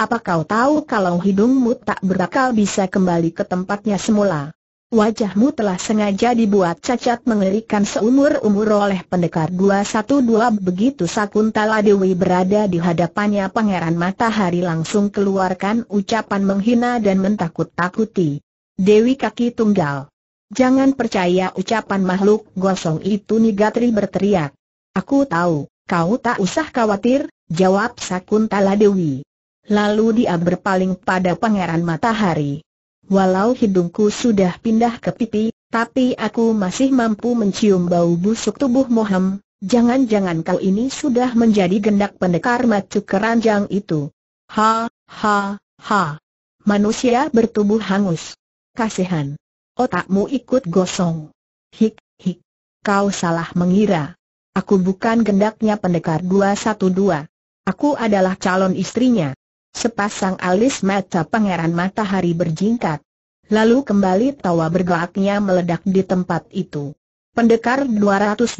Apa kau tahu kalau hidungmu tak berakal bisa kembali ke tempatnya semula? Wajahmu telah sengaja dibuat cacat mengerikan seumur-umur oleh pendekar 212 begitu Sakuntala Dewi berada di hadapannya Pangeran Matahari langsung keluarkan ucapan menghina dan mentakut-takuti. Dewi kaki tunggal. Jangan percaya ucapan makhluk gosong itu Nigatri berteriak. Aku tahu, kau tak usah khawatir, jawab Sakuntala Dewi. Lalu dia berpaling pada Pangeran Matahari. Walau hidungku sudah pindah ke pipi, tapi aku masih mampu mencium bau busuk tubuh Moham. Jangan-jangan kau ini sudah menjadi gendak pendekar macu keranjang itu. Ha, ha, ha. Manusia bertubuh hangus. Kasihan. Otakmu ikut gosong. Hik, hik. Kau salah mengira. Aku bukan gendaknya pendekar 212. Aku adalah calon istrinya. Sepasang alis mata pangeran matahari berjingkat. Lalu kembali tawa bergelaknya meledak di tempat itu. Pendekar 212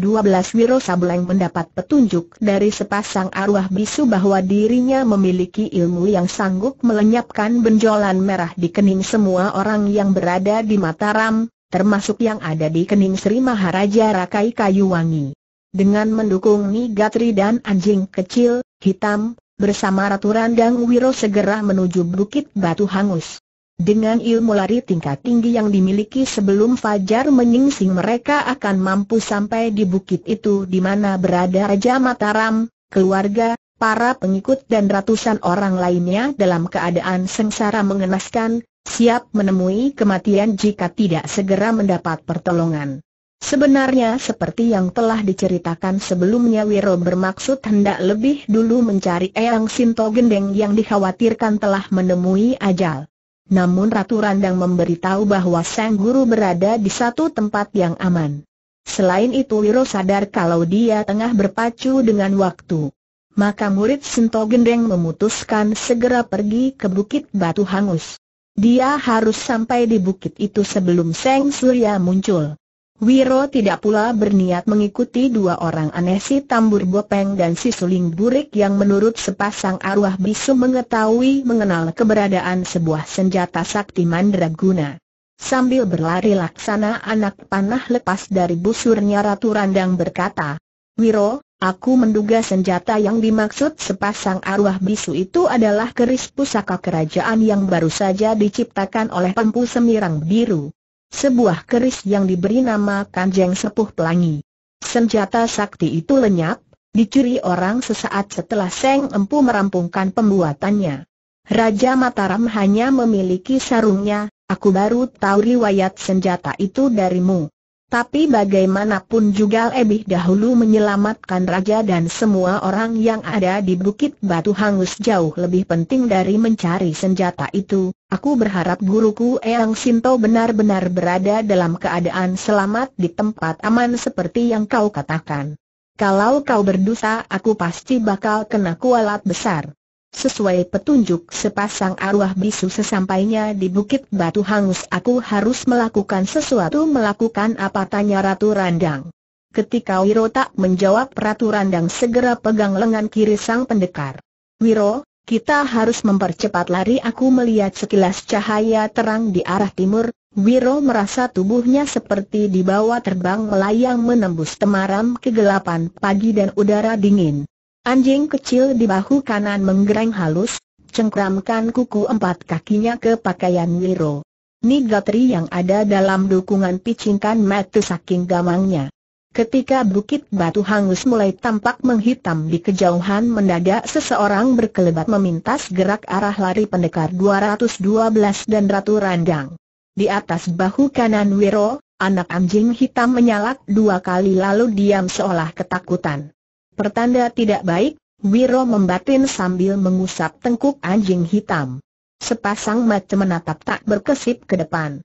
Wiro Sableng mendapat petunjuk dari sepasang arwah bisu bahwa dirinya memiliki ilmu yang sanggup melenyapkan benjolan merah di kening semua orang yang berada di Mataram, termasuk yang ada di kening Sri Maharaja Rakai Kayuwangi. Dengan mendukung Nigatri dan anjing kecil, hitam, bersama Ratu Randang Wiro segera menuju Bukit Batu Hangus. Dengan ilmu lari tingkat tinggi yang dimiliki sebelum Fajar menyingsing mereka akan mampu sampai di bukit itu di mana berada Raja Mataram, keluarga, para pengikut dan ratusan orang lainnya dalam keadaan sengsara mengenaskan, siap menemui kematian jika tidak segera mendapat pertolongan. Sebenarnya seperti yang telah diceritakan sebelumnya Wiro bermaksud hendak lebih dulu mencari Eyang Sinto Gendeng yang dikhawatirkan telah menemui ajal. Namun Ratu Randang memberitahu bahwa Sang Guru berada di satu tempat yang aman. Selain itu Wiro sadar kalau dia tengah berpacu dengan waktu. Maka murid Sinto Gendeng memutuskan segera pergi ke Bukit Batu Hangus. Dia harus sampai di bukit itu sebelum sang Surya muncul. Wiro tidak pula berniat mengikuti dua orang aneh si Tambur Bopeng dan si Suling Burik yang menurut sepasang arwah bisu mengetahui mengenal keberadaan sebuah senjata sakti mandraguna. Sambil berlari laksana anak panah lepas dari busurnya Ratu Randang berkata, Wiro, aku menduga senjata yang dimaksud sepasang arwah bisu itu adalah keris pusaka kerajaan yang baru saja diciptakan oleh Pempu Semirang Biru sebuah keris yang diberi nama Kanjeng Sepuh Pelangi. Senjata sakti itu lenyap, dicuri orang sesaat setelah Seng Empu merampungkan pembuatannya. Raja Mataram hanya memiliki sarungnya, aku baru tahu riwayat senjata itu darimu. Tapi bagaimanapun juga lebih dahulu menyelamatkan raja dan semua orang yang ada di Bukit Batu Hangus jauh lebih penting dari mencari senjata itu, Aku berharap guruku Eyang Sinto benar-benar berada dalam keadaan selamat di tempat aman seperti yang kau katakan. Kalau kau berdosa aku pasti bakal kena kualat besar. Sesuai petunjuk sepasang arwah bisu sesampainya di Bukit Batu Hangus aku harus melakukan sesuatu melakukan apa tanya Ratu Randang. Ketika Wiro tak menjawab Ratu Randang segera pegang lengan kiri sang pendekar. Wiro, kita harus mempercepat lari aku melihat sekilas cahaya terang di arah timur, Wiro merasa tubuhnya seperti dibawa terbang melayang menembus temaram kegelapan pagi dan udara dingin. Anjing kecil di bahu kanan menggereng halus, cengkramkan kuku empat kakinya ke pakaian Wiro. Nigatri yang ada dalam dukungan picingkan metu saking gamangnya. Ketika bukit batu hangus mulai tampak menghitam di kejauhan mendadak seseorang berkelebat memintas gerak arah lari pendekar 212 dan Ratu Randang. Di atas bahu kanan Wiro, anak anjing hitam menyalak dua kali lalu diam seolah ketakutan. Pertanda tidak baik, Wiro membatin sambil mengusap tengkuk anjing hitam. Sepasang mata menatap tak berkesip ke depan.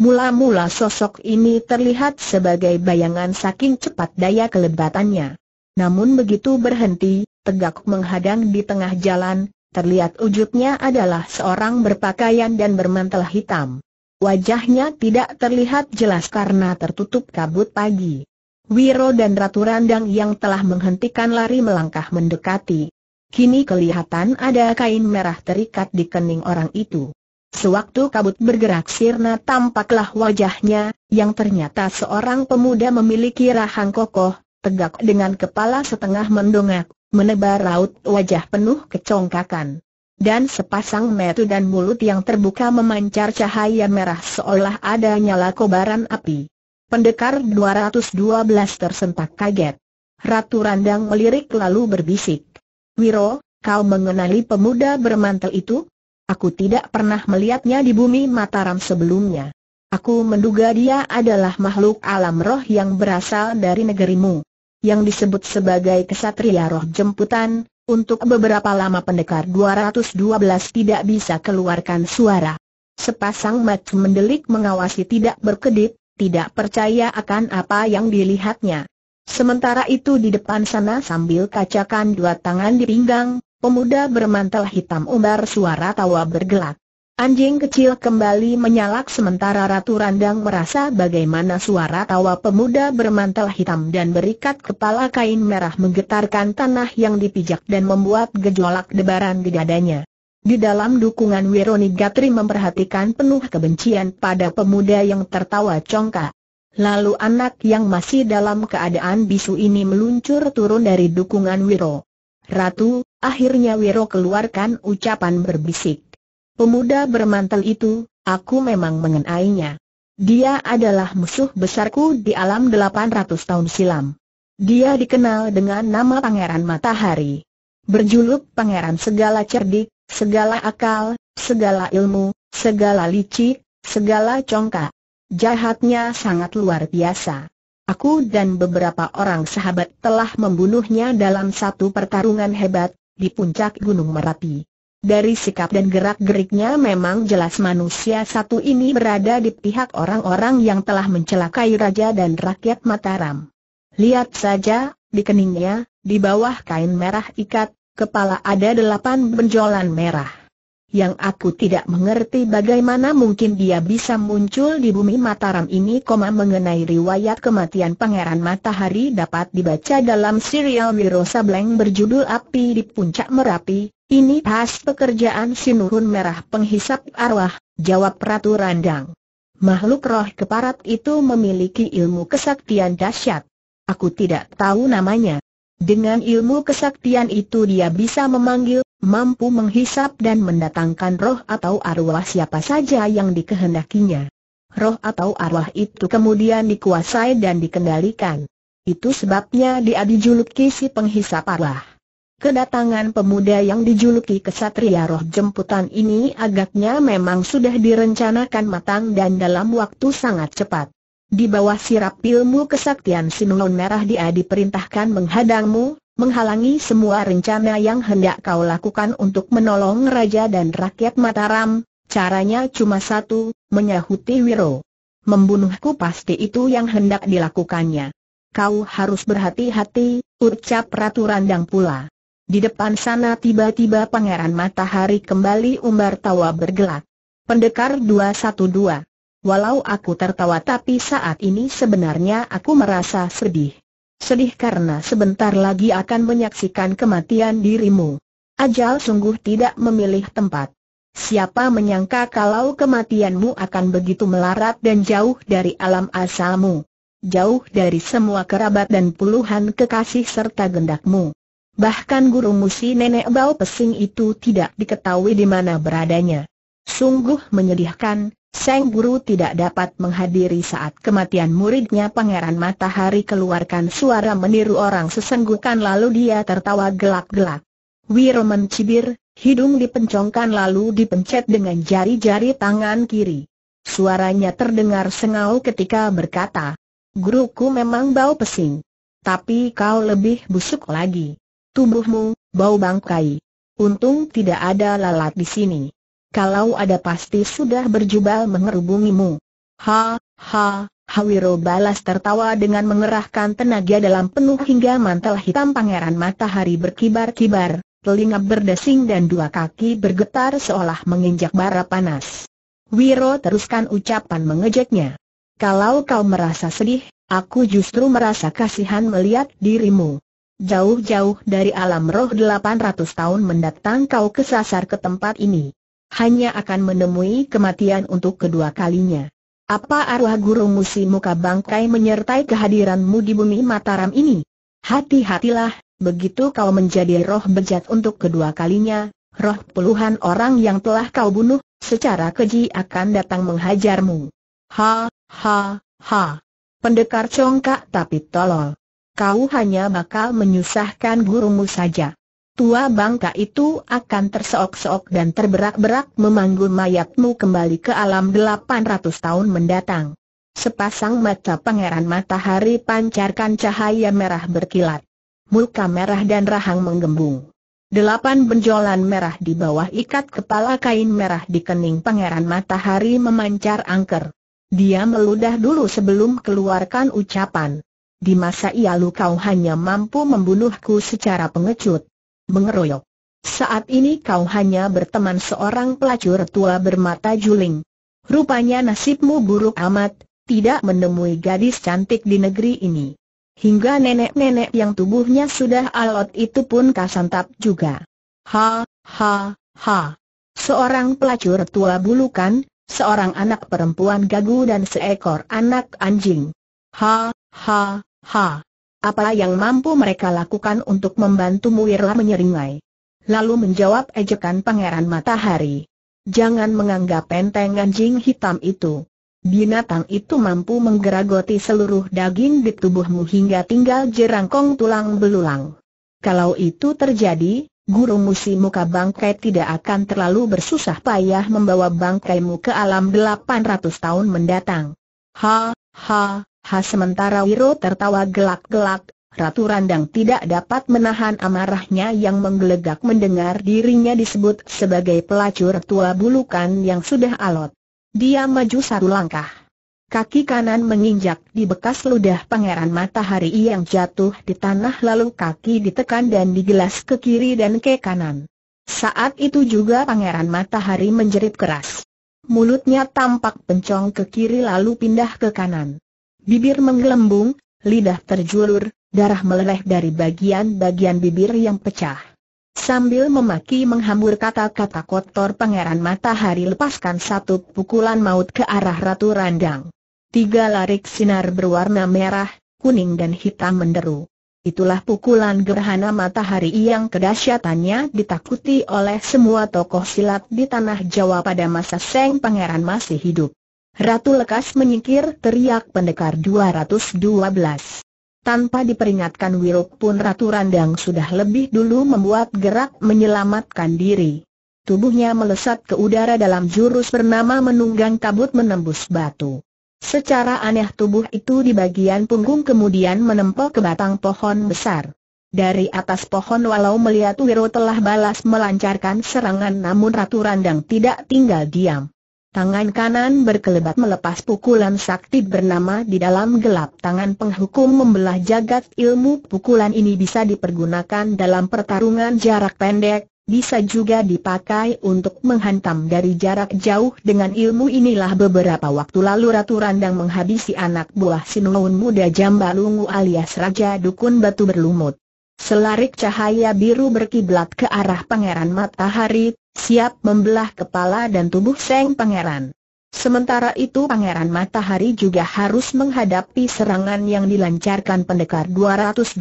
Mula-mula sosok ini terlihat sebagai bayangan saking cepat daya kelebatannya. Namun begitu berhenti, tegak menghadang di tengah jalan, terlihat wujudnya adalah seorang berpakaian dan bermantel hitam. Wajahnya tidak terlihat jelas karena tertutup kabut pagi. Wiro dan Ratu Randang yang telah menghentikan lari melangkah mendekati. Kini kelihatan ada kain merah terikat di kening orang itu. Sewaktu kabut bergerak sirna tampaklah wajahnya, yang ternyata seorang pemuda memiliki rahang kokoh, tegak dengan kepala setengah mendongak, menebar raut wajah penuh kecongkakan. Dan sepasang metu dan mulut yang terbuka memancar cahaya merah seolah ada nyala kobaran api. Pendekar 212 tersentak kaget. Ratu Randang melirik lalu berbisik. Wiro, kau mengenali pemuda bermantel itu? Aku tidak pernah melihatnya di bumi Mataram sebelumnya. Aku menduga dia adalah makhluk alam roh yang berasal dari negerimu. Yang disebut sebagai kesatria roh jemputan, untuk beberapa lama pendekar 212 tidak bisa keluarkan suara. Sepasang mata mendelik mengawasi tidak berkedip, tidak percaya akan apa yang dilihatnya. Sementara itu di depan sana sambil kacakan dua tangan di pinggang, Pemuda bermantel hitam umbar suara tawa bergelak. Anjing kecil kembali menyalak sementara Ratu Randang merasa bagaimana suara tawa pemuda bermantel hitam dan berikat kepala kain merah menggetarkan tanah yang dipijak dan membuat gejolak debaran di dadanya. Di dalam dukungan Wironi Gatri memperhatikan penuh kebencian pada pemuda yang tertawa congkak. Lalu anak yang masih dalam keadaan bisu ini meluncur turun dari dukungan Wiro. Ratu, Akhirnya Wiro keluarkan ucapan berbisik. Pemuda bermantel itu, aku memang mengenainya. Dia adalah musuh besarku di alam 800 tahun silam. Dia dikenal dengan nama Pangeran Matahari. Berjuluk Pangeran segala cerdik, segala akal, segala ilmu, segala licik, segala congkak. Jahatnya sangat luar biasa. Aku dan beberapa orang sahabat telah membunuhnya dalam satu pertarungan hebat, di puncak Gunung Merapi. Dari sikap dan gerak-geriknya memang jelas manusia satu ini berada di pihak orang-orang yang telah mencelakai raja dan rakyat Mataram. Lihat saja, di keningnya, di bawah kain merah ikat, kepala ada delapan benjolan merah yang aku tidak mengerti bagaimana mungkin dia bisa muncul di bumi Mataram ini. Koma mengenai riwayat kematian Pangeran Matahari dapat dibaca dalam serial Wiro Sableng berjudul Api di Puncak Merapi. Ini khas pekerjaan Sinuhun Merah penghisap arwah, jawab Ratu Randang. Makhluk roh keparat itu memiliki ilmu kesaktian dahsyat. Aku tidak tahu namanya. Dengan ilmu kesaktian itu dia bisa memanggil mampu menghisap dan mendatangkan roh atau arwah siapa saja yang dikehendakinya. Roh atau arwah itu kemudian dikuasai dan dikendalikan. Itu sebabnya dia dijuluki si penghisap arwah. Kedatangan pemuda yang dijuluki kesatria roh jemputan ini agaknya memang sudah direncanakan matang dan dalam waktu sangat cepat. Di bawah sirap ilmu kesaktian Sinuhun Merah dia diperintahkan menghadangmu, menghalangi semua rencana yang hendak kau lakukan untuk menolong raja dan rakyat Mataram, caranya cuma satu, menyahuti Wiro. Membunuhku pasti itu yang hendak dilakukannya. Kau harus berhati-hati, ucap Ratu Randang pula. Di depan sana tiba-tiba Pangeran Matahari kembali umbar tawa bergelak. Pendekar 212. Walau aku tertawa tapi saat ini sebenarnya aku merasa sedih. Sedih karena sebentar lagi akan menyaksikan kematian dirimu. Ajal sungguh tidak memilih tempat. Siapa menyangka kalau kematianmu akan begitu melarat dan jauh dari alam asalmu. Jauh dari semua kerabat dan puluhan kekasih serta gendakmu. Bahkan guru musi nenek bau pesing itu tidak diketahui di mana beradanya. Sungguh menyedihkan, Seng Guru tidak dapat menghadiri saat kematian muridnya Pangeran Matahari keluarkan suara meniru orang sesenggukan lalu dia tertawa gelak-gelak. Wiro mencibir, hidung dipencongkan lalu dipencet dengan jari-jari tangan kiri. Suaranya terdengar sengau ketika berkata, Guruku memang bau pesing. Tapi kau lebih busuk lagi. Tubuhmu, bau bangkai. Untung tidak ada lalat di sini kalau ada pasti sudah berjubal mengerubungimu. Ha, ha, Hawiro balas tertawa dengan mengerahkan tenaga dalam penuh hingga mantel hitam pangeran matahari berkibar-kibar, telinga berdesing dan dua kaki bergetar seolah menginjak bara panas. Wiro teruskan ucapan mengejeknya. Kalau kau merasa sedih, aku justru merasa kasihan melihat dirimu. Jauh-jauh dari alam roh 800 tahun mendatang kau kesasar ke tempat ini hanya akan menemui kematian untuk kedua kalinya. Apa arwah guru musi muka bangkai menyertai kehadiranmu di bumi Mataram ini? Hati-hatilah, begitu kau menjadi roh bejat untuk kedua kalinya, roh puluhan orang yang telah kau bunuh, secara keji akan datang menghajarmu. Ha, ha, ha. Pendekar congkak tapi tolol. Kau hanya bakal menyusahkan gurumu saja tua bangka itu akan terseok-seok dan terberak-berak memanggul mayatmu kembali ke alam 800 tahun mendatang. Sepasang mata pangeran matahari pancarkan cahaya merah berkilat. Muka merah dan rahang menggembung. Delapan benjolan merah di bawah ikat kepala kain merah di kening pangeran matahari memancar angker. Dia meludah dulu sebelum keluarkan ucapan. Di masa ia lu kau hanya mampu membunuhku secara pengecut mengeroyok. Saat ini kau hanya berteman seorang pelacur tua bermata juling. Rupanya nasibmu buruk amat, tidak menemui gadis cantik di negeri ini. Hingga nenek-nenek yang tubuhnya sudah alot itu pun kasantap juga. Ha, ha, ha. Seorang pelacur tua bulukan, seorang anak perempuan gagu dan seekor anak anjing. Ha, ha, ha. Apa yang mampu mereka lakukan untuk membantu Muirlah menyeringai? Lalu menjawab ejekan Pangeran Matahari. Jangan menganggap enteng anjing hitam itu. Binatang itu mampu menggeragoti seluruh daging di tubuhmu hingga tinggal jerangkong tulang belulang. Kalau itu terjadi, guru musi muka bangkai tidak akan terlalu bersusah payah membawa bangkaimu ke alam 800 tahun mendatang. Ha, ha, Ha sementara Wiro tertawa gelak-gelak, Ratu Randang tidak dapat menahan amarahnya yang menggelegak mendengar dirinya disebut sebagai pelacur tua bulukan yang sudah alot. Dia maju satu langkah. Kaki kanan menginjak di bekas ludah pangeran matahari yang jatuh di tanah lalu kaki ditekan dan digelas ke kiri dan ke kanan. Saat itu juga pangeran matahari menjerit keras. Mulutnya tampak pencong ke kiri lalu pindah ke kanan. Bibir menggelembung, lidah terjulur, darah meleleh dari bagian-bagian bibir yang pecah. Sambil memaki menghambur kata-kata kotor Pangeran Matahari lepaskan satu pukulan maut ke arah Ratu Randang. Tiga larik sinar berwarna merah, kuning dan hitam menderu. Itulah pukulan gerhana matahari yang kedahsyatannya ditakuti oleh semua tokoh silat di tanah Jawa pada masa Seng Pangeran masih hidup. Ratu lekas menyingkir teriak pendekar 212. Tanpa diperingatkan Wiro pun Ratu Randang sudah lebih dulu membuat gerak menyelamatkan diri. Tubuhnya melesat ke udara dalam jurus bernama menunggang kabut menembus batu. Secara aneh tubuh itu di bagian punggung kemudian menempel ke batang pohon besar. Dari atas pohon walau melihat Wiro telah balas melancarkan serangan namun Ratu Randang tidak tinggal diam. Tangan kanan berkelebat melepas pukulan sakti bernama di dalam gelap tangan penghukum membelah jagat ilmu pukulan ini bisa dipergunakan dalam pertarungan jarak pendek, bisa juga dipakai untuk menghantam dari jarak jauh dengan ilmu inilah beberapa waktu lalu Ratu Randang menghabisi anak buah Sinuun muda Jambalungu alias Raja Dukun Batu Berlumut. Selarik cahaya biru berkiblat ke arah pangeran matahari, siap membelah kepala dan tubuh Seng Pangeran. Sementara itu Pangeran Matahari juga harus menghadapi serangan yang dilancarkan pendekar 212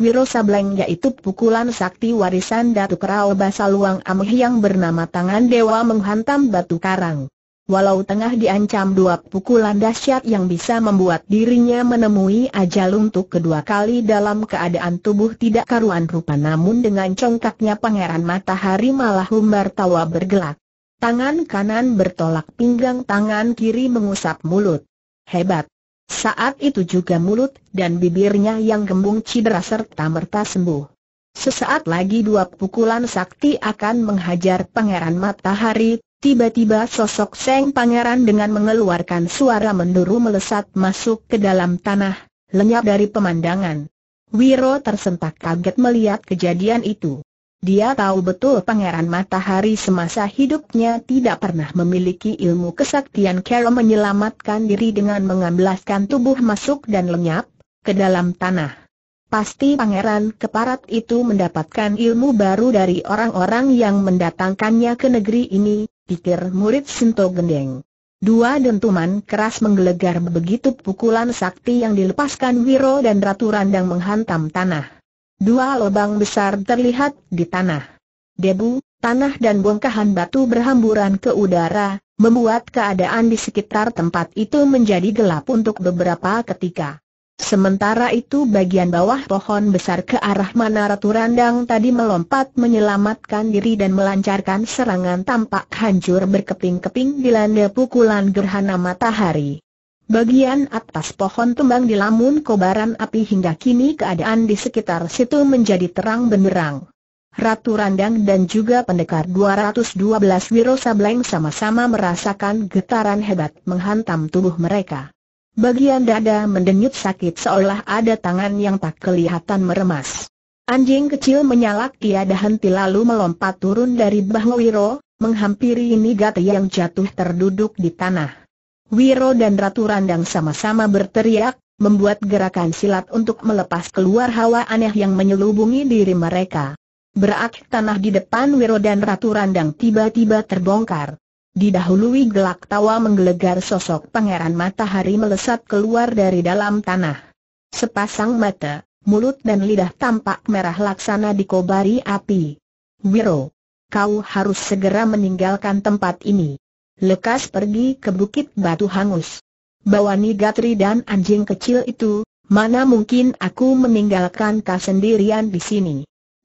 Wiro Sableng yaitu pukulan sakti warisan Datuk Rao Basaluang Amuh yang bernama Tangan Dewa menghantam batu karang. Walau tengah diancam dua pukulan dahsyat yang bisa membuat dirinya menemui ajal untuk kedua kali dalam keadaan tubuh tidak karuan rupa namun dengan congkaknya pangeran matahari malah humbar tawa bergelak. Tangan kanan bertolak pinggang tangan kiri mengusap mulut. Hebat! Saat itu juga mulut dan bibirnya yang gembung cedera serta merta sembuh. Sesaat lagi dua pukulan sakti akan menghajar pangeran matahari Tiba-tiba sosok Seng Pangeran dengan mengeluarkan suara menduru melesat masuk ke dalam tanah, lenyap dari pemandangan. Wiro tersentak kaget melihat kejadian itu. Dia tahu betul Pangeran Matahari semasa hidupnya tidak pernah memiliki ilmu kesaktian Kero menyelamatkan diri dengan mengambelaskan tubuh masuk dan lenyap ke dalam tanah. Pasti pangeran keparat itu mendapatkan ilmu baru dari orang-orang yang mendatangkannya ke negeri ini, pikir murid Sinto Gendeng. Dua dentuman keras menggelegar begitu pukulan sakti yang dilepaskan Wiro dan Ratu Randang menghantam tanah. Dua lubang besar terlihat di tanah. Debu, tanah dan bongkahan batu berhamburan ke udara, membuat keadaan di sekitar tempat itu menjadi gelap untuk beberapa ketika. Sementara itu bagian bawah pohon besar ke arah mana Ratu Randang tadi melompat menyelamatkan diri dan melancarkan serangan tampak hancur berkeping-keping dilanda pukulan gerhana matahari. Bagian atas pohon tumbang dilamun kobaran api hingga kini keadaan di sekitar situ menjadi terang benderang. Ratu Randang dan juga pendekar 212 Wiro Sableng sama-sama merasakan getaran hebat menghantam tubuh mereka. Bagian dada mendenyut sakit seolah ada tangan yang tak kelihatan meremas. Anjing kecil menyalak tiada henti lalu melompat turun dari bahu Wiro, menghampiri Nigate yang jatuh terduduk di tanah. Wiro dan Ratu Randang sama-sama berteriak, membuat gerakan silat untuk melepas keluar hawa aneh yang menyelubungi diri mereka. Berak tanah di depan Wiro dan Ratu Randang tiba-tiba terbongkar didahului gelak tawa menggelegar sosok pangeran matahari melesat keluar dari dalam tanah. Sepasang mata, mulut dan lidah tampak merah laksana dikobari api. Wiro, kau harus segera meninggalkan tempat ini. Lekas pergi ke bukit batu hangus. Bawa Nigatri dan anjing kecil itu, mana mungkin aku meninggalkan kau sendirian di sini.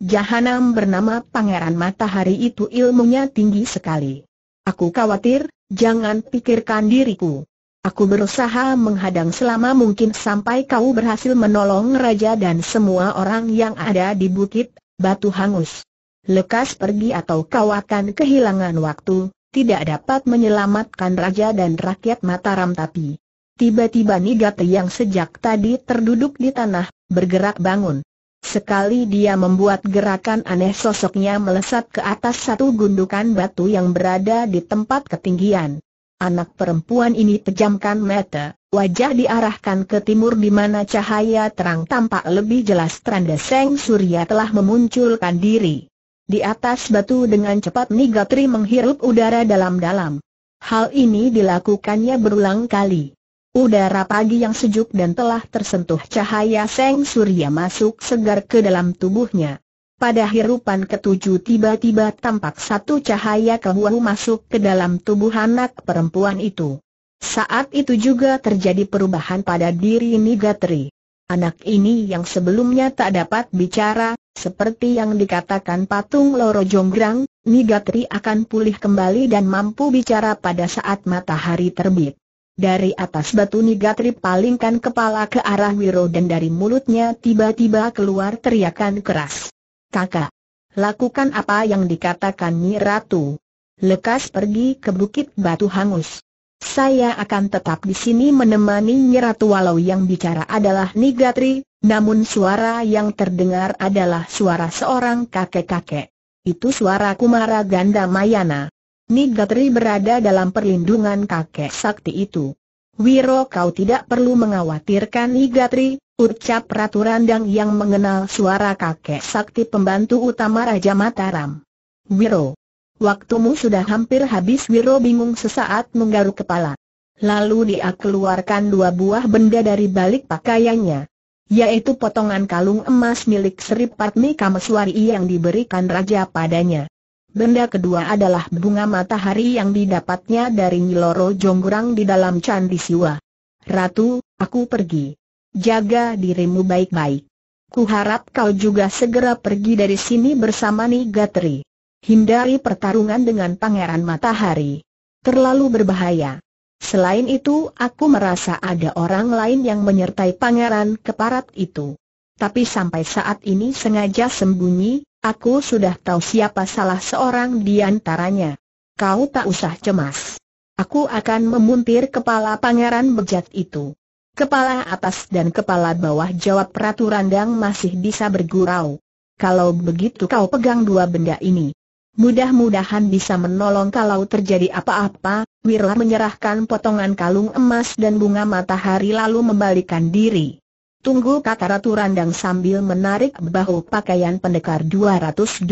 Jahanam bernama Pangeran Matahari itu ilmunya tinggi sekali. Aku khawatir, jangan pikirkan diriku. Aku berusaha menghadang selama mungkin sampai kau berhasil menolong raja dan semua orang yang ada di bukit, batu hangus. Lekas pergi atau kau akan kehilangan waktu, tidak dapat menyelamatkan raja dan rakyat Mataram tapi... Tiba-tiba Nigate yang sejak tadi terduduk di tanah, bergerak bangun. Sekali dia membuat gerakan aneh sosoknya melesat ke atas satu gundukan batu yang berada di tempat ketinggian. Anak perempuan ini pejamkan mata, wajah diarahkan ke timur di mana cahaya terang tampak lebih jelas tanda Seng Surya telah memunculkan diri. Di atas batu dengan cepat Nigatri menghirup udara dalam-dalam. Hal ini dilakukannya berulang kali. Udara pagi yang sejuk dan telah tersentuh cahaya seng surya masuk segar ke dalam tubuhnya. Pada hirupan ketujuh tiba-tiba tampak satu cahaya keluar masuk ke dalam tubuh anak perempuan itu. Saat itu juga terjadi perubahan pada diri Nigatri. Anak ini yang sebelumnya tak dapat bicara, seperti yang dikatakan patung Loro Jonggrang, Nigatri akan pulih kembali dan mampu bicara pada saat matahari terbit. Dari atas batu Nigatri palingkan kepala ke arah Wiro dan dari mulutnya tiba-tiba keluar teriakan keras. Kakak! Lakukan apa yang dikatakan Nyi Ratu. Lekas pergi ke bukit batu hangus. Saya akan tetap di sini menemani Nyi Ratu walau yang bicara adalah Nigatri, namun suara yang terdengar adalah suara seorang kakek-kakek. Itu suara Kumara Ganda Mayana. Nigatri berada dalam perlindungan kakek sakti itu. Wiro kau tidak perlu mengkhawatirkan Nigatri, ucap Ratu Randang yang mengenal suara kakek sakti pembantu utama Raja Mataram. Wiro, waktumu sudah hampir habis Wiro bingung sesaat menggaruk kepala. Lalu dia keluarkan dua buah benda dari balik pakaiannya yaitu potongan kalung emas milik Sri Patmi Kameswari yang diberikan raja padanya. Benda kedua adalah bunga matahari yang didapatnya dari Niloro Jonggurang di dalam Candi Siwa. Ratu, aku pergi. Jaga dirimu baik-baik. Kuharap kau juga segera pergi dari sini bersama Nigatri. Hindari pertarungan dengan Pangeran Matahari. Terlalu berbahaya. Selain itu, aku merasa ada orang lain yang menyertai Pangeran Keparat itu. Tapi sampai saat ini sengaja sembunyi, Aku sudah tahu siapa salah seorang di antaranya. Kau tak usah cemas. Aku akan memuntir kepala pangeran bejat itu. Kepala atas dan kepala bawah jawab Ratu Randang masih bisa bergurau. Kalau begitu kau pegang dua benda ini. Mudah-mudahan bisa menolong kalau terjadi apa-apa, Wirla menyerahkan potongan kalung emas dan bunga matahari lalu membalikan diri. Tunggu kata Ratu Randang sambil menarik bahu pakaian pendekar 212.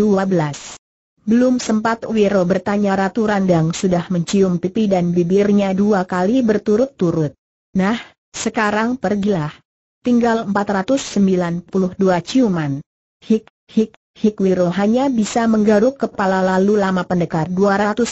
Belum sempat Wiro bertanya Ratu Randang sudah mencium pipi dan bibirnya dua kali berturut-turut. Nah, sekarang pergilah. Tinggal 492 ciuman. Hik, hik, hik. Wiro hanya bisa menggaruk kepala lalu lama pendekar 212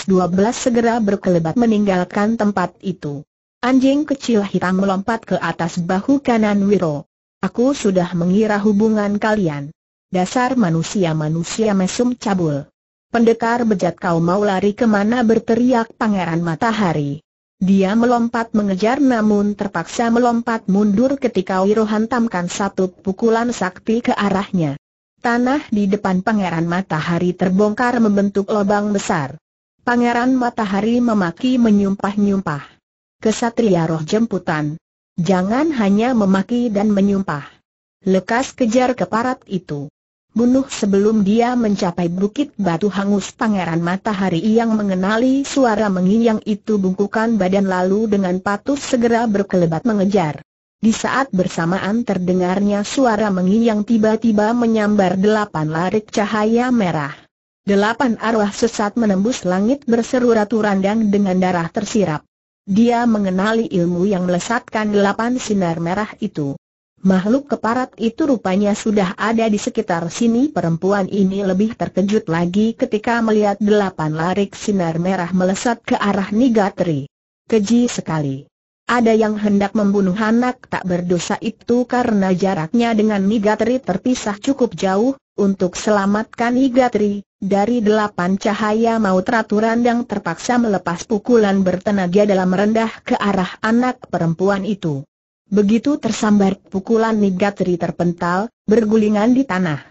segera berkelebat meninggalkan tempat itu. Anjing kecil hitam melompat ke atas bahu kanan Wiro. Aku sudah mengira hubungan kalian. Dasar manusia-manusia mesum cabul. Pendekar bejat kau mau lari kemana berteriak Pangeran Matahari. Dia melompat mengejar namun terpaksa melompat mundur ketika Wiro hantamkan satu pukulan sakti ke arahnya. Tanah di depan Pangeran Matahari terbongkar membentuk lubang besar. Pangeran Matahari memaki menyumpah-nyumpah. Kesatria roh jemputan, Jangan hanya memaki dan menyumpah. Lekas kejar keparat itu. Bunuh sebelum dia mencapai bukit batu hangus pangeran matahari yang mengenali suara menginyang itu bungkukan badan lalu dengan patuh segera berkelebat mengejar. Di saat bersamaan terdengarnya suara menginyang tiba-tiba menyambar delapan larik cahaya merah. Delapan arwah sesat menembus langit berseru ratu randang dengan darah tersirap. Dia mengenali ilmu yang melesatkan delapan sinar merah itu. Makhluk keparat itu rupanya sudah ada di sekitar sini Perempuan ini lebih terkejut lagi ketika melihat delapan larik sinar merah melesat ke arah Nigatri Keji sekali Ada yang hendak membunuh anak tak berdosa itu karena jaraknya dengan Nigatri terpisah cukup jauh Untuk selamatkan Nigatri, dari delapan cahaya maut Ratu Randang terpaksa melepas pukulan bertenaga dalam rendah ke arah anak perempuan itu. Begitu tersambar pukulan Nigatri terpental, bergulingan di tanah.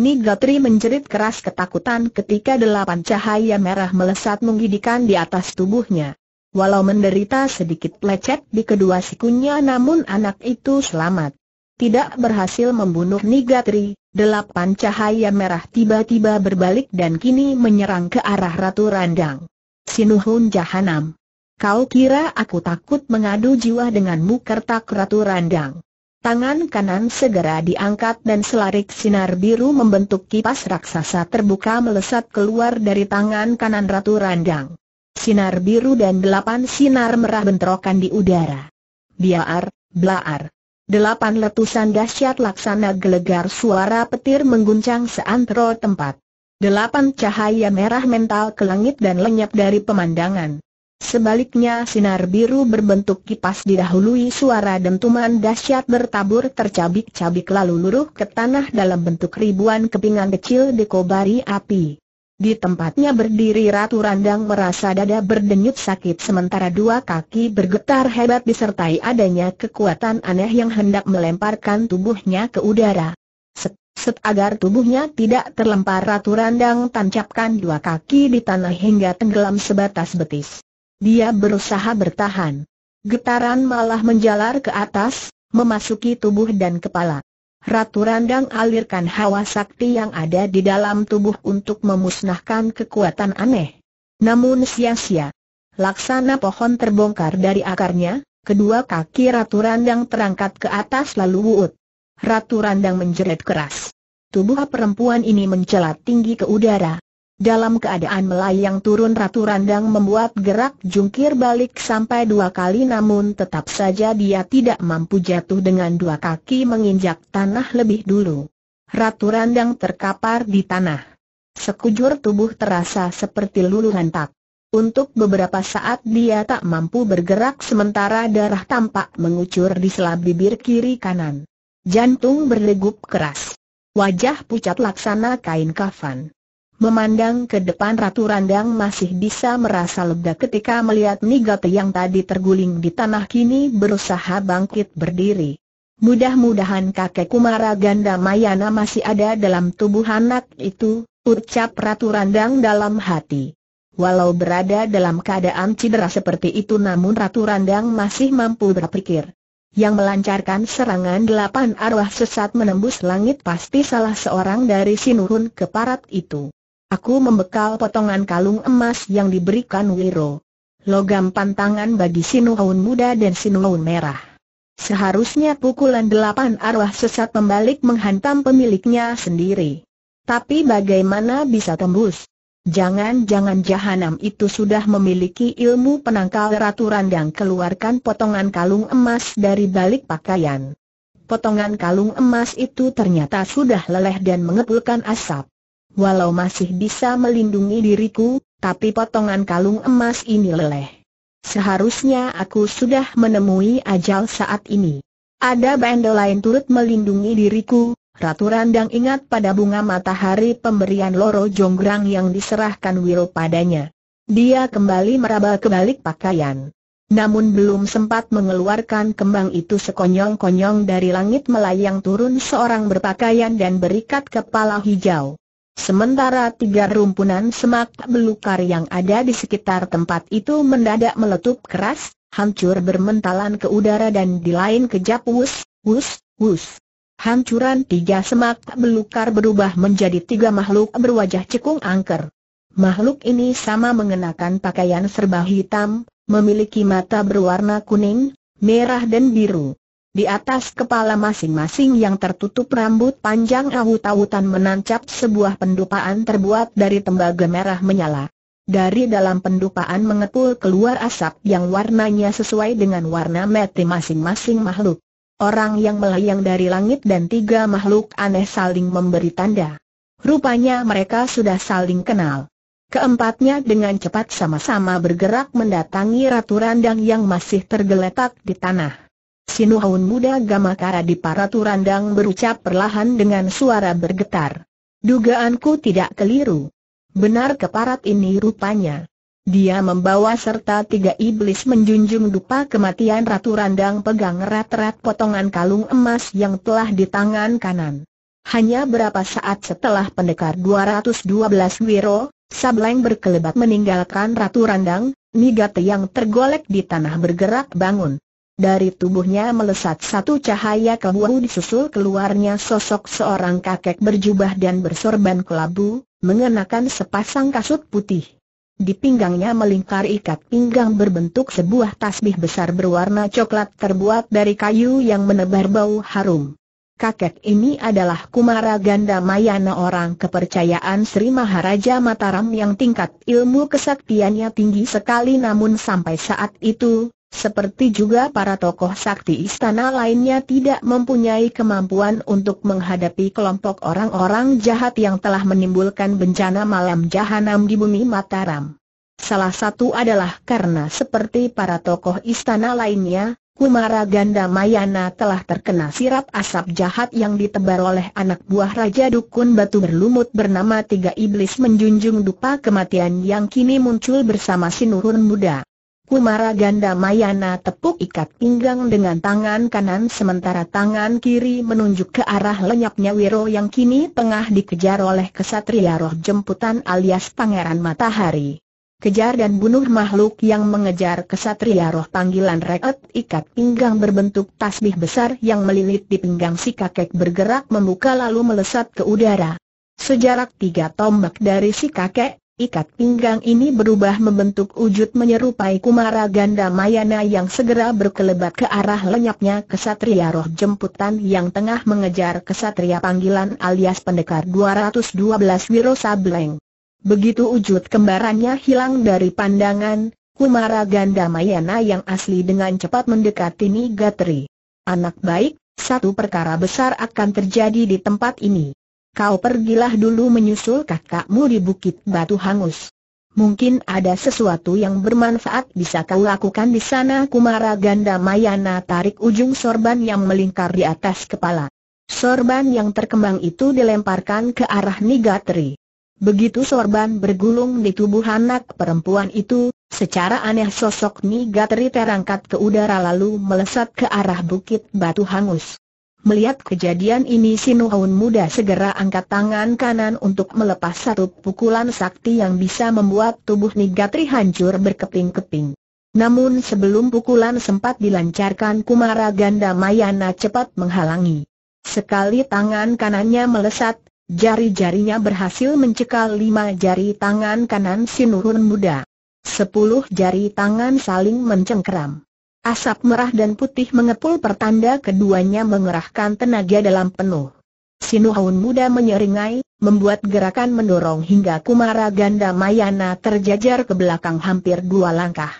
Nigatri menjerit keras ketakutan ketika delapan cahaya merah melesat menggidikan di atas tubuhnya. Walau menderita sedikit lecet di kedua sikunya namun anak itu selamat. Tidak berhasil membunuh Nigatri, delapan cahaya merah tiba-tiba berbalik dan kini menyerang ke arah Ratu Randang. Sinuhun Jahanam. Kau kira aku takut mengadu jiwa denganmu mukertak Ratu Randang. Tangan kanan segera diangkat dan selarik sinar biru membentuk kipas raksasa terbuka melesat keluar dari tangan kanan Ratu Randang. Sinar biru dan delapan sinar merah bentrokan di udara. Biar, blaar, Delapan letusan dahsyat laksana gelegar suara petir mengguncang seantero tempat. Delapan cahaya merah mental ke langit dan lenyap dari pemandangan. Sebaliknya sinar biru berbentuk kipas didahului suara dentuman dahsyat bertabur tercabik-cabik lalu luruh ke tanah dalam bentuk ribuan kepingan kecil dikobari api. Di tempatnya berdiri Ratu Randang merasa dada berdenyut sakit sementara dua kaki bergetar hebat disertai adanya kekuatan aneh yang hendak melemparkan tubuhnya ke udara. Set, set agar tubuhnya tidak terlempar Ratu Randang tancapkan dua kaki di tanah hingga tenggelam sebatas betis. Dia berusaha bertahan. Getaran malah menjalar ke atas, memasuki tubuh dan kepala. Ratu Randang alirkan hawa sakti yang ada di dalam tubuh untuk memusnahkan kekuatan aneh. Namun sia-sia. Laksana pohon terbongkar dari akarnya, kedua kaki Ratu Randang terangkat ke atas lalu wuut. Ratu Randang menjerit keras. Tubuh perempuan ini mencelat tinggi ke udara, dalam keadaan melayang turun Ratu Randang membuat gerak jungkir balik sampai dua kali namun tetap saja dia tidak mampu jatuh dengan dua kaki menginjak tanah lebih dulu. Ratu Randang terkapar di tanah. Sekujur tubuh terasa seperti lulu hantak. Untuk beberapa saat dia tak mampu bergerak sementara darah tampak mengucur di sela bibir kiri kanan. Jantung berdegup keras. Wajah pucat laksana kain kafan. Memandang ke depan Ratu Randang masih bisa merasa lega ketika melihat Nigate yang tadi terguling di tanah kini berusaha bangkit berdiri. Mudah-mudahan kakek Kumara Ganda Mayana masih ada dalam tubuh anak itu, ucap Ratu Randang dalam hati. Walau berada dalam keadaan cedera seperti itu namun Ratu Randang masih mampu berpikir. Yang melancarkan serangan delapan arwah sesat menembus langit pasti salah seorang dari sinurun keparat itu. Aku membekal potongan kalung emas yang diberikan Wiro. Logam pantangan bagi Sinuhun muda dan Sinuhun merah. Seharusnya pukulan delapan arwah sesat pembalik menghantam pemiliknya sendiri. Tapi bagaimana bisa tembus? Jangan-jangan jahanam itu sudah memiliki ilmu penangkal Ratu Randang keluarkan potongan kalung emas dari balik pakaian. Potongan kalung emas itu ternyata sudah leleh dan mengepulkan asap walau masih bisa melindungi diriku, tapi potongan kalung emas ini leleh. Seharusnya aku sudah menemui ajal saat ini. Ada bandel lain turut melindungi diriku, Ratu Randang ingat pada bunga matahari pemberian Loro Jonggrang yang diserahkan Wil padanya. Dia kembali meraba kebalik pakaian. Namun belum sempat mengeluarkan kembang itu sekonyong-konyong dari langit melayang turun seorang berpakaian dan berikat kepala hijau. Sementara tiga rumpunan semak belukar yang ada di sekitar tempat itu mendadak meletup keras, hancur bermentalan ke udara dan di lain kejap wus, wus, wus. Hancuran tiga semak belukar berubah menjadi tiga makhluk berwajah cekung angker. Makhluk ini sama mengenakan pakaian serba hitam, memiliki mata berwarna kuning, merah dan biru. Di atas kepala masing-masing yang tertutup rambut panjang awut-awutan menancap sebuah pendupaan terbuat dari tembaga merah menyala. Dari dalam pendupaan mengepul keluar asap yang warnanya sesuai dengan warna mati masing-masing makhluk. Orang yang melayang dari langit dan tiga makhluk aneh saling memberi tanda. Rupanya mereka sudah saling kenal. Keempatnya dengan cepat sama-sama bergerak mendatangi Ratu Randang yang masih tergeletak di tanah. Sinuhaun muda Gamakara di Paraturandang berucap perlahan dengan suara bergetar. Dugaanku tidak keliru. Benar keparat ini rupanya. Dia membawa serta tiga iblis menjunjung dupa kematian Ratu Randang pegang rat-rat potongan kalung emas yang telah di tangan kanan. Hanya berapa saat setelah pendekar 212 Wiro, Sableng berkelebat meninggalkan Ratu Randang, Nigate yang tergolek di tanah bergerak bangun. Dari tubuhnya melesat satu cahaya kelabu disusul keluarnya sosok seorang kakek berjubah dan bersorban kelabu, mengenakan sepasang kasut putih. Di pinggangnya melingkar ikat pinggang berbentuk sebuah tasbih besar berwarna coklat terbuat dari kayu yang menebar bau harum. Kakek ini adalah Kumara Ganda Mayana orang kepercayaan Sri Maharaja Mataram yang tingkat ilmu kesaktiannya tinggi sekali namun sampai saat itu, seperti juga para tokoh sakti istana lainnya tidak mempunyai kemampuan untuk menghadapi kelompok orang-orang jahat yang telah menimbulkan bencana malam jahanam di bumi Mataram. Salah satu adalah karena seperti para tokoh istana lainnya, Kumara Ganda Mayana telah terkena sirap asap jahat yang ditebar oleh anak buah Raja Dukun Batu Berlumut bernama Tiga Iblis menjunjung dupa kematian yang kini muncul bersama Sinurun Muda. Kumara Ganda Mayana tepuk ikat pinggang dengan tangan kanan sementara tangan kiri menunjuk ke arah lenyapnya Wiro yang kini tengah dikejar oleh kesatria roh jemputan alias Pangeran Matahari. Kejar dan bunuh makhluk yang mengejar kesatria roh panggilan reket ikat pinggang berbentuk tasbih besar yang melilit di pinggang si kakek bergerak membuka lalu melesat ke udara. Sejarak tiga tombak dari si kakek, Ikat pinggang ini berubah membentuk wujud menyerupai Kumara Ganda Mayana yang segera berkelebat ke arah lenyapnya kesatria roh jemputan yang tengah mengejar kesatria panggilan alias pendekar 212 Wiro Sableng. Begitu wujud kembarannya hilang dari pandangan, Kumara Ganda Mayana yang asli dengan cepat mendekati Nigatri. Anak baik, satu perkara besar akan terjadi di tempat ini. Kau pergilah dulu menyusul kakakmu di Bukit Batu Hangus. Mungkin ada sesuatu yang bermanfaat bisa kau lakukan di sana Kumara Ganda Mayana tarik ujung sorban yang melingkar di atas kepala. Sorban yang terkembang itu dilemparkan ke arah Nigatri. Begitu sorban bergulung di tubuh anak perempuan itu, secara aneh sosok Nigatri terangkat ke udara lalu melesat ke arah bukit batu hangus. Melihat kejadian ini Sinuhun muda segera angkat tangan kanan untuk melepas satu pukulan sakti yang bisa membuat tubuh Nigatri hancur berkeping-keping. Namun sebelum pukulan sempat dilancarkan Kumara Ganda Mayana cepat menghalangi. Sekali tangan kanannya melesat, jari-jarinya berhasil mencekal lima jari tangan kanan Sinuhun muda. Sepuluh jari tangan saling mencengkeram. Asap merah dan putih mengepul pertanda keduanya mengerahkan tenaga dalam penuh. Sinuhaun muda menyeringai, membuat gerakan mendorong hingga Kumara Ganda Mayana terjajar ke belakang hampir dua langkah.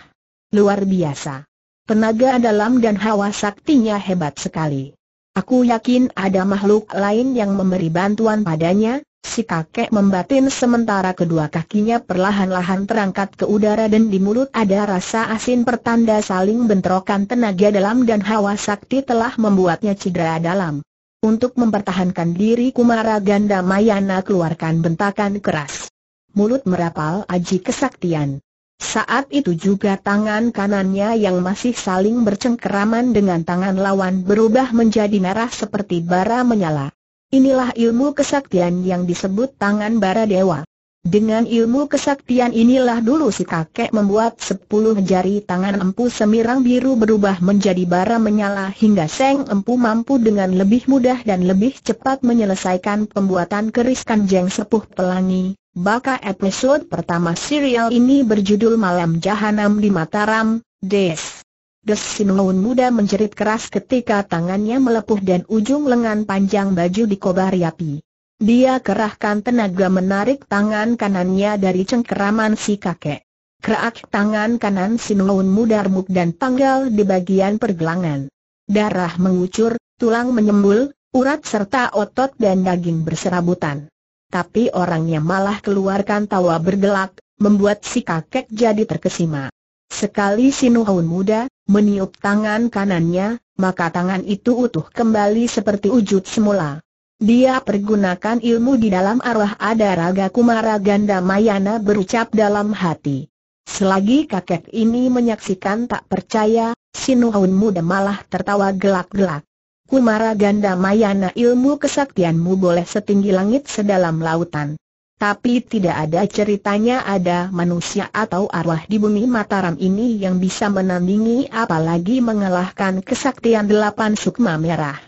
Luar biasa. Tenaga dalam dan hawa saktinya hebat sekali. Aku yakin ada makhluk lain yang memberi bantuan padanya, Si kakek membatin sementara kedua kakinya perlahan-lahan terangkat ke udara dan di mulut ada rasa asin pertanda saling bentrokan tenaga dalam dan hawa sakti telah membuatnya cedera dalam. Untuk mempertahankan diri Kumara Ganda Mayana keluarkan bentakan keras. Mulut merapal aji kesaktian. Saat itu juga tangan kanannya yang masih saling bercengkeraman dengan tangan lawan berubah menjadi merah seperti bara menyala. Inilah ilmu kesaktian yang disebut tangan bara dewa. Dengan ilmu kesaktian inilah dulu si kakek membuat sepuluh jari tangan empu semirang biru berubah menjadi bara menyala hingga Seng Empu mampu dengan lebih mudah dan lebih cepat menyelesaikan pembuatan keris kanjeng sepuh pelangi. Baka episode pertama serial ini berjudul Malam Jahanam di Mataram, Des. Desimlaun muda menjerit keras ketika tangannya melepuh dan ujung lengan panjang baju dikobari api. Dia kerahkan tenaga menarik tangan kanannya dari cengkeraman si kakek. Kerak tangan kanan muda remuk dan tanggal di bagian pergelangan. Darah mengucur, tulang menyembul, urat serta otot dan daging berserabutan. Tapi orangnya malah keluarkan tawa bergelak, membuat si kakek jadi terkesima. Sekali Sinuhun muda, meniup tangan kanannya, maka tangan itu utuh kembali seperti wujud semula. Dia pergunakan ilmu di dalam arah ada raga kumara ganda mayana berucap dalam hati. Selagi kakek ini menyaksikan tak percaya, Sinuhun muda malah tertawa gelak-gelak. Kumara ganda mayana ilmu kesaktianmu boleh setinggi langit sedalam lautan. Tapi tidak ada ceritanya ada manusia atau arwah di bumi Mataram ini yang bisa menandingi apalagi mengalahkan kesaktian delapan sukma merah.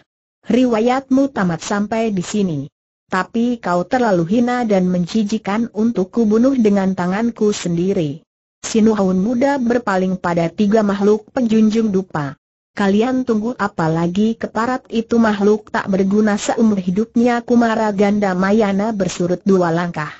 Riwayatmu tamat sampai di sini. Tapi kau terlalu hina dan menjijikan untuk kubunuh dengan tanganku sendiri. Sinuhaun muda berpaling pada tiga makhluk penjunjung dupa. Kalian tunggu apa lagi keparat itu makhluk tak berguna seumur hidupnya Kumara Ganda Mayana bersurut dua langkah.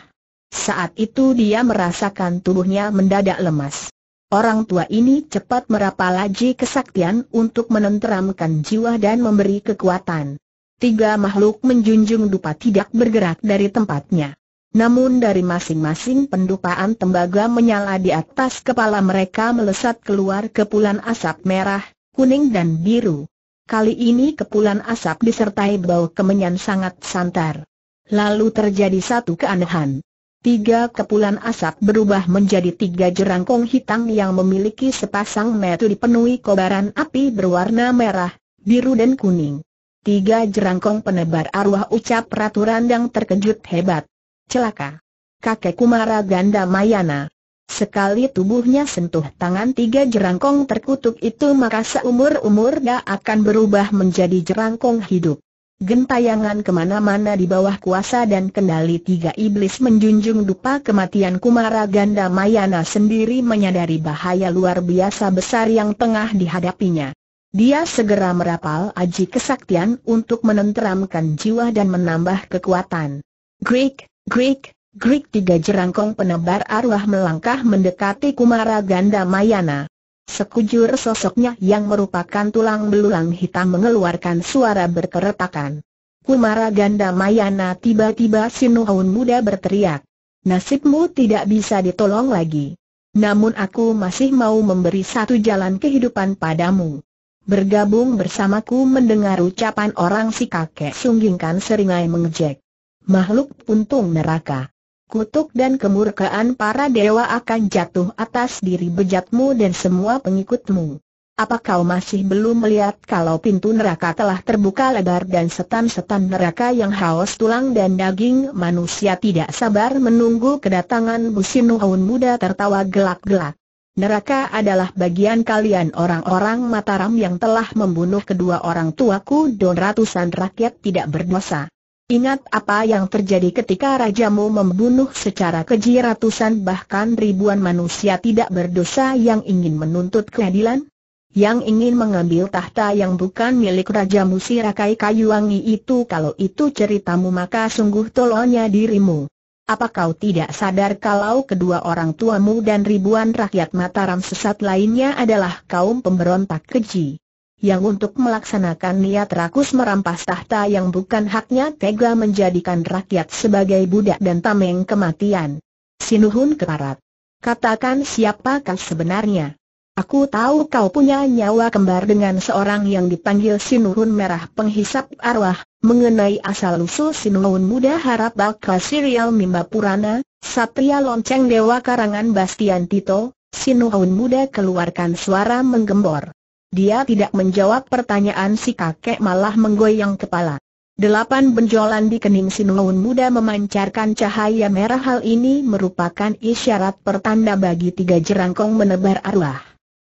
Saat itu dia merasakan tubuhnya mendadak lemas. Orang tua ini cepat merapalaji kesaktian untuk menenteramkan jiwa dan memberi kekuatan. Tiga makhluk menjunjung dupa tidak bergerak dari tempatnya. Namun dari masing-masing pendupaan tembaga menyala di atas kepala mereka melesat keluar kepulan asap merah, kuning dan biru. Kali ini kepulan asap disertai bau kemenyan sangat santar. Lalu terjadi satu keanehan. Tiga kepulan asap berubah menjadi tiga jerangkong hitam yang memiliki sepasang metu dipenuhi kobaran api berwarna merah, biru dan kuning. Tiga jerangkong penebar arwah ucap peraturan yang terkejut hebat. Celaka. Kakek Kumara Ganda Mayana. Sekali tubuhnya sentuh tangan tiga jerangkong terkutuk itu maka seumur-umur dia akan berubah menjadi jerangkong hidup. Gentayangan kemana-mana di bawah kuasa dan kendali tiga iblis menjunjung dupa kematian Kumara Ganda Mayana sendiri menyadari bahaya luar biasa besar yang tengah dihadapinya. Dia segera merapal aji kesaktian untuk menenteramkan jiwa dan menambah kekuatan. Greek, Greek, Grik tiga jerangkong penebar arwah melangkah mendekati Kumara Ganda Mayana. Sekujur sosoknya yang merupakan tulang belulang hitam mengeluarkan suara berkeretakan. Kumara Ganda Mayana tiba-tiba Sinuhun muda berteriak. Nasibmu tidak bisa ditolong lagi. Namun aku masih mau memberi satu jalan kehidupan padamu. Bergabung bersamaku mendengar ucapan orang si kakek sunggingkan seringai mengejek. Makhluk puntung neraka kutuk dan kemurkaan para dewa akan jatuh atas diri bejatmu dan semua pengikutmu. Apa kau masih belum melihat kalau pintu neraka telah terbuka lebar dan setan-setan neraka yang haus tulang dan daging manusia tidak sabar menunggu kedatangan Businuhun muda tertawa gelak-gelak. Neraka adalah bagian kalian orang-orang Mataram yang telah membunuh kedua orang tuaku dan ratusan rakyat tidak berdosa. Ingat apa yang terjadi ketika rajamu membunuh secara keji ratusan bahkan ribuan manusia tidak berdosa yang ingin menuntut keadilan? Yang ingin mengambil tahta yang bukan milik rajamu si Rakai Kayuwangi itu kalau itu ceritamu maka sungguh tolonya dirimu. Apa kau tidak sadar kalau kedua orang tuamu dan ribuan rakyat Mataram sesat lainnya adalah kaum pemberontak keji? yang untuk melaksanakan niat rakus merampas tahta yang bukan haknya tega menjadikan rakyat sebagai budak dan tameng kematian. Sinuhun keparat. Katakan siapakah sebenarnya? Aku tahu kau punya nyawa kembar dengan seorang yang dipanggil Sinuhun Merah Penghisap Arwah, mengenai asal-usul Sinuhun Muda Harap Balka Serial Mimba Purana, Satria Lonceng Dewa Karangan Bastian Tito, Sinuhun Muda keluarkan suara menggembor. Dia tidak menjawab pertanyaan si kakek malah menggoyang kepala. Delapan benjolan di kening Sinuun muda memancarkan cahaya merah hal ini merupakan isyarat pertanda bagi tiga jerangkong menebar arwah.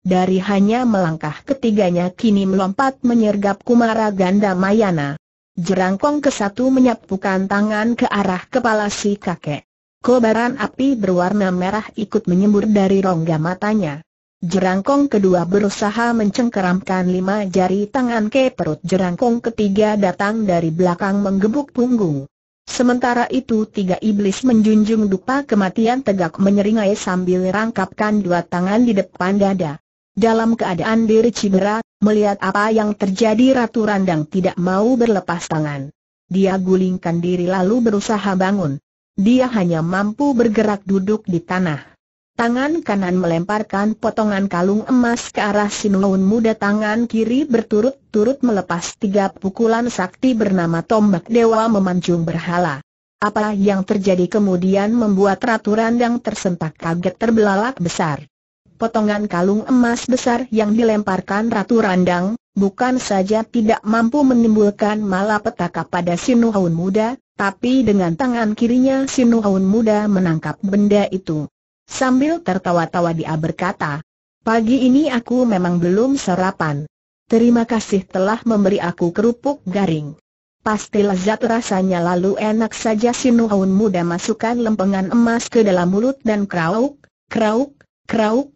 Dari hanya melangkah ketiganya kini melompat menyergap Kumara Ganda Mayana. Jerangkong ke satu menyapukan tangan ke arah kepala si kakek. Kobaran api berwarna merah ikut menyembur dari rongga matanya. Jerangkong kedua berusaha mencengkeramkan lima jari tangan ke perut jerangkong ketiga datang dari belakang menggebuk punggung. Sementara itu tiga iblis menjunjung dupa kematian tegak menyeringai sambil rangkapkan dua tangan di depan dada. Dalam keadaan diri Cibera, melihat apa yang terjadi Ratu Randang tidak mau berlepas tangan. Dia gulingkan diri lalu berusaha bangun. Dia hanya mampu bergerak duduk di tanah. Tangan kanan melemparkan potongan kalung emas ke arah Sinuun muda tangan kiri berturut-turut melepas tiga pukulan sakti bernama tombak dewa memancung berhala. Apa yang terjadi kemudian membuat Ratu Randang tersentak kaget terbelalak besar. Potongan kalung emas besar yang dilemparkan Ratu Randang, bukan saja tidak mampu menimbulkan malapetaka pada Sinuun muda, tapi dengan tangan kirinya Sinuun muda menangkap benda itu. Sambil tertawa-tawa dia berkata, Pagi ini aku memang belum sarapan. Terima kasih telah memberi aku kerupuk garing. Pasti lezat rasanya lalu enak saja si Nuhun muda masukkan lempengan emas ke dalam mulut dan krauk, krauk, krauk.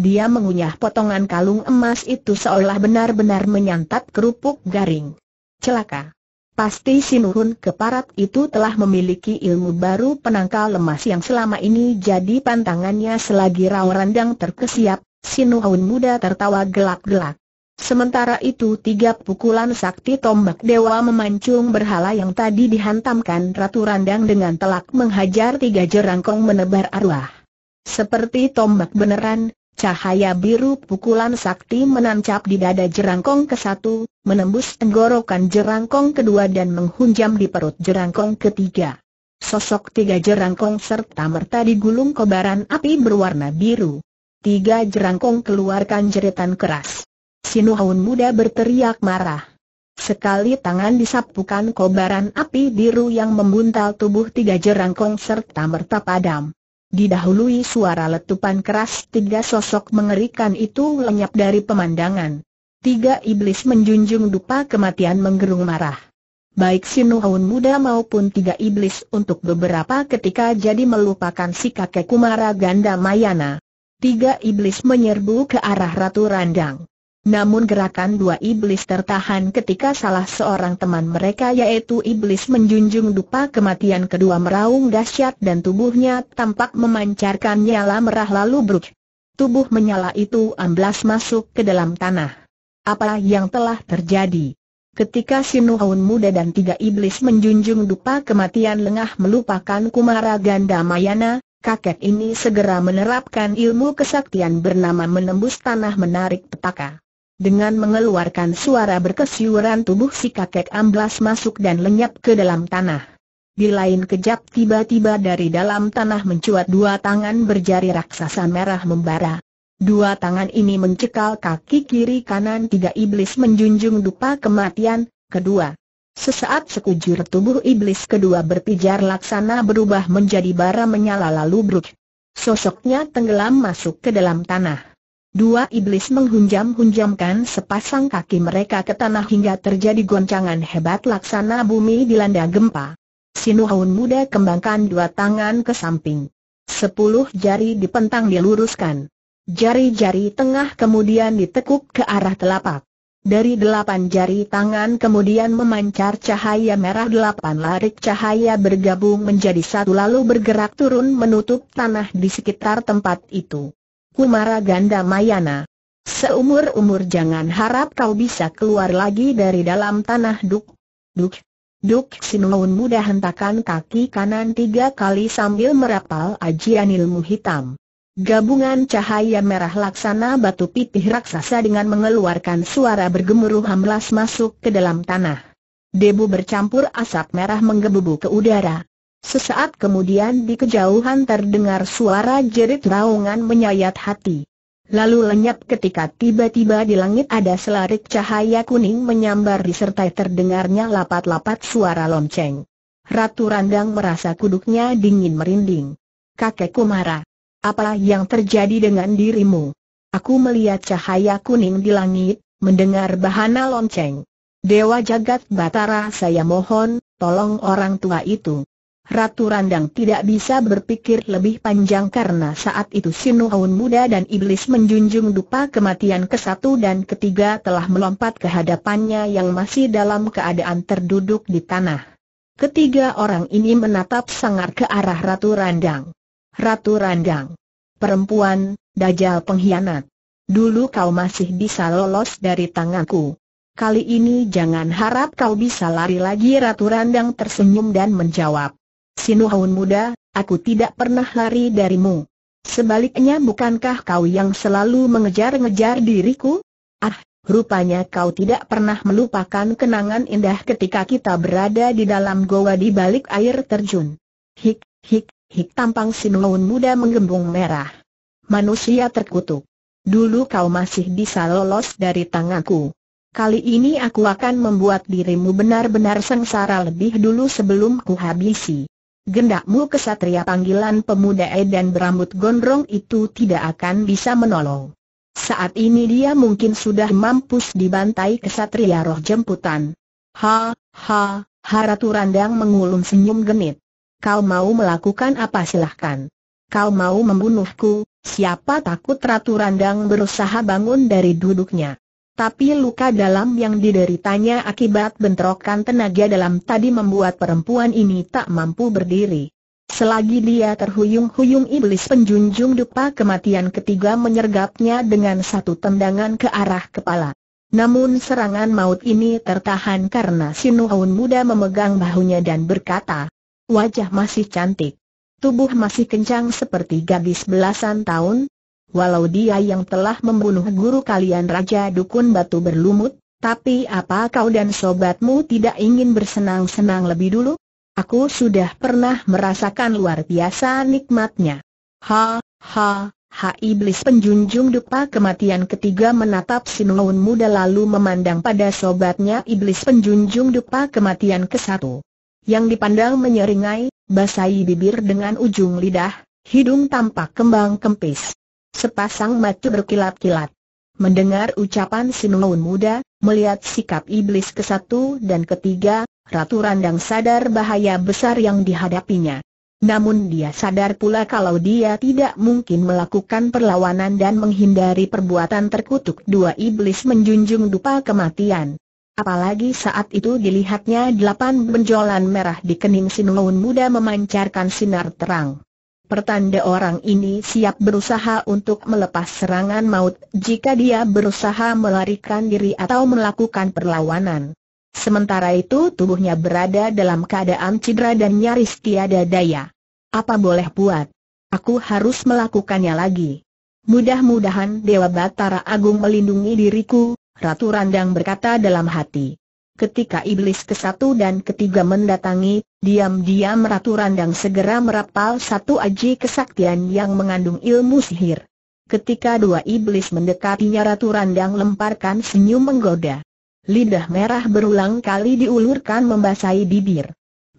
Dia mengunyah potongan kalung emas itu seolah benar-benar menyantap kerupuk garing. Celaka. Pasti si Keparat itu telah memiliki ilmu baru penangkal lemas yang selama ini jadi pantangannya selagi Rao Randang terkesiap, si muda tertawa gelak-gelak. Sementara itu tiga pukulan sakti tombak dewa memancung berhala yang tadi dihantamkan Ratu Randang dengan telak menghajar tiga jerangkong menebar arwah. Seperti tombak beneran, Cahaya biru pukulan sakti menancap di dada jerangkong ke satu, menembus tenggorokan jerangkong kedua dan menghunjam di perut jerangkong ketiga. Sosok tiga jerangkong serta merta digulung kobaran api berwarna biru. Tiga jerangkong keluarkan jeritan keras. Sinuhaun muda berteriak marah. Sekali tangan disapukan kobaran api biru yang membuntal tubuh tiga jerangkong serta merta padam. Didahului suara letupan keras tiga sosok mengerikan itu lenyap dari pemandangan. Tiga iblis menjunjung dupa kematian menggerung marah. Baik Sinuhun muda maupun tiga iblis untuk beberapa ketika jadi melupakan si kakek Kumara Ganda Mayana. Tiga iblis menyerbu ke arah Ratu Randang. Namun gerakan dua iblis tertahan ketika salah seorang teman mereka yaitu iblis menjunjung dupa kematian kedua meraung dahsyat dan tubuhnya tampak memancarkan nyala merah lalu bruk. Tubuh menyala itu amblas masuk ke dalam tanah. Apa yang telah terjadi? Ketika Sinuhaun muda dan tiga iblis menjunjung dupa kematian lengah melupakan Kumara Ganda Mayana, kakek ini segera menerapkan ilmu kesaktian bernama menembus tanah menarik petaka. Dengan mengeluarkan suara berkesiuran tubuh si kakek amblas masuk dan lenyap ke dalam tanah. Di lain kejap tiba-tiba dari dalam tanah mencuat dua tangan berjari raksasa merah membara. Dua tangan ini mencekal kaki kiri kanan tiga iblis menjunjung dupa kematian, kedua. Sesaat sekujur tubuh iblis kedua berpijar laksana berubah menjadi bara menyala lalu bruk. Sosoknya tenggelam masuk ke dalam tanah. Dua iblis menghunjam-hunjamkan sepasang kaki mereka ke tanah hingga terjadi goncangan hebat laksana bumi dilanda gempa. Sinuhaun muda kembangkan dua tangan ke samping. Sepuluh jari dipentang diluruskan. Jari-jari tengah kemudian ditekuk ke arah telapak. Dari delapan jari tangan kemudian memancar cahaya merah delapan larik cahaya bergabung menjadi satu lalu bergerak turun menutup tanah di sekitar tempat itu. Kumara Ganda Mayana. Seumur-umur jangan harap kau bisa keluar lagi dari dalam tanah duk. Duk. Duk Sinuun muda hentakan kaki kanan tiga kali sambil merapal ajian ilmu hitam. Gabungan cahaya merah laksana batu pipih raksasa dengan mengeluarkan suara bergemuruh hamlas masuk ke dalam tanah. Debu bercampur asap merah menggebu gebu ke udara. Sesaat kemudian di kejauhan terdengar suara jerit raungan menyayat hati. Lalu lenyap ketika tiba-tiba di langit ada selarik cahaya kuning menyambar disertai terdengarnya lapat-lapat suara lonceng. Ratu Randang merasa kuduknya dingin merinding. Kakek Kumara, Apa yang terjadi dengan dirimu? Aku melihat cahaya kuning di langit, mendengar bahana lonceng. Dewa jagat batara saya mohon, tolong orang tua itu. Ratu Randang tidak bisa berpikir lebih panjang karena saat itu Sinuhaun muda dan iblis menjunjung dupa kematian ke satu dan ketiga telah melompat ke hadapannya yang masih dalam keadaan terduduk di tanah. Ketiga orang ini menatap sangar ke arah Ratu Randang. Ratu Randang. Perempuan, dajal pengkhianat. Dulu kau masih bisa lolos dari tanganku. Kali ini jangan harap kau bisa lari lagi Ratu Randang tersenyum dan menjawab. Sinuhun muda, aku tidak pernah lari darimu. Sebaliknya bukankah kau yang selalu mengejar-ngejar diriku? Ah, rupanya kau tidak pernah melupakan kenangan indah ketika kita berada di dalam goa di balik air terjun. Hik, hik, hik tampang Sinuhun muda menggembung merah. Manusia terkutuk. Dulu kau masih bisa lolos dari tanganku. Kali ini aku akan membuat dirimu benar-benar sengsara lebih dulu sebelum ku habisi gendakmu kesatria panggilan pemuda edan berambut gondrong itu tidak akan bisa menolong. Saat ini dia mungkin sudah mampus dibantai kesatria roh jemputan. Ha, ha, ha Ratu Randang mengulum senyum genit. Kau mau melakukan apa silahkan. Kau mau membunuhku, siapa takut Ratu Randang berusaha bangun dari duduknya tapi luka dalam yang dideritanya akibat bentrokan tenaga dalam tadi membuat perempuan ini tak mampu berdiri. Selagi dia terhuyung-huyung iblis penjunjung dupa kematian ketiga menyergapnya dengan satu tendangan ke arah kepala. Namun serangan maut ini tertahan karena Sinuhaun muda memegang bahunya dan berkata, wajah masih cantik. Tubuh masih kencang seperti gadis belasan tahun, walau dia yang telah membunuh guru kalian Raja Dukun Batu Berlumut, tapi apa kau dan sobatmu tidak ingin bersenang-senang lebih dulu? Aku sudah pernah merasakan luar biasa nikmatnya. Ha, ha, ha iblis penjunjung dupa kematian ketiga menatap Sinuun muda lalu memandang pada sobatnya iblis penjunjung dupa kematian ke satu. Yang dipandang menyeringai, basahi bibir dengan ujung lidah, hidung tampak kembang kempis. Sepasang mata berkilat-kilat. Mendengar ucapan Sinuun muda, melihat sikap iblis ke satu dan ketiga, Ratu Randang sadar bahaya besar yang dihadapinya. Namun dia sadar pula kalau dia tidak mungkin melakukan perlawanan dan menghindari perbuatan terkutuk dua iblis menjunjung dupa kematian. Apalagi saat itu dilihatnya delapan benjolan merah di kening Sinuun muda memancarkan sinar terang. Pertanda orang ini siap berusaha untuk melepas serangan maut jika dia berusaha melarikan diri atau melakukan perlawanan. Sementara itu tubuhnya berada dalam keadaan cedera dan nyaris tiada daya. Apa boleh buat? Aku harus melakukannya lagi. Mudah-mudahan Dewa Batara Agung melindungi diriku, Ratu Randang berkata dalam hati. Ketika iblis ke satu dan ketiga mendatangi, diam-diam Ratu Randang segera merapal satu aji kesaktian yang mengandung ilmu sihir. Ketika dua iblis mendekatinya Ratu Randang lemparkan senyum menggoda. Lidah merah berulang kali diulurkan membasahi bibir.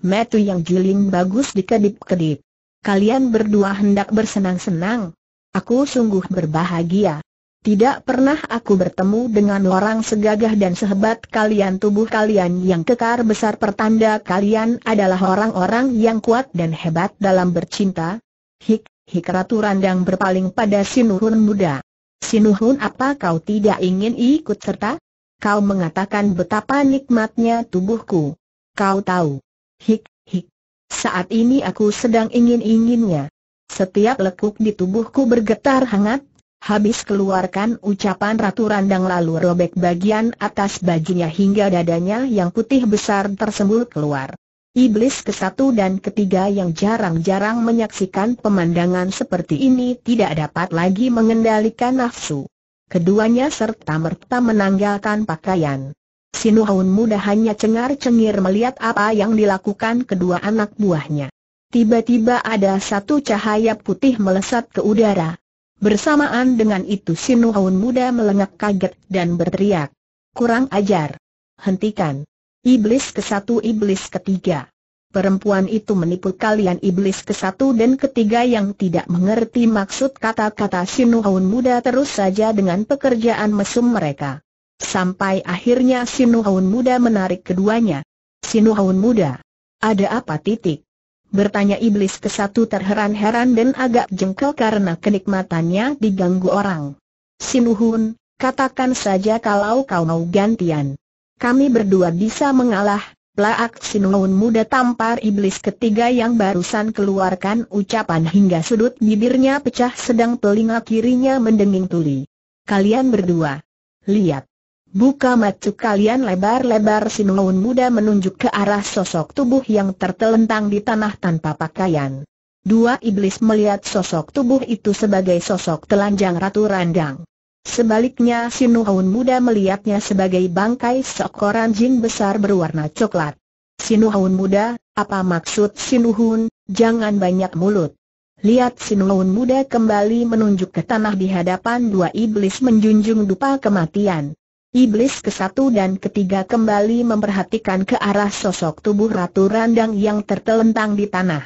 Metu yang juling bagus dikedip-kedip. Kalian berdua hendak bersenang-senang. Aku sungguh berbahagia. Tidak pernah aku bertemu dengan orang segagah dan sehebat kalian tubuh kalian yang kekar besar pertanda kalian adalah orang-orang yang kuat dan hebat dalam bercinta. Hik, hik Ratu Randang berpaling pada Sinuhun muda. Sinuhun apa kau tidak ingin ikut serta? Kau mengatakan betapa nikmatnya tubuhku. Kau tahu. Hik, hik. Saat ini aku sedang ingin-inginnya. Setiap lekuk di tubuhku bergetar hangat, Habis keluarkan ucapan Ratu Randang lalu robek bagian atas bajunya hingga dadanya yang putih besar tersembul keluar. Iblis ke satu dan ketiga yang jarang-jarang menyaksikan pemandangan seperti ini tidak dapat lagi mengendalikan nafsu. Keduanya serta-merta menanggalkan pakaian. Sinuhaun muda hanya cengar-cengir melihat apa yang dilakukan kedua anak buahnya. Tiba-tiba ada satu cahaya putih melesat ke udara, Bersamaan dengan itu Sinuhun muda melengak kaget dan berteriak. Kurang ajar. Hentikan. Iblis ke satu, iblis ketiga. Perempuan itu menipu kalian iblis ke satu dan ketiga yang tidak mengerti maksud kata-kata Sinuhun muda terus saja dengan pekerjaan mesum mereka. Sampai akhirnya Sinuhun muda menarik keduanya. Sinuhun muda. Ada apa titik? Bertanya iblis ke satu terheran-heran dan agak jengkel karena kenikmatannya diganggu orang. Sinuhun, katakan saja kalau kau mau gantian. Kami berdua bisa mengalah, Laak Sinuhun muda tampar iblis ketiga yang barusan keluarkan ucapan hingga sudut bibirnya pecah sedang telinga kirinya mendenging tuli. Kalian berdua. Lihat. Buka mata kalian lebar-lebar Simeon muda menunjuk ke arah sosok tubuh yang tertelentang di tanah tanpa pakaian. Dua iblis melihat sosok tubuh itu sebagai sosok telanjang Ratu Randang. Sebaliknya Sinuhaun muda melihatnya sebagai bangkai seekor anjing besar berwarna coklat. Sinuhaun muda, apa maksud Sinuhun, jangan banyak mulut. Lihat Sinuhaun muda kembali menunjuk ke tanah di hadapan dua iblis menjunjung dupa kematian. Iblis ke satu dan ketiga kembali memperhatikan ke arah sosok tubuh Ratu Randang yang tertelentang di tanah.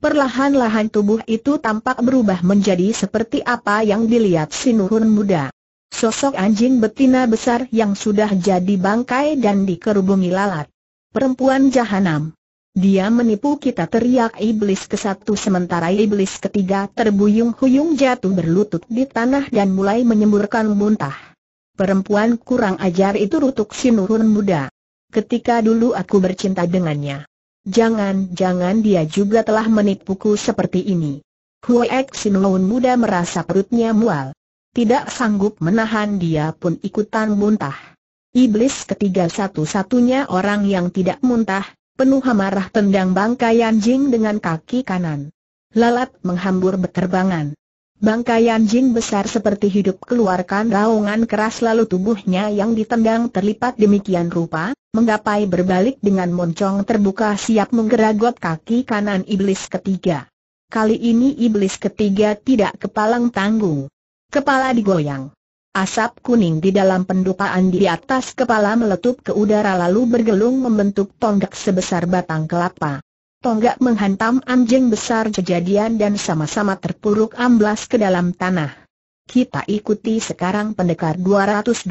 Perlahan-lahan tubuh itu tampak berubah menjadi seperti apa yang dilihat si nurun muda. Sosok anjing betina besar yang sudah jadi bangkai dan dikerubungi lalat. Perempuan jahanam. Dia menipu kita teriak iblis ke satu sementara iblis ketiga terbuyung-huyung jatuh berlutut di tanah dan mulai menyemburkan muntah. Perempuan kurang ajar itu rutuk sinurun muda. Ketika dulu aku bercinta dengannya. Jangan-jangan dia juga telah menipuku seperti ini. Huek Sinurun muda merasa perutnya mual. Tidak sanggup menahan dia pun ikutan muntah. Iblis ketiga satu-satunya orang yang tidak muntah, penuh amarah tendang bangkai anjing dengan kaki kanan. Lalat menghambur beterbangan. Bangkaian jin besar seperti hidup keluarkan raungan keras lalu tubuhnya yang ditendang terlipat demikian rupa, menggapai berbalik dengan moncong terbuka siap menggeragot kaki kanan iblis ketiga. Kali ini iblis ketiga tidak kepalang tanggung. Kepala digoyang. Asap kuning di dalam pendupaan di atas kepala meletup ke udara lalu bergelung membentuk tonggak sebesar batang kelapa. Tonggak menghantam anjing besar kejadian dan sama-sama terpuruk amblas ke dalam tanah. Kita ikuti sekarang pendekar 212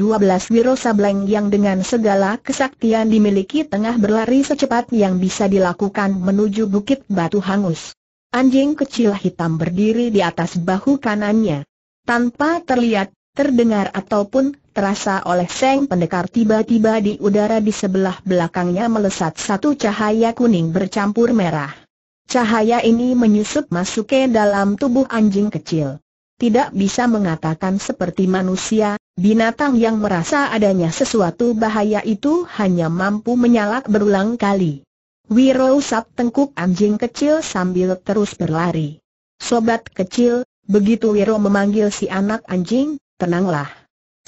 Wiro Sableng yang dengan segala kesaktian dimiliki tengah berlari secepat yang bisa dilakukan menuju bukit batu hangus. Anjing kecil hitam berdiri di atas bahu kanannya. Tanpa terlihat, terdengar ataupun terasa oleh Seng Pendekar tiba-tiba di udara di sebelah belakangnya melesat satu cahaya kuning bercampur merah. Cahaya ini menyusup masuk ke dalam tubuh anjing kecil. Tidak bisa mengatakan seperti manusia, binatang yang merasa adanya sesuatu bahaya itu hanya mampu menyalak berulang kali. Wiro usap tengkuk anjing kecil sambil terus berlari. Sobat kecil, begitu Wiro memanggil si anak anjing, tenanglah.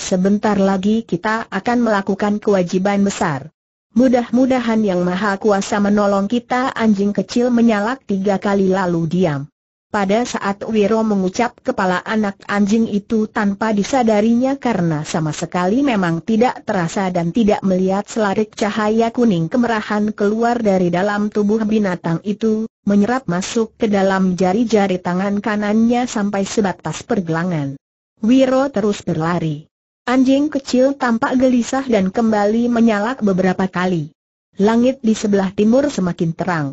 Sebentar lagi kita akan melakukan kewajiban besar. Mudah-mudahan Yang Maha Kuasa menolong kita anjing kecil menyalak tiga kali lalu diam. Pada saat Wiro mengucap kepala anak anjing itu tanpa disadarinya karena sama sekali memang tidak terasa dan tidak melihat selarik cahaya kuning kemerahan keluar dari dalam tubuh binatang itu, menyerap masuk ke dalam jari-jari tangan kanannya sampai sebatas pergelangan. Wiro terus berlari. Anjing kecil tampak gelisah dan kembali menyalak beberapa kali. Langit di sebelah timur semakin terang.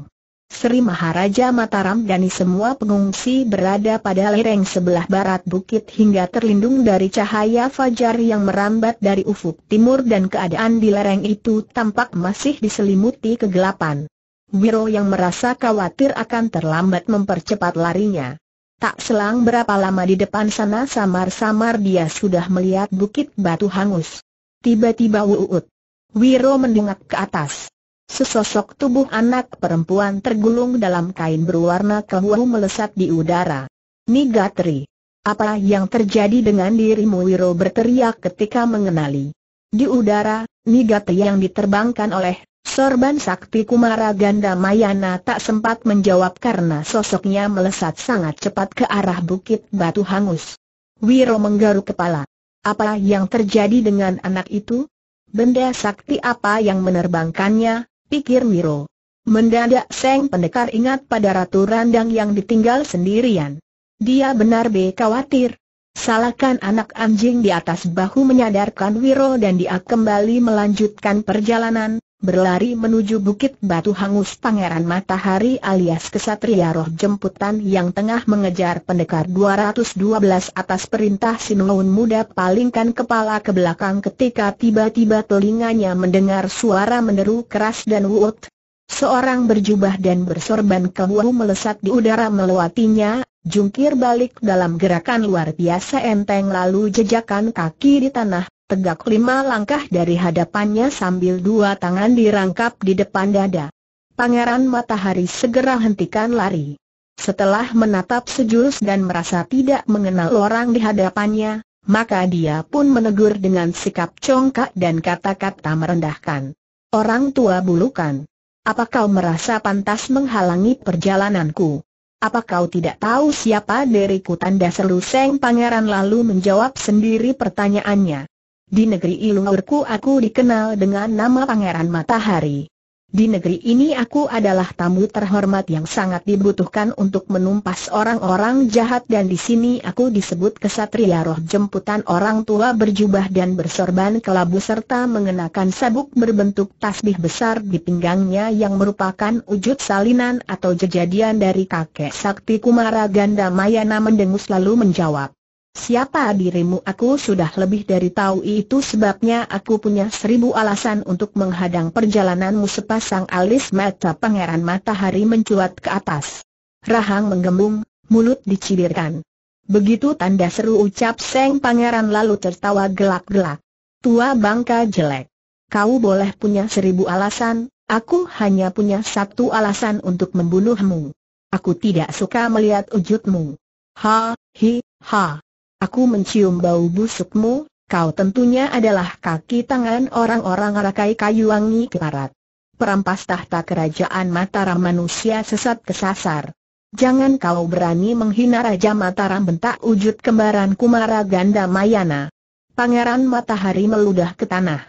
Sri Maharaja Mataram dan semua pengungsi berada pada lereng sebelah barat bukit hingga terlindung dari cahaya fajar yang merambat dari ufuk timur dan keadaan di lereng itu tampak masih diselimuti kegelapan. Wiro yang merasa khawatir akan terlambat mempercepat larinya. Tak selang berapa lama di depan sana samar-samar dia sudah melihat bukit batu hangus. Tiba-tiba Wuut. Wiro mendengar ke atas. Sesosok tubuh anak perempuan tergulung dalam kain berwarna kehuahu melesat di udara. Nigatri. Apa yang terjadi dengan dirimu Wiro berteriak ketika mengenali. Di udara, Nigatri yang diterbangkan oleh Sorban Sakti Kumara Ganda Mayana tak sempat menjawab karena sosoknya melesat sangat cepat ke arah bukit batu hangus. Wiro menggaruk kepala. Apa yang terjadi dengan anak itu? Benda sakti apa yang menerbangkannya, pikir Wiro. Mendadak Seng Pendekar ingat pada Ratu Randang yang ditinggal sendirian. Dia benar be khawatir. Salahkan anak anjing di atas bahu menyadarkan Wiro dan dia kembali melanjutkan perjalanan, berlari menuju bukit batu hangus Pangeran Matahari alias Kesatria Roh Jemputan yang tengah mengejar pendekar 212 atas perintah Sinuun muda palingkan kepala ke belakang ketika tiba-tiba telinganya mendengar suara meneru keras dan wut. Seorang berjubah dan bersorban kewu melesat di udara melewatinya, jungkir balik dalam gerakan luar biasa enteng lalu jejakan kaki di tanah tegak lima langkah dari hadapannya sambil dua tangan dirangkap di depan dada. Pangeran Matahari segera hentikan lari. Setelah menatap sejurus dan merasa tidak mengenal orang di hadapannya, maka dia pun menegur dengan sikap congkak dan kata-kata merendahkan. Orang tua bulukan. Apa kau merasa pantas menghalangi perjalananku? Apa kau tidak tahu siapa diriku tanda seluseng pangeran lalu menjawab sendiri pertanyaannya. Di negeri Ilungurku aku dikenal dengan nama Pangeran Matahari. Di negeri ini aku adalah tamu terhormat yang sangat dibutuhkan untuk menumpas orang-orang jahat dan di sini aku disebut kesatria roh jemputan orang tua berjubah dan bersorban kelabu serta mengenakan sabuk berbentuk tasbih besar di pinggangnya yang merupakan wujud salinan atau jejadian dari kakek sakti Kumara Ganda Mayana mendengus lalu menjawab. Siapa dirimu aku sudah lebih dari tahu itu sebabnya aku punya seribu alasan untuk menghadang perjalananmu sepasang alis mata pangeran matahari mencuat ke atas. Rahang menggembung, mulut dicibirkan. Begitu tanda seru ucap Seng Pangeran lalu tertawa gelak-gelak. Tua bangka jelek. Kau boleh punya seribu alasan, aku hanya punya satu alasan untuk membunuhmu. Aku tidak suka melihat wujudmu. Ha, hi, ha. Aku mencium bau busukmu, kau tentunya adalah kaki tangan orang-orang rakai kayu wangi kelarat. Perampas tahta kerajaan Mataram manusia sesat kesasar. Jangan kau berani menghina Raja Mataram bentak wujud kembaran Kumara Ganda Mayana. Pangeran Matahari meludah ke tanah.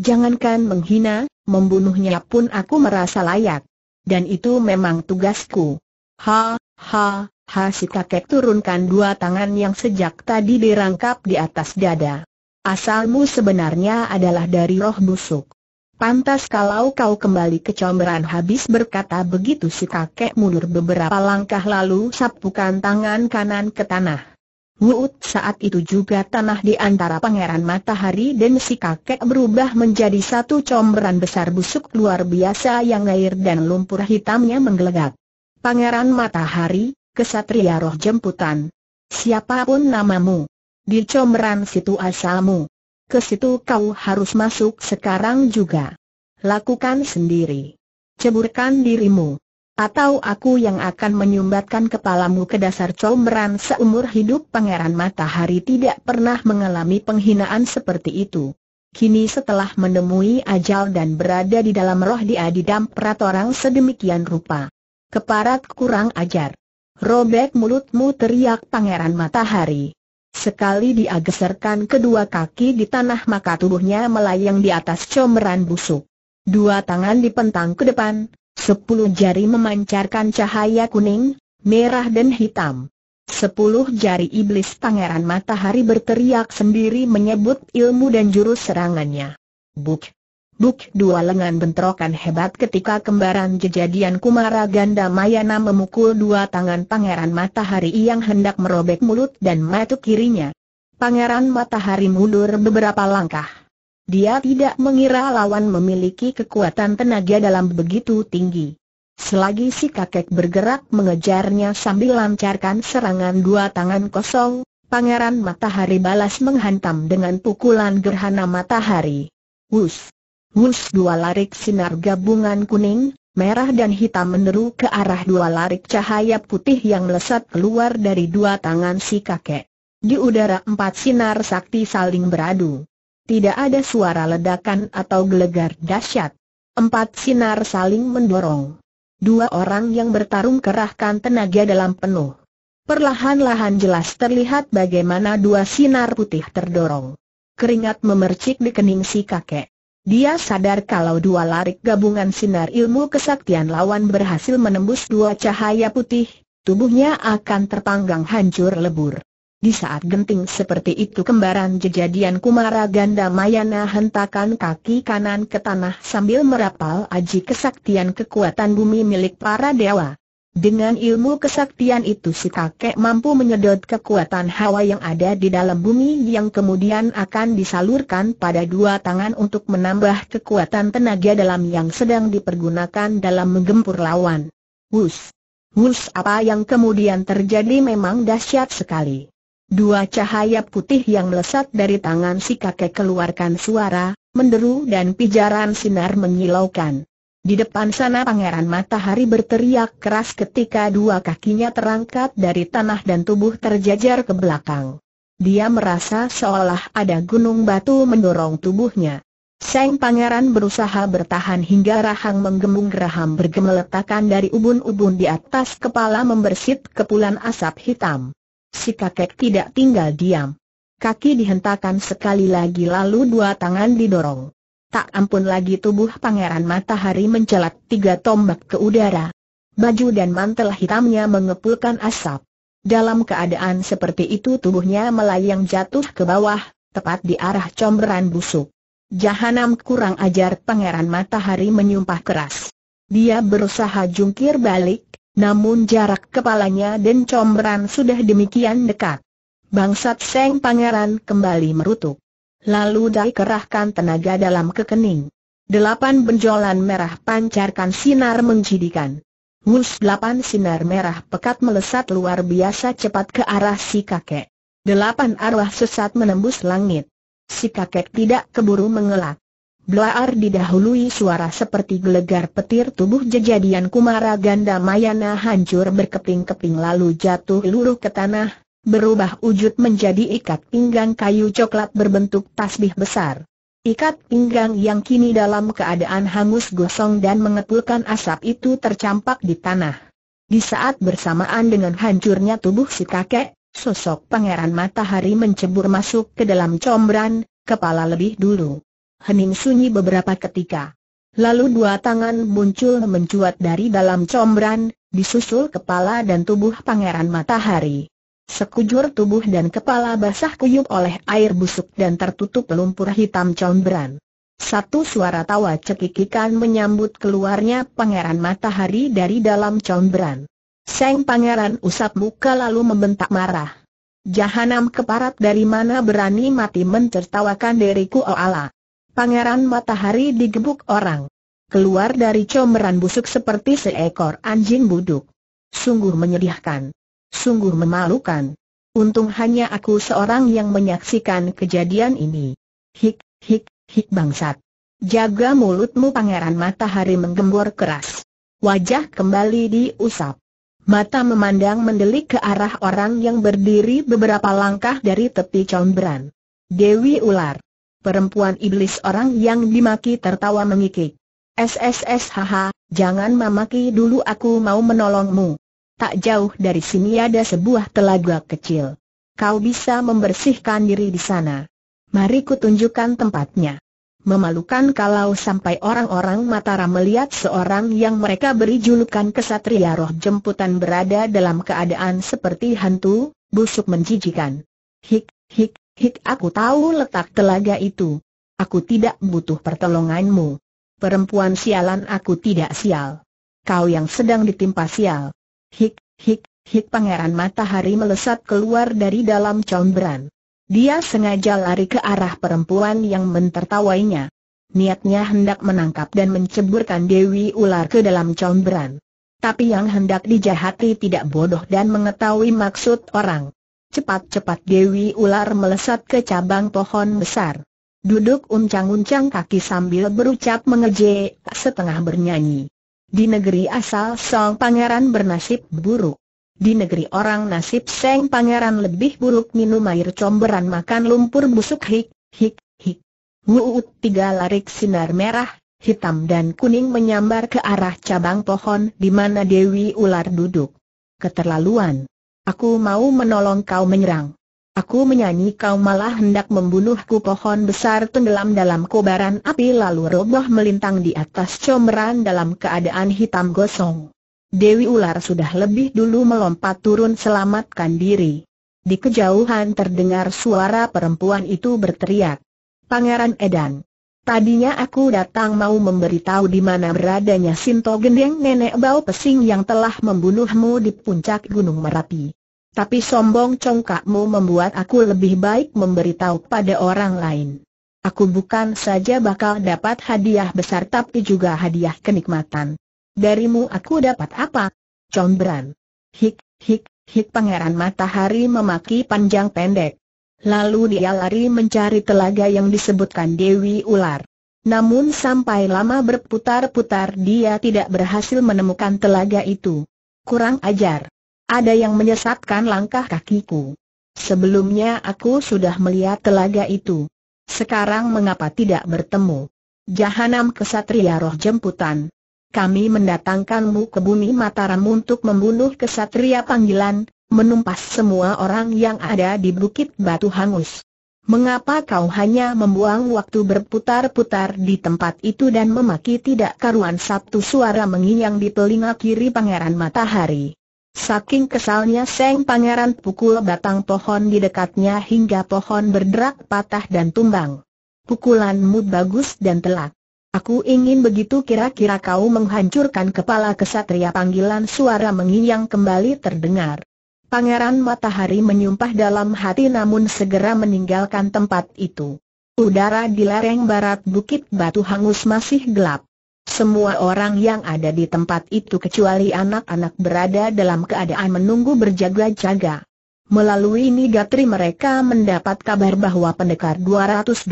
Jangankan menghina, membunuhnya pun aku merasa layak. Dan itu memang tugasku. Ha, ha, Ha si kakek turunkan dua tangan yang sejak tadi dirangkap di atas dada. Asalmu sebenarnya adalah dari roh busuk. Pantas kalau kau kembali kecomberan habis berkata begitu si kakek mundur beberapa langkah lalu sapukan tangan kanan ke tanah. Wuut saat itu juga tanah di antara pangeran matahari dan si kakek berubah menjadi satu comberan besar busuk luar biasa yang air dan lumpur hitamnya menggelegak. Pangeran matahari, kesatria roh jemputan. Siapapun namamu. Di comeran situ asalmu. Ke situ kau harus masuk sekarang juga. Lakukan sendiri. Ceburkan dirimu. Atau aku yang akan menyumbatkan kepalamu ke dasar comberan seumur hidup Pangeran Matahari tidak pernah mengalami penghinaan seperti itu. Kini setelah menemui ajal dan berada di dalam roh dia didamprat orang sedemikian rupa. Keparat kurang ajar. Robek mulutmu teriak Pangeran Matahari. Sekali dia geserkan kedua kaki di tanah maka tubuhnya melayang di atas comeran busuk. Dua tangan dipentang ke depan, sepuluh jari memancarkan cahaya kuning, merah dan hitam. Sepuluh jari iblis Pangeran Matahari berteriak sendiri menyebut ilmu dan jurus serangannya. Buk! Buk dua lengan bentrokan hebat ketika kembaran jejadian Kumara Ganda Mayana memukul dua tangan Pangeran Matahari yang hendak merobek mulut dan mata kirinya. Pangeran Matahari mundur beberapa langkah. Dia tidak mengira lawan memiliki kekuatan tenaga dalam begitu tinggi. Selagi si kakek bergerak mengejarnya sambil lancarkan serangan dua tangan kosong, Pangeran Matahari balas menghantam dengan pukulan gerhana matahari. Wus! Wus dua larik sinar gabungan kuning, merah dan hitam meneru ke arah dua larik cahaya putih yang melesat keluar dari dua tangan si kakek. Di udara empat sinar sakti saling beradu. Tidak ada suara ledakan atau gelegar dahsyat. Empat sinar saling mendorong. Dua orang yang bertarung kerahkan tenaga dalam penuh. Perlahan-lahan jelas terlihat bagaimana dua sinar putih terdorong. Keringat memercik di kening si kakek. Dia sadar kalau dua larik gabungan sinar ilmu kesaktian lawan berhasil menembus dua cahaya putih, tubuhnya akan terpanggang hancur lebur. Di saat genting seperti itu kembaran jejadian Kumara Ganda Mayana hentakan kaki kanan ke tanah sambil merapal aji kesaktian kekuatan bumi milik para dewa. Dengan ilmu kesaktian itu si kakek mampu menyedot kekuatan hawa yang ada di dalam bumi yang kemudian akan disalurkan pada dua tangan untuk menambah kekuatan tenaga dalam yang sedang dipergunakan dalam menggempur lawan. Wus! Wus apa yang kemudian terjadi memang dahsyat sekali. Dua cahaya putih yang melesat dari tangan si kakek keluarkan suara, menderu dan pijaran sinar menyilaukan. Di depan sana Pangeran Matahari berteriak keras ketika dua kakinya terangkat dari tanah dan tubuh terjajar ke belakang. Dia merasa seolah ada gunung batu mendorong tubuhnya. Seng Pangeran berusaha bertahan hingga rahang menggembung geraham bergemeletakan dari ubun-ubun di atas kepala membersit kepulan asap hitam. Si kakek tidak tinggal diam. Kaki dihentakkan sekali lagi lalu dua tangan didorong. Tak ampun lagi tubuh Pangeran Matahari mencelat tiga tombak ke udara. Baju dan mantel hitamnya mengepulkan asap. Dalam keadaan seperti itu tubuhnya melayang jatuh ke bawah, tepat di arah comberan busuk. Jahanam kurang ajar Pangeran Matahari menyumpah keras. Dia berusaha jungkir balik, namun jarak kepalanya dan comberan sudah demikian dekat. Bangsat Seng Pangeran kembali merutuk. Lalu Dai kerahkan tenaga dalam ke kening. Delapan benjolan merah pancarkan sinar menjidikan. Mus delapan sinar merah pekat melesat luar biasa cepat ke arah si kakek. Delapan arwah sesat menembus langit. Si kakek tidak keburu mengelak. Blaar didahului suara seperti gelegar petir tubuh jejadian Kumara Ganda Mayana hancur berkeping-keping lalu jatuh luruh ke tanah, berubah wujud menjadi ikat pinggang kayu coklat berbentuk tasbih besar. Ikat pinggang yang kini dalam keadaan hangus gosong dan mengepulkan asap itu tercampak di tanah. Di saat bersamaan dengan hancurnya tubuh si kakek, sosok pangeran matahari mencebur masuk ke dalam combran, kepala lebih dulu. Hening sunyi beberapa ketika. Lalu dua tangan muncul mencuat dari dalam combran, disusul kepala dan tubuh pangeran matahari. Sekujur tubuh dan kepala basah kuyup oleh air busuk dan tertutup lumpur hitam comberan. Satu suara tawa cekikikan menyambut keluarnya pangeran matahari dari dalam comberan. Seng pangeran usap muka lalu membentak marah. Jahanam keparat dari mana berani mati mencertawakan diriku o Allah. Pangeran matahari digebuk orang. Keluar dari comberan busuk seperti seekor anjing buduk. Sungguh menyedihkan. Sungguh memalukan. Untung hanya aku seorang yang menyaksikan kejadian ini. Hik, hik, hik bangsat. Jaga mulutmu pangeran matahari menggembor keras. Wajah kembali diusap. Mata memandang mendelik ke arah orang yang berdiri beberapa langkah dari tepi comberan. Dewi ular. Perempuan iblis orang yang dimaki tertawa mengikik. Sss, haha, jangan memaki dulu aku mau menolongmu tak jauh dari sini ada sebuah telaga kecil. Kau bisa membersihkan diri di sana. Mari kutunjukkan tempatnya. Memalukan kalau sampai orang-orang Matara melihat seorang yang mereka beri julukan kesatria roh jemputan berada dalam keadaan seperti hantu, busuk menjijikan. Hik, hik, hik aku tahu letak telaga itu. Aku tidak butuh pertolonganmu. Perempuan sialan aku tidak sial. Kau yang sedang ditimpa sial. Hik, hik, hik pangeran matahari melesat keluar dari dalam comberan. Dia sengaja lari ke arah perempuan yang mentertawainya. Niatnya hendak menangkap dan menceburkan Dewi Ular ke dalam comberan. Tapi yang hendak dijahati tidak bodoh dan mengetahui maksud orang. Cepat-cepat Dewi Ular melesat ke cabang pohon besar. Duduk uncang-uncang kaki sambil berucap mengejek setengah bernyanyi. Di negeri asal Song Pangeran bernasib buruk. Di negeri orang nasib Seng Pangeran lebih buruk minum air comberan makan lumpur busuk hik, hik, hik. Wuut tiga larik sinar merah, hitam dan kuning menyambar ke arah cabang pohon di mana Dewi Ular duduk. Keterlaluan. Aku mau menolong kau menyerang. Aku menyanyi kau malah hendak membunuhku pohon besar tenggelam dalam kobaran api lalu roboh melintang di atas comeran dalam keadaan hitam gosong. Dewi ular sudah lebih dulu melompat turun selamatkan diri. Di kejauhan terdengar suara perempuan itu berteriak. Pangeran Edan. Tadinya aku datang mau memberitahu di mana beradanya Sinto Gendeng Nenek Bau Pesing yang telah membunuhmu di puncak Gunung Merapi. Tapi sombong congkakmu membuat aku lebih baik memberitahu pada orang lain. Aku bukan saja bakal dapat hadiah besar tapi juga hadiah kenikmatan. Darimu aku dapat apa? Combran. Hik, hik, hik pangeran matahari memaki panjang pendek. Lalu dia lari mencari telaga yang disebutkan Dewi Ular. Namun sampai lama berputar-putar dia tidak berhasil menemukan telaga itu. Kurang ajar. Ada yang menyesatkan langkah kakiku. Sebelumnya aku sudah melihat telaga itu. Sekarang mengapa tidak bertemu? Jahanam kesatria roh jemputan. Kami mendatangkanmu ke bumi Mataram untuk membunuh kesatria panggilan, menumpas semua orang yang ada di Bukit Batu Hangus. Mengapa kau hanya membuang waktu berputar-putar di tempat itu dan memaki tidak karuan Sabtu suara menginyang di telinga kiri Pangeran Matahari. Saking kesalnya Seng Pangeran pukul batang pohon di dekatnya hingga pohon berderak patah dan tumbang. Pukulanmu bagus dan telak. Aku ingin begitu kira-kira kau menghancurkan kepala kesatria panggilan suara menginyang kembali terdengar. Pangeran Matahari menyumpah dalam hati namun segera meninggalkan tempat itu. Udara di lereng barat Bukit Batu hangus masih gelap. Semua orang yang ada di tempat itu kecuali anak-anak berada dalam keadaan menunggu berjaga-jaga. Melalui Nigatri mereka mendapat kabar bahwa pendekar 212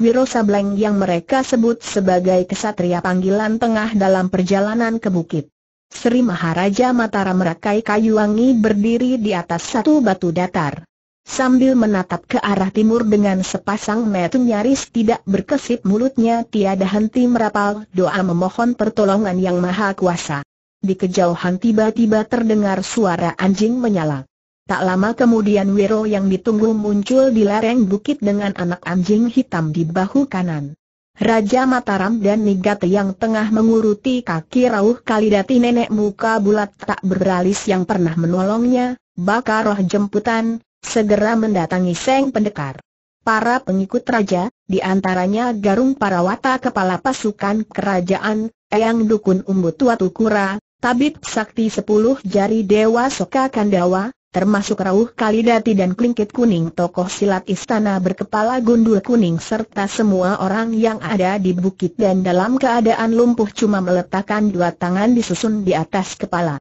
Wiro Sableng yang mereka sebut sebagai kesatria panggilan tengah dalam perjalanan ke bukit. Sri Maharaja Mataram Rakai Kayuwangi berdiri di atas satu batu datar. Sambil menatap ke arah timur dengan sepasang mata nyaris tidak berkesip mulutnya tiada henti merapal doa memohon pertolongan yang maha kuasa. Di kejauhan tiba-tiba terdengar suara anjing menyala. Tak lama kemudian Wiro yang ditunggu muncul di lereng bukit dengan anak anjing hitam di bahu kanan. Raja Mataram dan Nigate yang tengah menguruti kaki rauh kalidati nenek muka bulat tak beralis yang pernah menolongnya, bakar roh jemputan, segera mendatangi Seng Pendekar. Para pengikut raja, di antaranya Garung Parawata Kepala Pasukan Kerajaan, Eyang Dukun Umbu Tukura, Tabib Sakti Sepuluh Jari Dewa Soka Kandawa, termasuk Rauh Kalidati dan Klingkit Kuning tokoh silat istana berkepala gundul kuning serta semua orang yang ada di bukit dan dalam keadaan lumpuh cuma meletakkan dua tangan disusun di atas kepala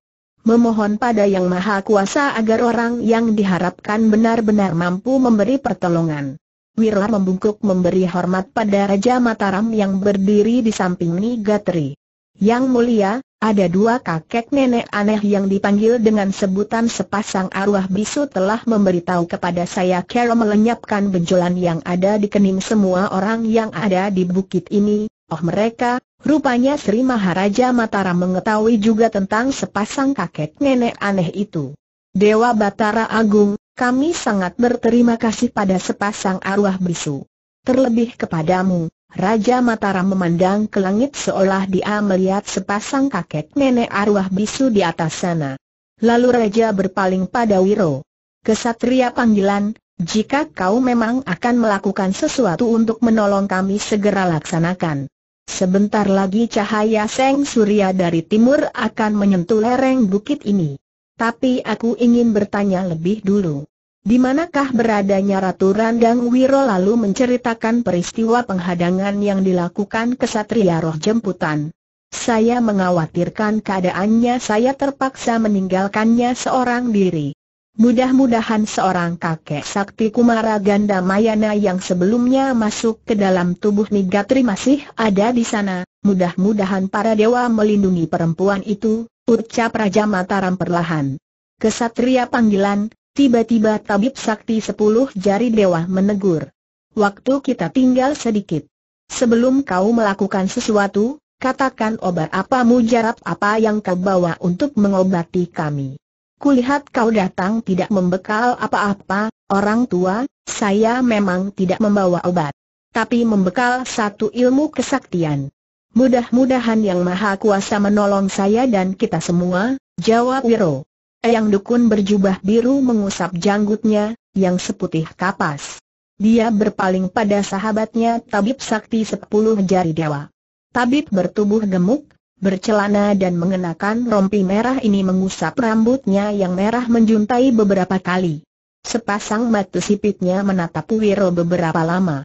memohon pada Yang Maha Kuasa agar orang yang diharapkan benar-benar mampu memberi pertolongan. Wirla membungkuk memberi hormat pada Raja Mataram yang berdiri di samping Nigatri. Yang mulia, ada dua kakek nenek aneh yang dipanggil dengan sebutan sepasang arwah bisu telah memberitahu kepada saya Kero melenyapkan benjolan yang ada di kening semua orang yang ada di bukit ini, Oh mereka, rupanya Sri Maharaja Matara mengetahui juga tentang sepasang kakek nenek aneh itu. Dewa Batara Agung, kami sangat berterima kasih pada sepasang arwah bisu. Terlebih kepadamu, Raja Matara memandang ke langit seolah dia melihat sepasang kakek nenek arwah bisu di atas sana. Lalu Raja berpaling pada Wiro. Kesatria panggilan, jika kau memang akan melakukan sesuatu untuk menolong kami segera laksanakan. Sebentar lagi cahaya Seng Surya dari timur akan menyentuh lereng bukit ini. Tapi aku ingin bertanya lebih dulu. Di manakah beradanya Ratu Randang Wiro lalu menceritakan peristiwa penghadangan yang dilakukan kesatria roh jemputan? Saya mengkhawatirkan keadaannya saya terpaksa meninggalkannya seorang diri. Mudah-mudahan seorang kakek sakti Kumara Ganda Mayana yang sebelumnya masuk ke dalam tubuh Nigatri masih ada di sana. Mudah-mudahan para dewa melindungi perempuan itu, ucap Raja Mataram perlahan. Kesatria panggilan, tiba-tiba tabib sakti sepuluh jari dewa menegur. Waktu kita tinggal sedikit. Sebelum kau melakukan sesuatu, katakan obat apa mujarab apa yang kau bawa untuk mengobati kami. Kulihat kau datang tidak membekal apa-apa, orang tua, saya memang tidak membawa obat. Tapi membekal satu ilmu kesaktian. Mudah-mudahan Yang Maha Kuasa menolong saya dan kita semua, jawab Wiro. Yang Dukun berjubah biru mengusap janggutnya, yang seputih kapas. Dia berpaling pada sahabatnya Tabib Sakti Sepuluh Jari Dewa. Tabib bertubuh gemuk, bercelana dan mengenakan rompi merah ini mengusap rambutnya yang merah menjuntai beberapa kali. Sepasang mata sipitnya menatap Wiro beberapa lama.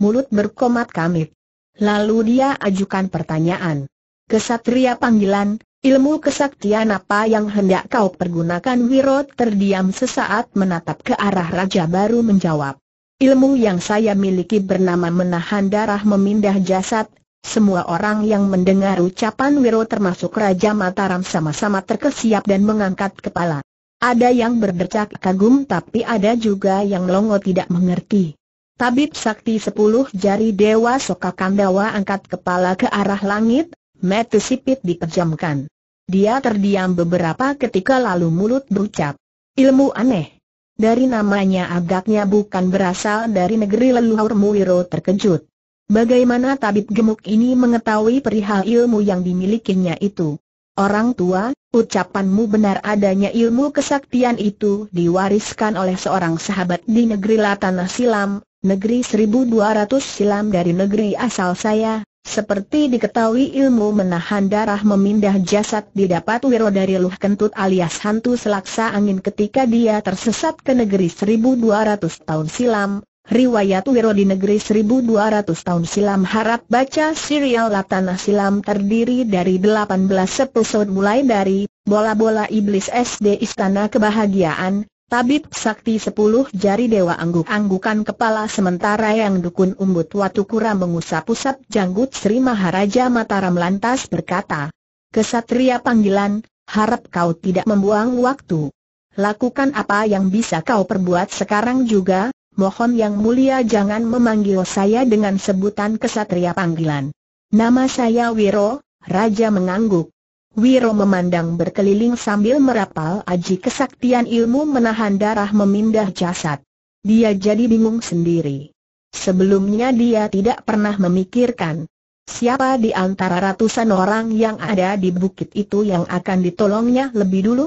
Mulut berkomat kamit. Lalu dia ajukan pertanyaan. Kesatria panggilan, ilmu kesaktian apa yang hendak kau pergunakan Wiro terdiam sesaat menatap ke arah Raja baru menjawab. Ilmu yang saya miliki bernama menahan darah memindah jasad, semua orang yang mendengar ucapan Wiro termasuk Raja Mataram sama-sama terkesiap dan mengangkat kepala. Ada yang berdecak kagum tapi ada juga yang longo tidak mengerti. Tabib Sakti sepuluh jari Dewa Soka Kandawa angkat kepala ke arah langit, metu sipit dikejamkan. Dia terdiam beberapa ketika lalu mulut berucap. Ilmu aneh. Dari namanya agaknya bukan berasal dari negeri leluhur Wiro terkejut. Bagaimana tabib gemuk ini mengetahui perihal ilmu yang dimilikinya itu? Orang tua, ucapanmu benar adanya ilmu kesaktian itu diwariskan oleh seorang sahabat di negeri Latana Silam, negeri 1200 silam dari negeri asal saya, seperti diketahui ilmu menahan darah memindah jasad didapat wiro dari luh kentut alias hantu selaksa angin ketika dia tersesat ke negeri 1200 tahun silam, Riwayat Wiro di negeri 1200 tahun silam harap baca serial Latanah Silam terdiri dari 18 episode mulai dari Bola-bola Iblis SD Istana Kebahagiaan, Tabib Sakti 10 jari dewa angguk-anggukan kepala sementara yang dukun umbut watu kura mengusap-usap janggut Sri Maharaja Mataram lantas berkata, Kesatria panggilan, harap kau tidak membuang waktu. Lakukan apa yang bisa kau perbuat sekarang juga, mohon yang mulia jangan memanggil saya dengan sebutan kesatria panggilan. Nama saya Wiro, Raja mengangguk. Wiro memandang berkeliling sambil merapal aji kesaktian ilmu menahan darah memindah jasad. Dia jadi bingung sendiri. Sebelumnya dia tidak pernah memikirkan siapa di antara ratusan orang yang ada di bukit itu yang akan ditolongnya lebih dulu.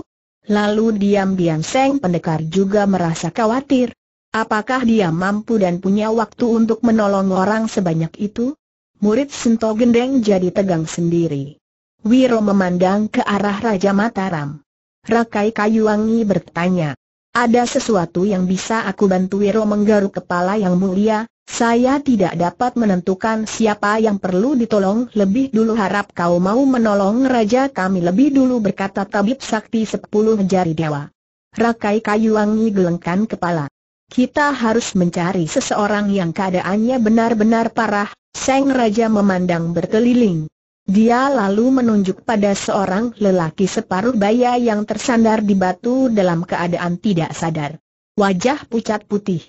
Lalu diam-diam Seng Pendekar juga merasa khawatir. Apakah dia mampu dan punya waktu untuk menolong orang sebanyak itu? Murid Sento Gendeng jadi tegang sendiri. Wiro memandang ke arah Raja Mataram. Rakai Kayuwangi bertanya, ada sesuatu yang bisa aku bantu Wiro menggaruk kepala yang mulia, saya tidak dapat menentukan siapa yang perlu ditolong lebih dulu harap kau mau menolong Raja kami lebih dulu berkata Tabib Sakti Sepuluh Jari Dewa. Rakai Kayuwangi gelengkan kepala. Kita harus mencari seseorang yang keadaannya benar-benar parah, Seng Raja memandang berkeliling. Dia lalu menunjuk pada seorang lelaki separuh baya yang tersandar di batu dalam keadaan tidak sadar. Wajah pucat putih.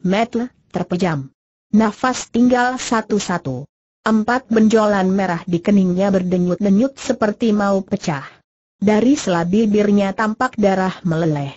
Metle, terpejam. Nafas tinggal satu-satu. Empat benjolan merah di keningnya berdenyut-denyut seperti mau pecah. Dari selabi bibirnya tampak darah meleleh.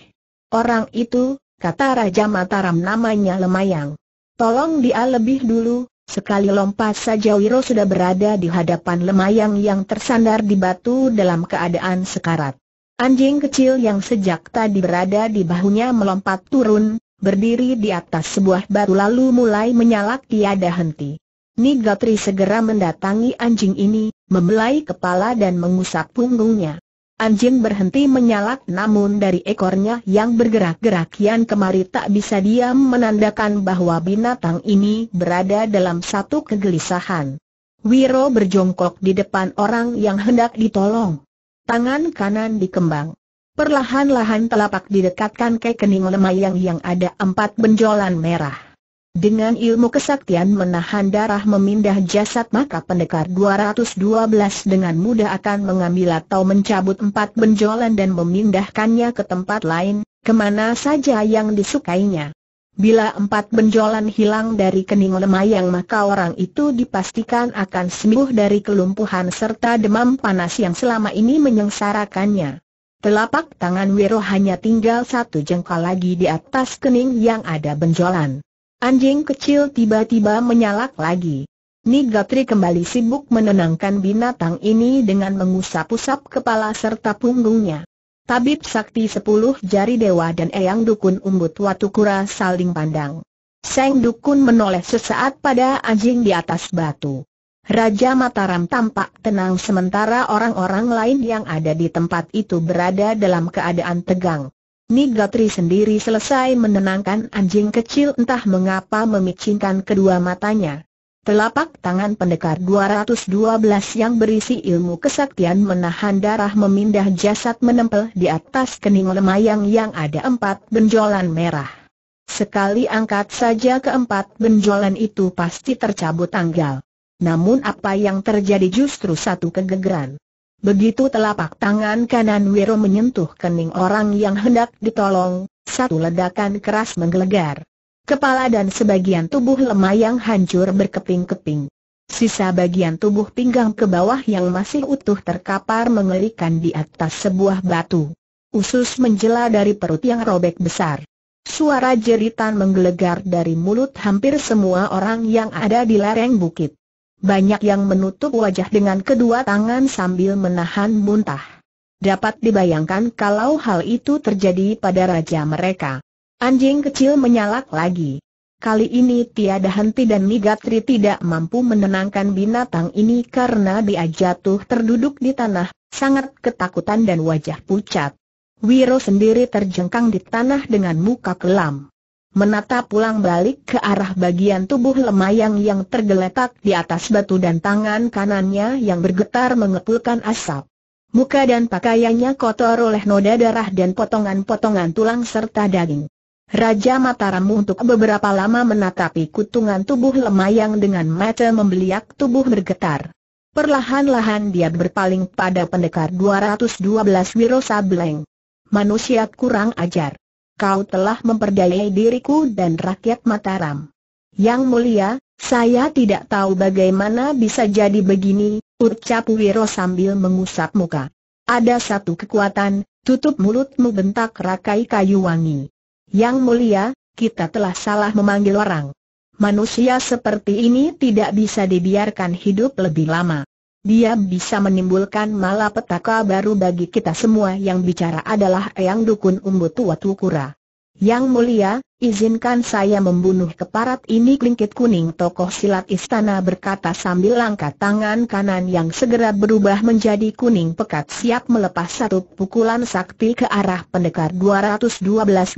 Orang itu, kata Raja Mataram namanya Lemayang. Tolong dia lebih dulu, sekali lompat saja Wiro sudah berada di hadapan Lemayang yang tersandar di batu dalam keadaan sekarat. Anjing kecil yang sejak tadi berada di bahunya melompat turun, berdiri di atas sebuah batu lalu mulai menyalak tiada henti. Nigatri segera mendatangi anjing ini, membelai kepala dan mengusap punggungnya. Anjing berhenti menyalak namun dari ekornya yang bergerak-gerak kian kemari tak bisa diam menandakan bahwa binatang ini berada dalam satu kegelisahan. Wiro berjongkok di depan orang yang hendak ditolong. Tangan kanan dikembang. Perlahan-lahan telapak didekatkan ke kening lemayang yang ada empat benjolan merah. Dengan ilmu kesaktian menahan darah memindah jasad maka pendekar 212 dengan mudah akan mengambil atau mencabut empat benjolan dan memindahkannya ke tempat lain, kemana saja yang disukainya. Bila empat benjolan hilang dari kening lemayang maka orang itu dipastikan akan sembuh dari kelumpuhan serta demam panas yang selama ini menyengsarakannya. Telapak tangan Wiro hanya tinggal satu jengkal lagi di atas kening yang ada benjolan. Anjing kecil tiba-tiba menyalak lagi. Nigatri kembali sibuk menenangkan binatang ini dengan mengusap-usap kepala serta punggungnya. Tabib sakti sepuluh jari dewa dan Eyang Dukun Umbut Watukura saling pandang. Seng Dukun menoleh sesaat pada anjing di atas batu. Raja Mataram tampak tenang sementara orang-orang lain yang ada di tempat itu berada dalam keadaan tegang. Nigatri sendiri selesai menenangkan anjing kecil entah mengapa memicingkan kedua matanya. Telapak tangan pendekar 212 yang berisi ilmu kesaktian menahan darah memindah jasad menempel di atas kening lemayang yang ada empat benjolan merah. Sekali angkat saja keempat benjolan itu pasti tercabut tanggal. Namun apa yang terjadi justru satu kegegeran. Begitu telapak tangan kanan Wiro menyentuh kening orang yang hendak ditolong, satu ledakan keras menggelegar. Kepala dan sebagian tubuh lemah yang hancur berkeping-keping. Sisa bagian tubuh pinggang ke bawah yang masih utuh terkapar mengerikan di atas sebuah batu. Usus menjela dari perut yang robek besar. Suara jeritan menggelegar dari mulut hampir semua orang yang ada di lereng bukit banyak yang menutup wajah dengan kedua tangan sambil menahan muntah. Dapat dibayangkan kalau hal itu terjadi pada raja mereka. Anjing kecil menyalak lagi. Kali ini tiada henti dan Migatri tidak mampu menenangkan binatang ini karena dia jatuh terduduk di tanah, sangat ketakutan dan wajah pucat. Wiro sendiri terjengkang di tanah dengan muka kelam menatap pulang balik ke arah bagian tubuh lemayang yang tergeletak di atas batu dan tangan kanannya yang bergetar mengepulkan asap. Muka dan pakaiannya kotor oleh noda darah dan potongan-potongan tulang serta daging. Raja Mataram untuk beberapa lama menatapi kutungan tubuh lemayang dengan mata membeliak tubuh bergetar. Perlahan-lahan dia berpaling pada pendekar 212 Wiro Sableng. Manusia kurang ajar kau telah memperdayai diriku dan rakyat Mataram. Yang mulia, saya tidak tahu bagaimana bisa jadi begini, ucap Wiro sambil mengusap muka. Ada satu kekuatan, tutup mulutmu bentak rakai kayu wangi. Yang mulia, kita telah salah memanggil orang. Manusia seperti ini tidak bisa dibiarkan hidup lebih lama. Dia bisa menimbulkan malapetaka baru bagi kita semua yang bicara adalah Eyang Dukun Umbu Tua Tukura. Yang mulia, izinkan saya membunuh keparat ini klingkit kuning tokoh silat istana berkata sambil langkah tangan kanan yang segera berubah menjadi kuning pekat siap melepas satu pukulan sakti ke arah pendekar 212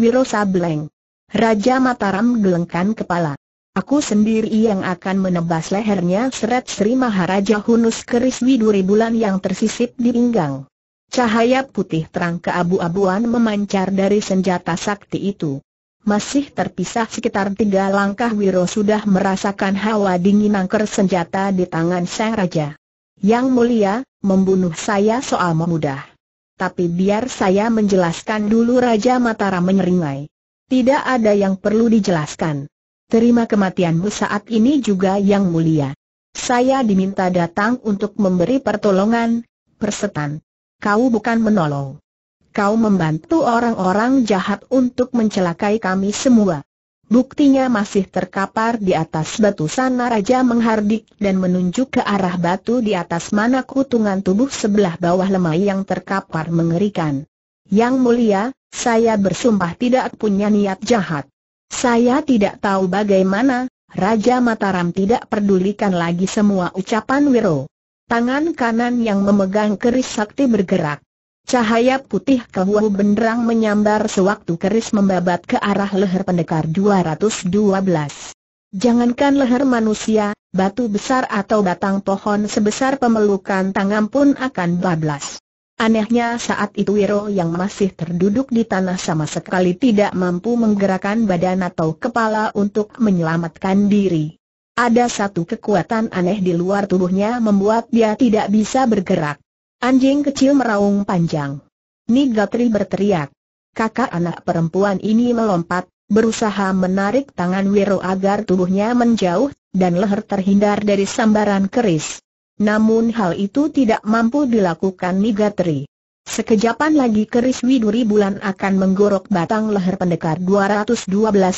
Wiro Sableng. Raja Mataram gelengkan kepala. Aku sendiri yang akan menebas lehernya seret Sri Maharaja Hunus keris Widuri bulan yang tersisip di pinggang. Cahaya putih terang keabu-abuan memancar dari senjata sakti itu. Masih terpisah sekitar tiga langkah Wiro sudah merasakan hawa dingin angker senjata di tangan Sang Raja. Yang mulia, membunuh saya soal memudah. Tapi biar saya menjelaskan dulu Raja Mataram menyeringai. Tidak ada yang perlu dijelaskan terima kematianmu saat ini juga yang mulia. Saya diminta datang untuk memberi pertolongan, persetan. Kau bukan menolong. Kau membantu orang-orang jahat untuk mencelakai kami semua. Buktinya masih terkapar di atas batu sana Raja menghardik dan menunjuk ke arah batu di atas mana kutungan tubuh sebelah bawah Lemai yang terkapar mengerikan. Yang mulia, saya bersumpah tidak punya niat jahat. Saya tidak tahu bagaimana, Raja Mataram tidak pedulikan lagi semua ucapan Wiro. Tangan kanan yang memegang keris sakti bergerak. Cahaya putih kehuau benderang menyambar sewaktu keris membabat ke arah leher pendekar 212. Jangankan leher manusia, batu besar atau batang pohon sebesar pemelukan tangan pun akan bablas. Anehnya saat itu Wiro yang masih terduduk di tanah sama sekali tidak mampu menggerakkan badan atau kepala untuk menyelamatkan diri. Ada satu kekuatan aneh di luar tubuhnya membuat dia tidak bisa bergerak. Anjing kecil meraung panjang. Nigatri berteriak. Kakak anak perempuan ini melompat, berusaha menarik tangan Wiro agar tubuhnya menjauh, dan leher terhindar dari sambaran keris. Namun hal itu tidak mampu dilakukan Nigatri. Sekejapan lagi keris Widuri bulan akan menggorok batang leher pendekar 212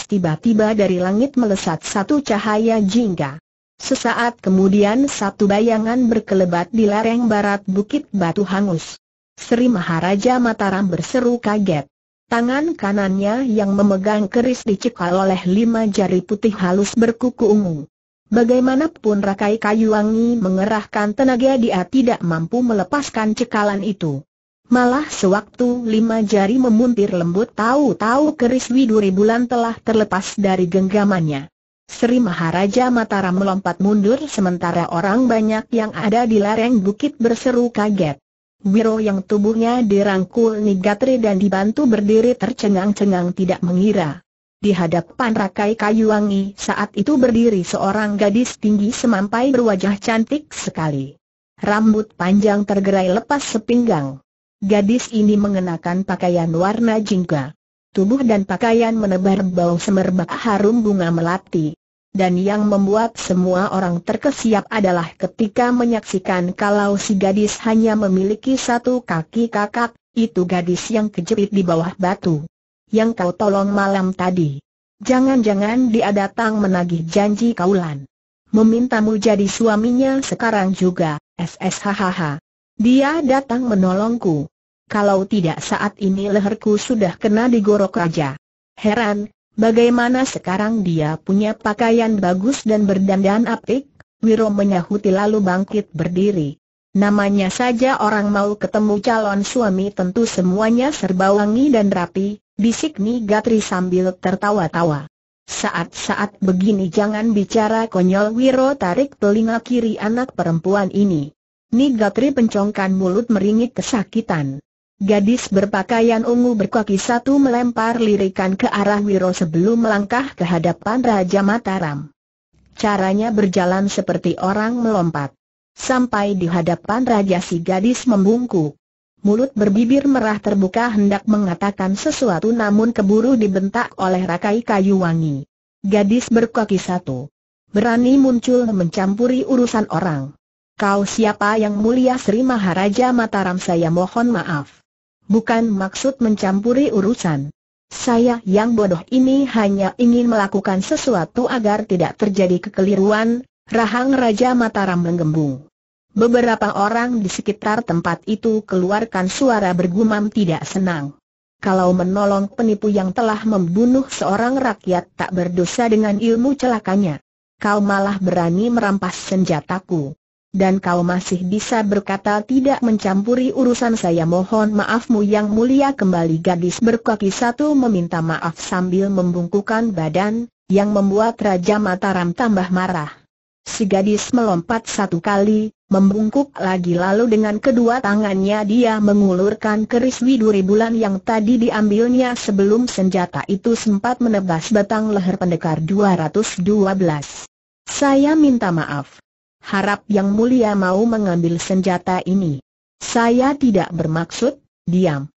tiba-tiba dari langit melesat satu cahaya jingga. Sesaat kemudian satu bayangan berkelebat di lereng barat Bukit Batu Hangus. Sri Maharaja Mataram berseru kaget. Tangan kanannya yang memegang keris dicekal oleh lima jari putih halus berkuku ungu. Bagaimanapun Rakai Kayuwangi mengerahkan tenaga dia tidak mampu melepaskan cekalan itu. Malah sewaktu lima jari memuntir lembut tahu-tahu keris Widuri Bulan telah terlepas dari genggamannya. Sri Maharaja Mataram melompat mundur sementara orang banyak yang ada di lereng bukit berseru kaget. Wiro yang tubuhnya dirangkul Nigatri dan dibantu berdiri tercengang-cengang tidak mengira. Di hadapan rakai kayu wangi saat itu berdiri seorang gadis tinggi semampai berwajah cantik sekali. Rambut panjang tergerai lepas sepinggang. Gadis ini mengenakan pakaian warna jingga. Tubuh dan pakaian menebar bau semerbak harum bunga melati. Dan yang membuat semua orang terkesiap adalah ketika menyaksikan kalau si gadis hanya memiliki satu kaki kakak, itu gadis yang kejepit di bawah batu yang kau tolong malam tadi. Jangan-jangan dia datang menagih janji Kaulan. Memintamu jadi suaminya sekarang juga, SSHHH. Dia datang menolongku. Kalau tidak saat ini leherku sudah kena digorok raja. Heran, bagaimana sekarang dia punya pakaian bagus dan berdandan apik? Wiro menyahuti lalu bangkit berdiri. Namanya saja orang mau ketemu calon suami tentu semuanya serba wangi dan rapi, Bisik Ni Gatri sambil tertawa-tawa. Saat-saat begini jangan bicara konyol Wiro tarik telinga kiri anak perempuan ini. Gatri pencongkan mulut meringit kesakitan. Gadis berpakaian ungu berkaki satu melempar lirikan ke arah Wiro sebelum melangkah ke hadapan Raja Mataram. Caranya berjalan seperti orang melompat. Sampai di hadapan Raja si gadis membungkuk mulut berbibir merah terbuka hendak mengatakan sesuatu namun keburu dibentak oleh rakai kayu wangi. Gadis berkaki satu. Berani muncul mencampuri urusan orang. Kau siapa yang mulia Sri Maharaja Mataram saya mohon maaf. Bukan maksud mencampuri urusan. Saya yang bodoh ini hanya ingin melakukan sesuatu agar tidak terjadi kekeliruan, Rahang Raja Mataram menggembung. Beberapa orang di sekitar tempat itu keluarkan suara bergumam tidak senang. Kalau menolong penipu yang telah membunuh seorang rakyat tak berdosa dengan ilmu celakanya. Kau malah berani merampas senjataku. Dan kau masih bisa berkata tidak mencampuri urusan saya mohon maafmu yang mulia kembali gadis berkaki satu meminta maaf sambil membungkukan badan, yang membuat Raja Mataram tambah marah. Si gadis melompat satu kali, Membungkuk lagi lalu dengan kedua tangannya dia mengulurkan keris widuri bulan yang tadi diambilnya sebelum senjata itu sempat menebas batang leher pendekar 212. Saya minta maaf. Harap yang mulia mau mengambil senjata ini. Saya tidak bermaksud, diam.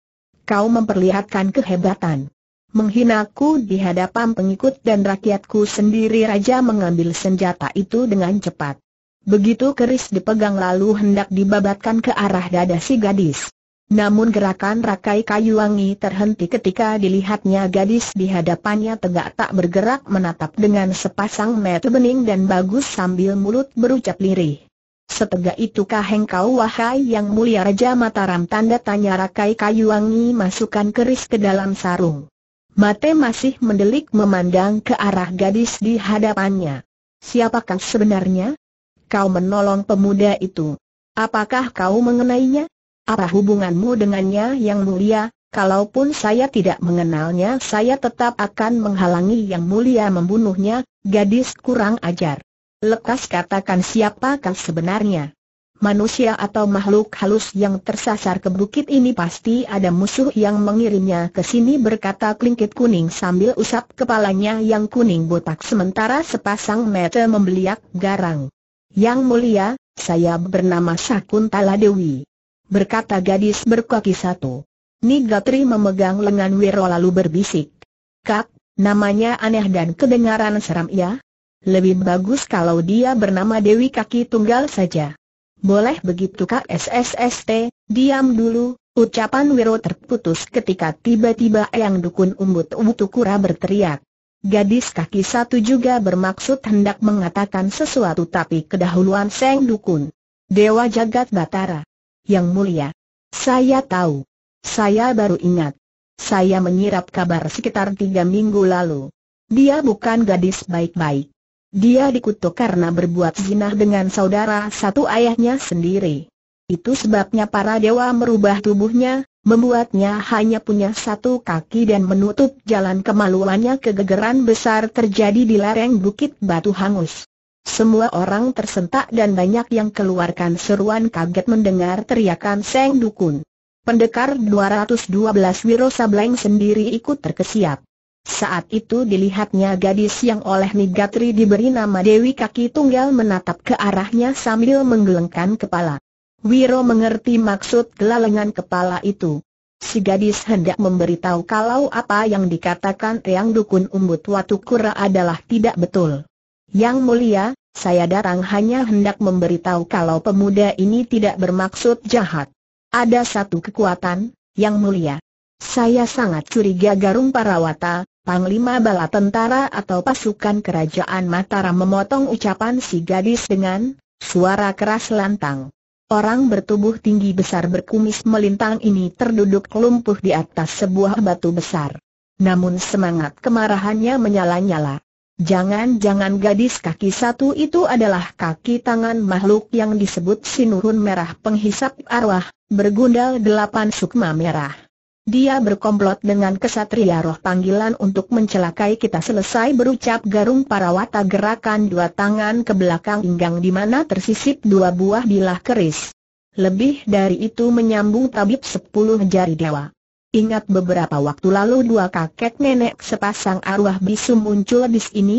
Kau memperlihatkan kehebatan. Menghinaku di hadapan pengikut dan rakyatku sendiri Raja mengambil senjata itu dengan cepat. Begitu keris dipegang lalu hendak dibabatkan ke arah dada si gadis. Namun gerakan rakai kayu wangi terhenti ketika dilihatnya gadis di hadapannya tegak tak bergerak menatap dengan sepasang mata bening dan bagus sambil mulut berucap lirih. Setegak itukah engkau wahai yang mulia Raja Mataram tanda tanya rakai kayu wangi masukkan keris ke dalam sarung. Mate masih mendelik memandang ke arah gadis di hadapannya. Siapakah sebenarnya? kau menolong pemuda itu. Apakah kau mengenainya? Apa hubunganmu dengannya yang mulia? Kalaupun saya tidak mengenalnya saya tetap akan menghalangi yang mulia membunuhnya, gadis kurang ajar. Lekas katakan siapa siapakah sebenarnya. Manusia atau makhluk halus yang tersasar ke bukit ini pasti ada musuh yang mengirimnya ke sini berkata klingkit kuning sambil usap kepalanya yang kuning botak sementara sepasang mata membeliak garang. Yang mulia, saya bernama Sakuntala Dewi. Berkata gadis berkaki satu. Nigatri memegang lengan Wiro lalu berbisik. Kak, namanya aneh dan kedengaran seram ya? Lebih bagus kalau dia bernama Dewi Kaki Tunggal saja. Boleh begitu Kak SSST, diam dulu, ucapan Wiro terputus ketika tiba-tiba Eyang Dukun Umbut kura berteriak. Gadis kaki satu juga bermaksud hendak mengatakan sesuatu tapi kedahuluan Seng Dukun. Dewa Jagat Batara. Yang mulia. Saya tahu. Saya baru ingat. Saya menyirap kabar sekitar tiga minggu lalu. Dia bukan gadis baik-baik. Dia dikutuk karena berbuat zina dengan saudara satu ayahnya sendiri. Itu sebabnya para dewa merubah tubuhnya, membuatnya hanya punya satu kaki dan menutup jalan kemaluannya kegegeran besar terjadi di lereng Bukit Batu Hangus. Semua orang tersentak dan banyak yang keluarkan seruan kaget mendengar teriakan Seng Dukun. Pendekar 212 Wiro Sableng sendiri ikut terkesiap. Saat itu dilihatnya gadis yang oleh Nigatri diberi nama Dewi Kaki Tunggal menatap ke arahnya sambil menggelengkan kepala. Wiro mengerti maksud gelalengan kepala itu. Si gadis hendak memberitahu kalau apa yang dikatakan Yang Dukun Umbut Watukura adalah tidak betul. Yang mulia, saya datang hanya hendak memberitahu kalau pemuda ini tidak bermaksud jahat. Ada satu kekuatan, yang mulia. Saya sangat curiga Garung Parawata, Panglima Bala Tentara atau pasukan kerajaan Mataram memotong ucapan si gadis dengan suara keras lantang. Orang bertubuh tinggi besar berkumis melintang ini terduduk lumpuh di atas sebuah batu besar. Namun semangat kemarahannya menyala-nyala. Jangan-jangan gadis kaki satu itu adalah kaki tangan makhluk yang disebut sinurun merah penghisap arwah, bergundal delapan sukma merah. Dia berkomplot dengan kesatria roh panggilan untuk mencelakai kita selesai berucap garung para parawata gerakan dua tangan ke belakang pinggang di mana tersisip dua buah bilah keris. Lebih dari itu menyambung tabib sepuluh jari dewa. Ingat beberapa waktu lalu dua kakek nenek sepasang arwah bisu muncul di sini?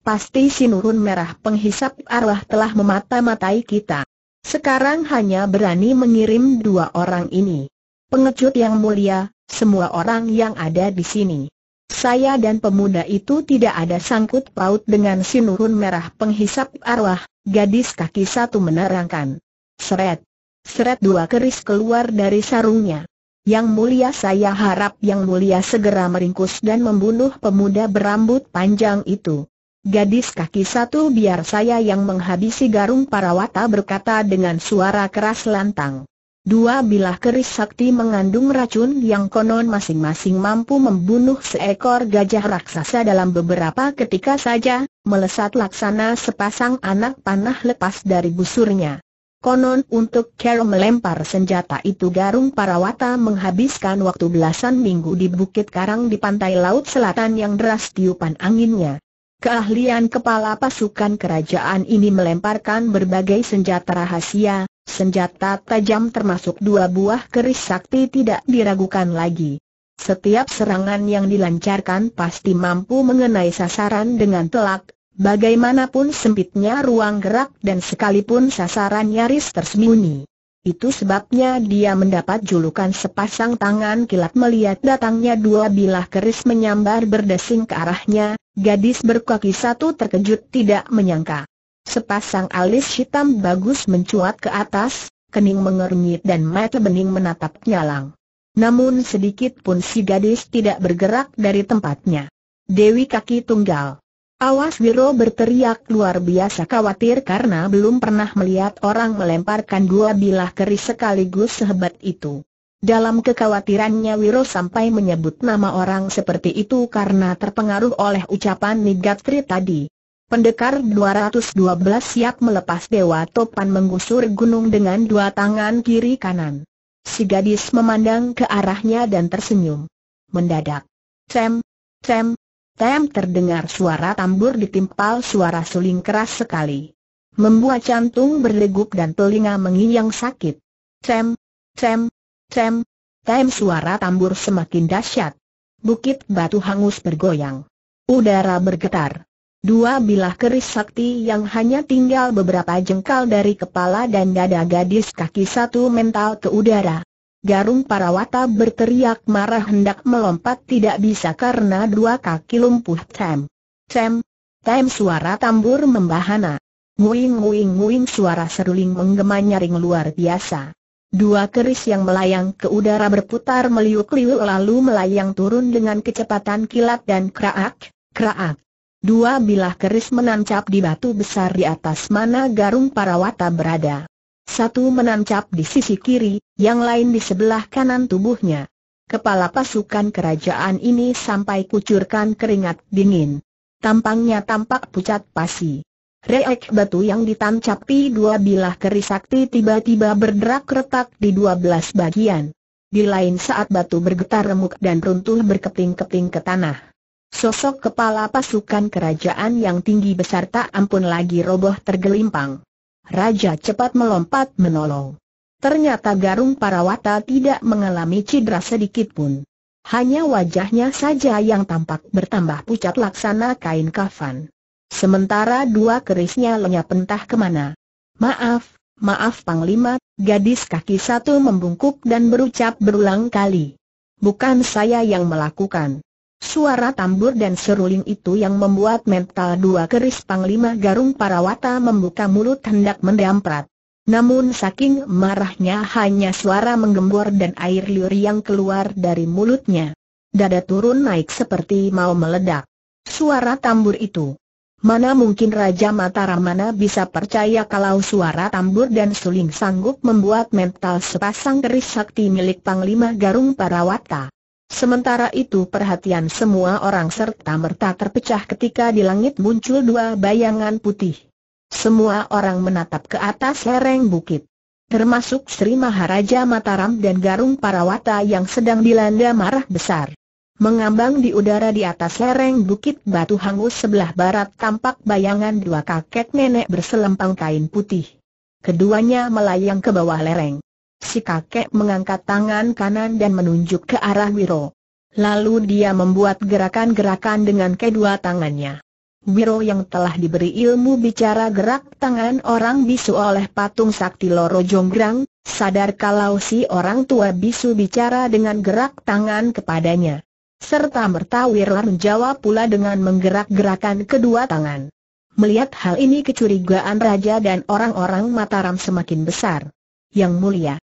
Pasti sinurun merah penghisap arwah telah memata-matai kita. Sekarang hanya berani mengirim dua orang ini. Pengecut yang mulia, semua orang yang ada di sini. Saya dan pemuda itu tidak ada sangkut paut dengan sinurun merah penghisap arwah, gadis kaki satu menerangkan. Seret. Seret dua keris keluar dari sarungnya. Yang mulia saya harap yang mulia segera meringkus dan membunuh pemuda berambut panjang itu. Gadis kaki satu biar saya yang menghabisi garung para wata berkata dengan suara keras lantang dua bilah keris sakti mengandung racun yang konon masing-masing mampu membunuh seekor gajah raksasa dalam beberapa ketika saja, melesat laksana sepasang anak panah lepas dari busurnya. Konon untuk Kero melempar senjata itu Garung Parawata menghabiskan waktu belasan minggu di Bukit Karang di pantai laut selatan yang deras tiupan anginnya. Keahlian kepala pasukan kerajaan ini melemparkan berbagai senjata rahasia, senjata tajam termasuk dua buah keris sakti tidak diragukan lagi. Setiap serangan yang dilancarkan pasti mampu mengenai sasaran dengan telak, bagaimanapun sempitnya ruang gerak dan sekalipun sasaran nyaris tersembunyi. Itu sebabnya dia mendapat julukan sepasang tangan kilat melihat datangnya dua bilah keris menyambar berdesing ke arahnya, Gadis berkaki satu terkejut tidak menyangka. Sepasang alis hitam bagus mencuat ke atas, kening mengernyit dan mata bening menatap nyalang. Namun sedikit pun si gadis tidak bergerak dari tempatnya. Dewi kaki tunggal. Awas Wiro berteriak luar biasa khawatir karena belum pernah melihat orang melemparkan dua bilah keris sekaligus sehebat itu. Dalam kekhawatirannya Wiro sampai menyebut nama orang seperti itu karena terpengaruh oleh ucapan Nigatri tadi. Pendekar 212 siap melepas Dewa Topan menggusur gunung dengan dua tangan kiri kanan. Si gadis memandang ke arahnya dan tersenyum. Mendadak. Tem, tem, tem terdengar suara tambur ditimpal suara suling keras sekali. Membuat jantung berdegup dan telinga menginyang sakit. Tem, tem, Tem, tem suara tambur semakin dahsyat. Bukit batu hangus bergoyang. Udara bergetar. Dua bilah keris sakti yang hanya tinggal beberapa jengkal dari kepala dan dada gadis kaki satu mental ke udara. Garung para Parawata berteriak marah hendak melompat tidak bisa karena dua kaki lumpuh Tem. Tem. Tem suara tambur membahana. Nguing nguing nguing suara seruling menggema nyaring luar biasa. Dua keris yang melayang ke udara berputar meliuk-liuk lalu melayang turun dengan kecepatan kilat dan kraak, kraak. Dua bilah keris menancap di batu besar di atas mana garung para parawata berada. Satu menancap di sisi kiri, yang lain di sebelah kanan tubuhnya. Kepala pasukan kerajaan ini sampai kucurkan keringat dingin. Tampangnya tampak pucat pasi. Reek batu yang ditancapi dua bilah kerisakti tiba-tiba berderak retak di dua belas bagian. Di lain saat batu bergetar remuk dan runtuh berkeping-keping ke tanah. Sosok kepala pasukan kerajaan yang tinggi besar tak ampun lagi roboh tergelimpang. Raja cepat melompat menolong. Ternyata Garung Parawata tidak mengalami cedera sedikit pun. Hanya wajahnya saja yang tampak bertambah pucat laksana kain kafan. Sementara dua kerisnya lenyap entah kemana. Maaf, maaf Panglima, gadis kaki satu membungkuk dan berucap berulang kali. Bukan saya yang melakukan. Suara tambur dan seruling itu yang membuat mental dua keris Panglima Garung Parawata membuka mulut hendak mendamprat. Namun saking marahnya hanya suara menggembor dan air liur yang keluar dari mulutnya. Dada turun naik seperti mau meledak. Suara tambur itu Mana mungkin Raja Mataram mana bisa percaya kalau suara tambur dan suling sanggup membuat mental sepasang keris sakti milik Panglima Garung Parawata. Sementara itu perhatian semua orang serta merta terpecah ketika di langit muncul dua bayangan putih. Semua orang menatap ke atas lereng bukit. Termasuk Sri Maharaja Mataram dan Garung Parawata yang sedang dilanda marah besar. Mengambang di udara di atas lereng bukit batu hangus sebelah barat tampak bayangan dua kakek nenek berselempang kain putih. Keduanya melayang ke bawah lereng. Si kakek mengangkat tangan kanan dan menunjuk ke arah Wiro. Lalu dia membuat gerakan-gerakan dengan kedua tangannya. Wiro yang telah diberi ilmu bicara gerak tangan orang bisu oleh patung sakti Loro Jonggrang, sadar kalau si orang tua bisu bicara dengan gerak tangan kepadanya. Serta merta Wirla menjawab pula dengan menggerak-gerakan kedua tangan. Melihat hal ini kecurigaan raja dan orang-orang Mataram semakin besar. Yang mulia.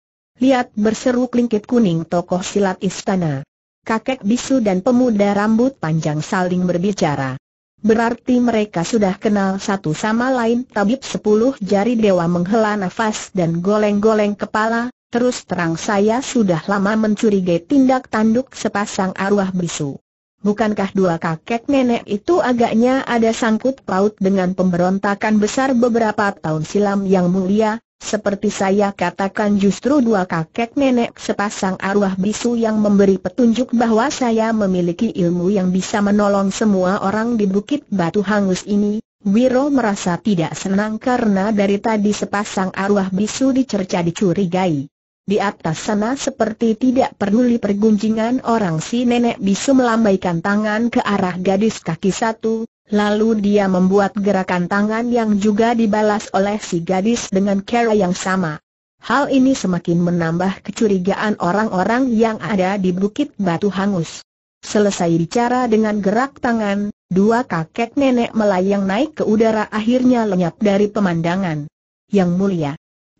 Lihat berseru klingkit kuning tokoh silat istana. Kakek bisu dan pemuda rambut panjang saling berbicara. Berarti mereka sudah kenal satu sama lain Tabib sepuluh jari dewa menghela nafas dan goleng-goleng kepala, Terus terang saya sudah lama mencurigai tindak tanduk sepasang arwah bisu. Bukankah dua kakek nenek itu agaknya ada sangkut paut dengan pemberontakan besar beberapa tahun silam yang mulia, seperti saya katakan justru dua kakek nenek sepasang arwah bisu yang memberi petunjuk bahwa saya memiliki ilmu yang bisa menolong semua orang di Bukit Batu Hangus ini, Wiro merasa tidak senang karena dari tadi sepasang arwah bisu dicerca dicurigai. Di atas sana seperti tidak peduli pergunjingan orang si nenek bisu melambaikan tangan ke arah gadis kaki satu, lalu dia membuat gerakan tangan yang juga dibalas oleh si gadis dengan cara yang sama. Hal ini semakin menambah kecurigaan orang-orang yang ada di Bukit Batu Hangus. Selesai bicara dengan gerak tangan, dua kakek nenek melayang naik ke udara akhirnya lenyap dari pemandangan. Yang mulia,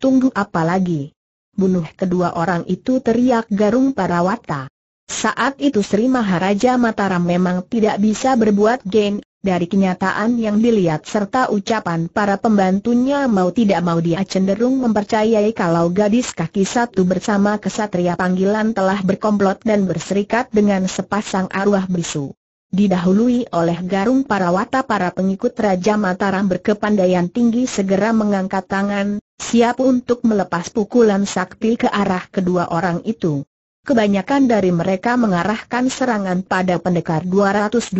tunggu apa lagi? bunuh kedua orang itu teriak Garung Parawata. Saat itu Sri Maharaja Mataram memang tidak bisa berbuat gain, dari kenyataan yang dilihat serta ucapan para pembantunya mau tidak mau dia cenderung mempercayai kalau gadis kaki satu bersama kesatria panggilan telah berkomplot dan berserikat dengan sepasang arwah bisu didahului oleh garung para parawata para pengikut Raja Mataram berkepandaian tinggi segera mengangkat tangan, siap untuk melepas pukulan sakti ke arah kedua orang itu. Kebanyakan dari mereka mengarahkan serangan pada pendekar 212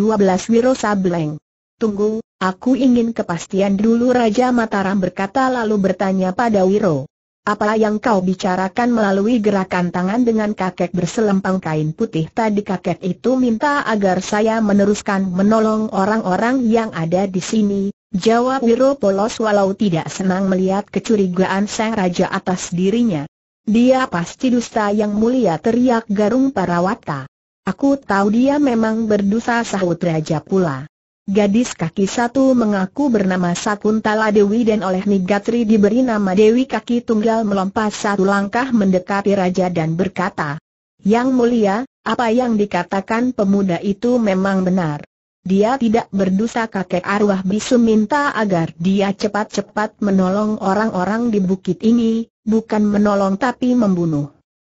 Wiro Sableng. Tunggu, aku ingin kepastian dulu Raja Mataram berkata lalu bertanya pada Wiro. Apa yang kau bicarakan melalui gerakan tangan dengan kakek berselempang kain putih tadi kakek itu minta agar saya meneruskan menolong orang-orang yang ada di sini, jawab Wiro Polos walau tidak senang melihat kecurigaan sang raja atas dirinya. Dia pasti dusta yang mulia teriak garung para wata. Aku tahu dia memang berdosa sahut raja pula. Gadis kaki satu mengaku bernama Sakuntala Dewi dan oleh Nigatri diberi nama Dewi Kaki Tunggal melompat satu langkah mendekati raja dan berkata, Yang mulia, apa yang dikatakan pemuda itu memang benar. Dia tidak berdosa kakek arwah bisu minta agar dia cepat-cepat menolong orang-orang di bukit ini, bukan menolong tapi membunuh.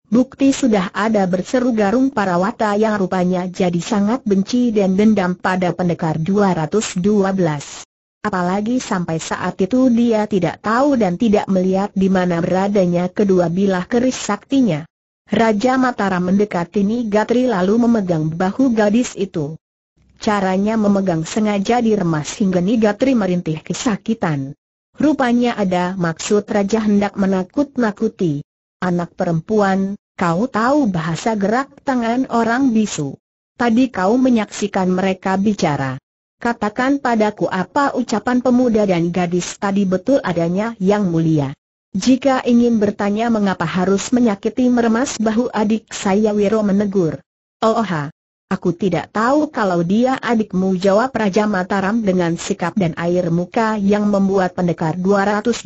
Bukti sudah ada berseru garung para wata yang rupanya jadi sangat benci dan dendam pada pendekar 212. Apalagi sampai saat itu dia tidak tahu dan tidak melihat di mana beradanya kedua bilah keris saktinya. Raja Mataram mendekati Nigatri lalu memegang bahu gadis itu. Caranya memegang sengaja diremas hingga Nigatri merintih kesakitan. Rupanya ada maksud Raja hendak menakut-nakuti. Anak perempuan, kau tahu bahasa gerak tangan orang bisu. Tadi kau menyaksikan mereka bicara. Katakan padaku apa ucapan pemuda dan gadis tadi betul adanya yang mulia. Jika ingin bertanya mengapa harus menyakiti meremas bahu adik saya Wiro menegur. Oh, Aku tidak tahu kalau dia adikmu jawab Raja Mataram dengan sikap dan air muka yang membuat pendekar 212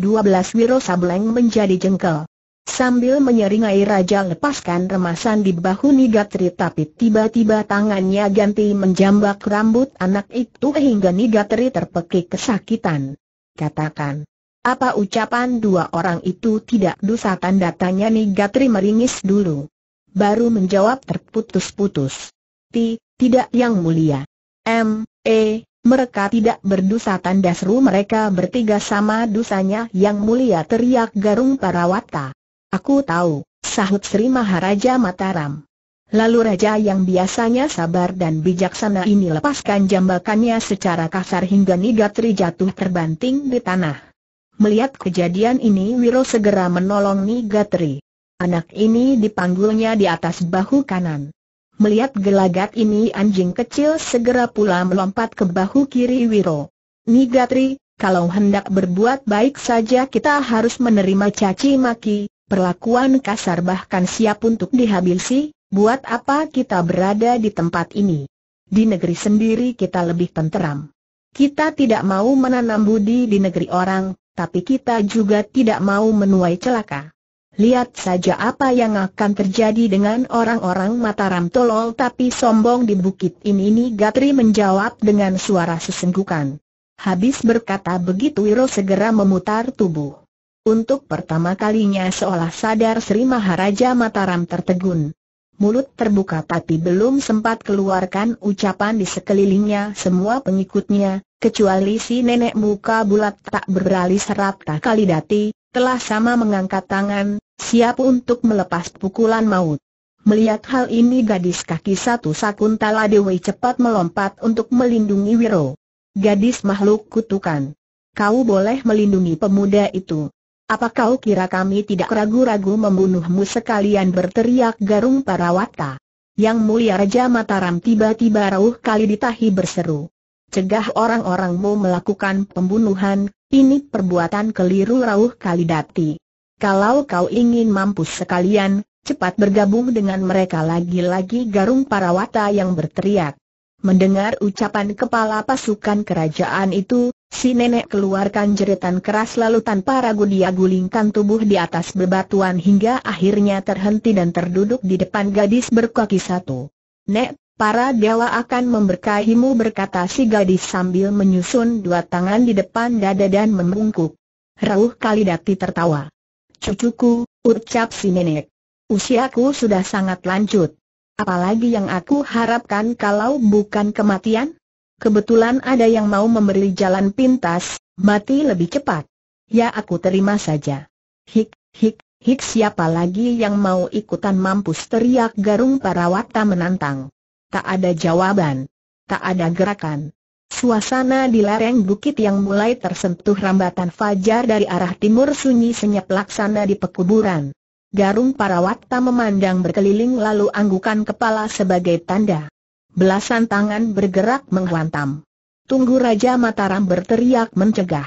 Wiro Sableng menjadi jengkel. Sambil menyeringai Raja lepaskan remasan di bahu Nigatri tapi tiba-tiba tangannya ganti menjambak rambut anak itu hingga Nigatri terpekik kesakitan. Katakan. Apa ucapan dua orang itu tidak dosa datanya Nigatri meringis dulu. Baru menjawab terputus-putus. Ti, tidak yang mulia. M, E, mereka tidak berdosa dasru mereka bertiga sama dosanya yang mulia teriak garung parawata. Aku tahu, sahut Sri Maharaja Mataram. Lalu raja yang biasanya sabar dan bijaksana ini lepaskan jambakannya secara kasar hingga Nigatri jatuh terbanting di tanah. Melihat kejadian ini Wiro segera menolong Nigatri. Anak ini dipanggulnya di atas bahu kanan. Melihat gelagat ini anjing kecil segera pula melompat ke bahu kiri Wiro. Nigatri, kalau hendak berbuat baik saja kita harus menerima caci maki, perlakuan kasar bahkan siap untuk dihabisi, buat apa kita berada di tempat ini? Di negeri sendiri kita lebih tenteram. Kita tidak mau menanam budi di negeri orang, tapi kita juga tidak mau menuai celaka. Lihat saja apa yang akan terjadi dengan orang-orang Mataram tolol tapi sombong di bukit ini. Ini Gatri menjawab dengan suara sesenggukan. Habis berkata begitu Wiro segera memutar tubuh. Untuk pertama kalinya seolah sadar Sri Maharaja Mataram tertegun. Mulut terbuka tapi belum sempat keluarkan ucapan di sekelilingnya semua pengikutnya, kecuali si nenek muka bulat tak beralih kali kalidati, telah sama mengangkat tangan, siap untuk melepas pukulan maut. Melihat hal ini gadis kaki satu Sakuntala Dewi cepat melompat untuk melindungi Wiro. Gadis makhluk kutukan. Kau boleh melindungi pemuda itu. Apa kau kira kami tidak ragu-ragu membunuhmu sekalian berteriak Garung para Parawata? Yang mulia Raja Mataram tiba-tiba rauh kali ditahi berseru. Cegah orang-orangmu melakukan pembunuhan, ini perbuatan keliru rauh kali dati. Kalau kau ingin mampus sekalian, cepat bergabung dengan mereka lagi-lagi Garung para Parawata yang berteriak. Mendengar ucapan kepala pasukan kerajaan itu, Si nenek keluarkan jeritan keras lalu tanpa ragu dia gulingkan tubuh di atas bebatuan hingga akhirnya terhenti dan terduduk di depan gadis berkaki satu. Nek, para dewa akan memberkahimu berkata si gadis sambil menyusun dua tangan di depan dada dan membungkuk. Rauh Kalidati tertawa. Cucuku, ucap si nenek. Usiaku sudah sangat lanjut. Apalagi yang aku harapkan kalau bukan kematian? Kebetulan ada yang mau memberi jalan pintas, mati lebih cepat. Ya aku terima saja. Hik, hik, hik siapa lagi yang mau ikutan mampus teriak garung para wata menantang. Tak ada jawaban. Tak ada gerakan. Suasana di lereng bukit yang mulai tersentuh rambatan fajar dari arah timur sunyi senyap laksana di pekuburan. Garung para wata memandang berkeliling lalu anggukan kepala sebagai tanda. Belasan tangan bergerak menghantam. Tunggu Raja Mataram berteriak mencegah.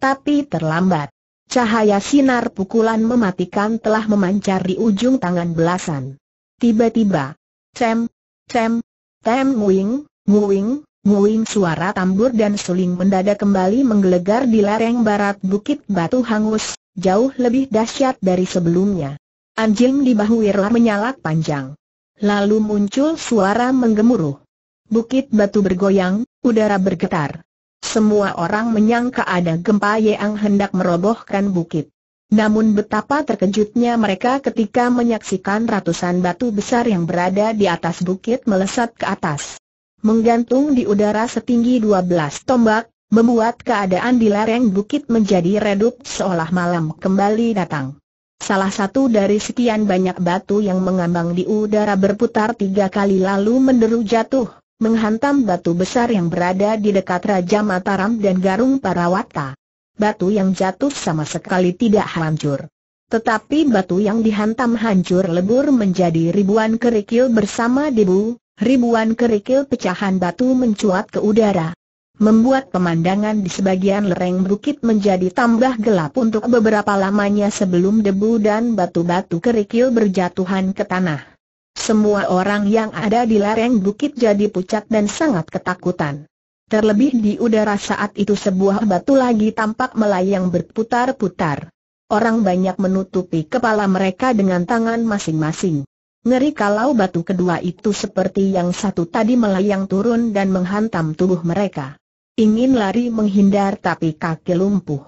Tapi terlambat. Cahaya sinar pukulan mematikan telah memancar di ujung tangan belasan. Tiba-tiba, tem, tem, tem nguing, nguing, nguing suara tambur dan suling mendadak kembali menggelegar di lereng barat Bukit Batu Hangus, jauh lebih dahsyat dari sebelumnya. Anjing di bahu Irla menyalak panjang. Lalu muncul suara menggemuruh. Bukit batu bergoyang, udara bergetar. Semua orang menyangka ada gempa yang hendak merobohkan bukit. Namun betapa terkejutnya mereka ketika menyaksikan ratusan batu besar yang berada di atas bukit melesat ke atas. Menggantung di udara setinggi 12 tombak, membuat keadaan di lereng bukit menjadi redup seolah malam kembali datang. Salah satu dari sekian banyak batu yang mengambang di udara berputar tiga kali lalu menderu jatuh, menghantam batu besar yang berada di dekat Raja Mataram dan Garung Parawata. Batu yang jatuh sama sekali tidak hancur. Tetapi batu yang dihantam hancur lebur menjadi ribuan kerikil bersama debu, ribuan kerikil pecahan batu mencuat ke udara membuat pemandangan di sebagian lereng bukit menjadi tambah gelap untuk beberapa lamanya sebelum debu dan batu-batu kerikil berjatuhan ke tanah. Semua orang yang ada di lereng bukit jadi pucat dan sangat ketakutan. Terlebih di udara saat itu sebuah batu lagi tampak melayang berputar-putar. Orang banyak menutupi kepala mereka dengan tangan masing-masing. Ngeri kalau batu kedua itu seperti yang satu tadi melayang turun dan menghantam tubuh mereka. Ingin lari menghindar tapi kaki lumpuh.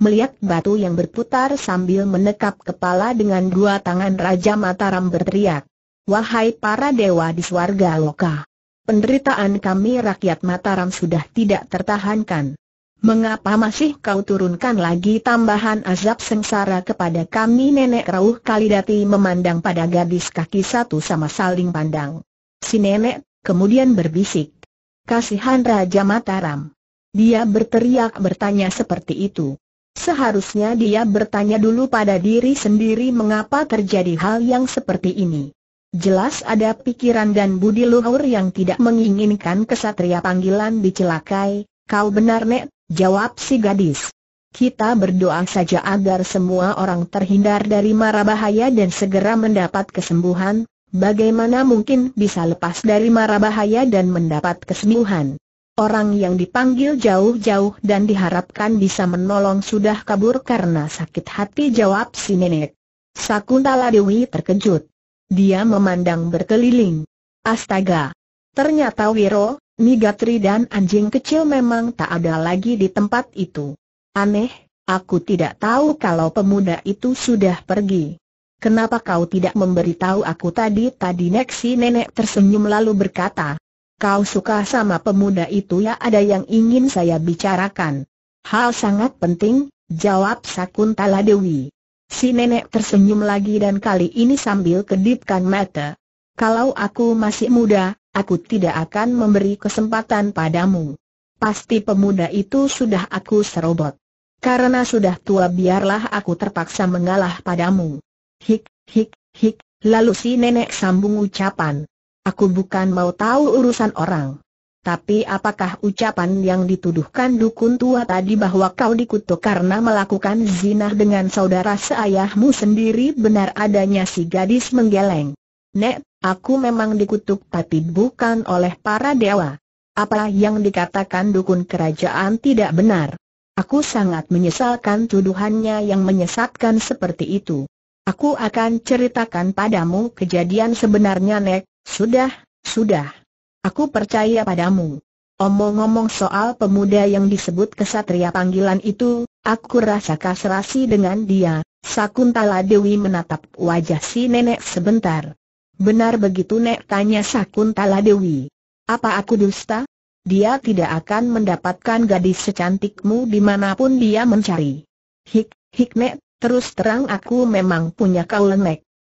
Melihat batu yang berputar sambil menekap kepala dengan dua tangan Raja Mataram berteriak. Wahai para dewa di swarga loka. Penderitaan kami rakyat Mataram sudah tidak tertahankan. Mengapa masih kau turunkan lagi tambahan azab sengsara kepada kami nenek Rauh Kalidati memandang pada gadis kaki satu sama saling pandang. Si nenek, kemudian berbisik. Kasihan Raja Mataram. Dia berteriak bertanya seperti itu. Seharusnya dia bertanya dulu pada diri sendiri mengapa terjadi hal yang seperti ini. Jelas ada pikiran dan budi luhur yang tidak menginginkan kesatria panggilan dicelakai, kau benar Nek, jawab si gadis. Kita berdoa saja agar semua orang terhindar dari mara bahaya dan segera mendapat kesembuhan, Bagaimana mungkin bisa lepas dari mara bahaya dan mendapat kesembuhan? Orang yang dipanggil jauh-jauh dan diharapkan bisa menolong sudah kabur karena sakit hati jawab si nenek. Sakuntala Dewi terkejut. Dia memandang berkeliling. Astaga! Ternyata Wiro, Nigatri dan anjing kecil memang tak ada lagi di tempat itu. Aneh, aku tidak tahu kalau pemuda itu sudah pergi. Kenapa kau tidak memberitahu aku tadi? Tadi Neksi nenek tersenyum lalu berkata, Kau suka sama pemuda itu ya ada yang ingin saya bicarakan. Hal sangat penting, jawab Sakuntala Dewi. Si nenek tersenyum lagi dan kali ini sambil kedipkan mata. Kalau aku masih muda, aku tidak akan memberi kesempatan padamu. Pasti pemuda itu sudah aku serobot. Karena sudah tua biarlah aku terpaksa mengalah padamu. Hik, hik, hik, lalu si nenek sambung ucapan. Aku bukan mau tahu urusan orang. Tapi apakah ucapan yang dituduhkan dukun tua tadi bahwa kau dikutuk karena melakukan zina dengan saudara seayahmu sendiri benar adanya si gadis menggeleng? Nek, aku memang dikutuk tapi bukan oleh para dewa. Apa yang dikatakan dukun kerajaan tidak benar. Aku sangat menyesalkan tuduhannya yang menyesatkan seperti itu. Aku akan ceritakan padamu kejadian sebenarnya Nek, sudah, sudah. Aku percaya padamu. Omong-omong soal pemuda yang disebut kesatria panggilan itu, aku rasa kasrasi dengan dia. Sakuntala Dewi menatap wajah si nenek sebentar. Benar begitu Nek tanya Sakuntala Dewi. Apa aku dusta? Dia tidak akan mendapatkan gadis secantikmu dimanapun dia mencari. Hik, hik Nek, Terus terang aku memang punya kau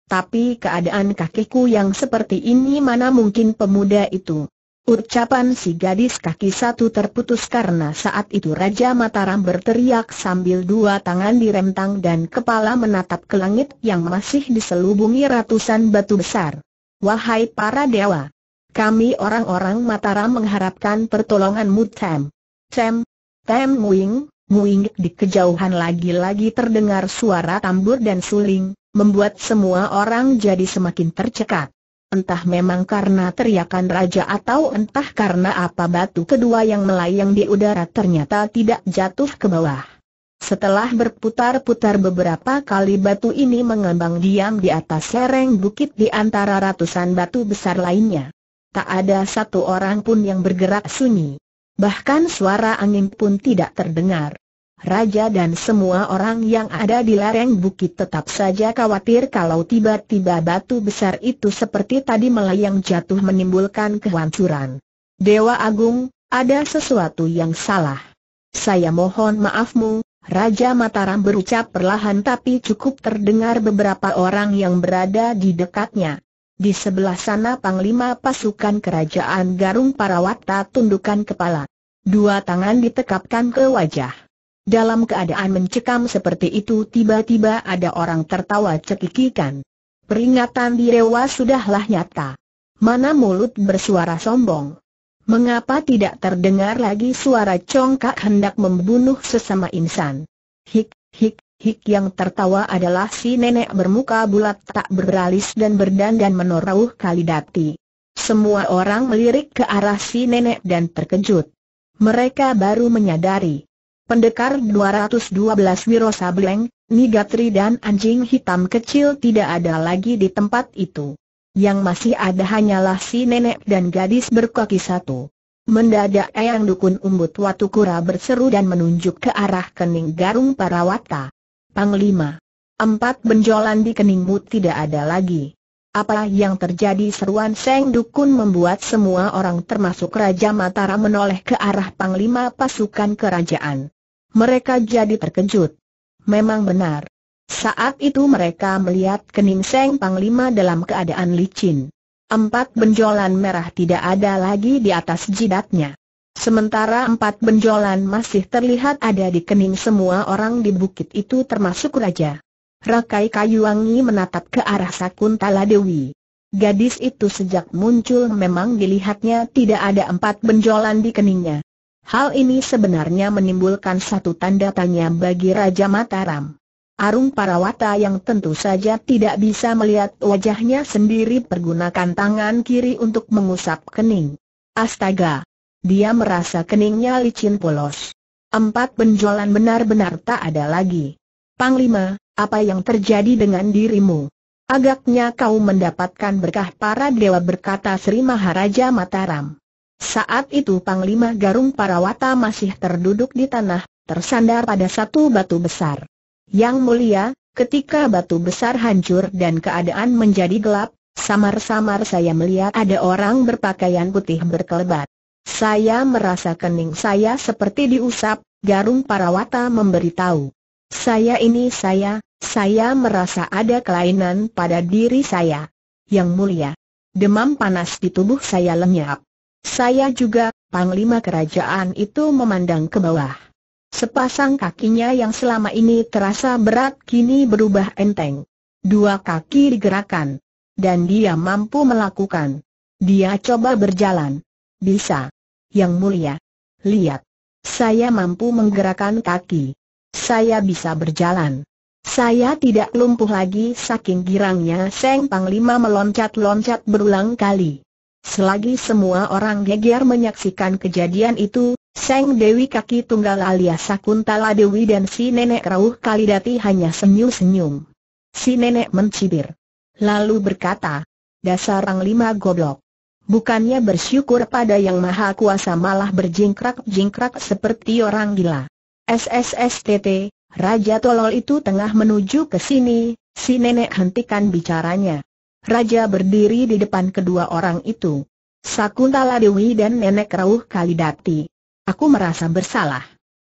Tapi keadaan kakiku yang seperti ini mana mungkin pemuda itu. Ucapan si gadis kaki satu terputus karena saat itu Raja Mataram berteriak sambil dua tangan direntang dan kepala menatap ke langit yang masih diselubungi ratusan batu besar. Wahai para dewa! Kami orang-orang Mataram mengharapkan pertolonganmu Tem. Tem, Tem Muing, Muing di kejauhan lagi-lagi terdengar suara tambur dan suling, membuat semua orang jadi semakin tercekat. Entah memang karena teriakan raja atau entah karena apa batu kedua yang melayang di udara ternyata tidak jatuh ke bawah. Setelah berputar-putar beberapa kali batu ini mengembang diam di atas sereng bukit di antara ratusan batu besar lainnya. Tak ada satu orang pun yang bergerak sunyi. Bahkan suara angin pun tidak terdengar. Raja dan semua orang yang ada di lereng bukit tetap saja khawatir kalau tiba-tiba batu besar itu seperti tadi melayang jatuh menimbulkan kehancuran. Dewa Agung, ada sesuatu yang salah. Saya mohon maafmu, Raja Mataram berucap perlahan tapi cukup terdengar beberapa orang yang berada di dekatnya. Di sebelah sana Panglima pasukan kerajaan Garung Parawata tundukkan kepala. Dua tangan ditekapkan ke wajah. Dalam keadaan mencekam seperti itu tiba-tiba ada orang tertawa cekikikan. Peringatan di Rewa sudahlah nyata. Mana mulut bersuara sombong? Mengapa tidak terdengar lagi suara congkak hendak membunuh sesama insan? Hik, hik, Hik yang tertawa adalah si nenek bermuka bulat tak beralis dan berdandan menorauh kalidati. Semua orang melirik ke arah si nenek dan terkejut. Mereka baru menyadari. Pendekar 212 Sableng, Nigatri dan anjing hitam kecil tidak ada lagi di tempat itu. Yang masih ada hanyalah si nenek dan gadis berkaki satu. Mendadak Eyang Dukun Umbut Watukura berseru dan menunjuk ke arah kening garung para wata. Panglima. Empat benjolan di keningmu tidak ada lagi. Apa yang terjadi seruan Seng Dukun membuat semua orang termasuk Raja Matara menoleh ke arah Panglima pasukan kerajaan. Mereka jadi terkejut. Memang benar. Saat itu mereka melihat kening Seng Panglima dalam keadaan licin. Empat benjolan merah tidak ada lagi di atas jidatnya. Sementara empat benjolan masih terlihat ada di kening semua orang di bukit itu termasuk raja. Rakai Kayuwangi menatap ke arah Sakuntala Dewi. Gadis itu sejak muncul memang dilihatnya tidak ada empat benjolan di keningnya. Hal ini sebenarnya menimbulkan satu tanda tanya bagi Raja Mataram. Arung Parawata yang tentu saja tidak bisa melihat wajahnya sendiri pergunakan tangan kiri untuk mengusap kening. Astaga! dia merasa keningnya licin polos. Empat benjolan benar-benar tak ada lagi. Panglima, apa yang terjadi dengan dirimu? Agaknya kau mendapatkan berkah para dewa berkata Sri Maharaja Mataram. Saat itu Panglima Garung Parawata masih terduduk di tanah, tersandar pada satu batu besar. Yang mulia, ketika batu besar hancur dan keadaan menjadi gelap, samar-samar saya melihat ada orang berpakaian putih berkelebat. Saya merasa kening saya seperti diusap, Garung Parawata memberitahu. Saya ini saya, saya merasa ada kelainan pada diri saya. Yang mulia, demam panas di tubuh saya lenyap. Saya juga, Panglima Kerajaan itu memandang ke bawah. Sepasang kakinya yang selama ini terasa berat kini berubah enteng. Dua kaki digerakkan. Dan dia mampu melakukan. Dia coba berjalan. Bisa. Yang Mulia. Lihat. Saya mampu menggerakkan kaki. Saya bisa berjalan. Saya tidak lumpuh lagi saking girangnya Seng Panglima meloncat-loncat berulang kali. Selagi semua orang geger menyaksikan kejadian itu, Seng Dewi kaki tunggal alias Sakuntala Dewi dan si nenek Rauh Kalidati hanya senyum-senyum. Si nenek mencibir. Lalu berkata, dasar lima goblok. Bukannya bersyukur pada yang maha kuasa malah berjingkrak-jingkrak seperti orang gila. SSSTT, Raja Tolol itu tengah menuju ke sini, si nenek hentikan bicaranya. Raja berdiri di depan kedua orang itu. Sakuntala Dewi dan Nenek Rauh Kalidati. Aku merasa bersalah.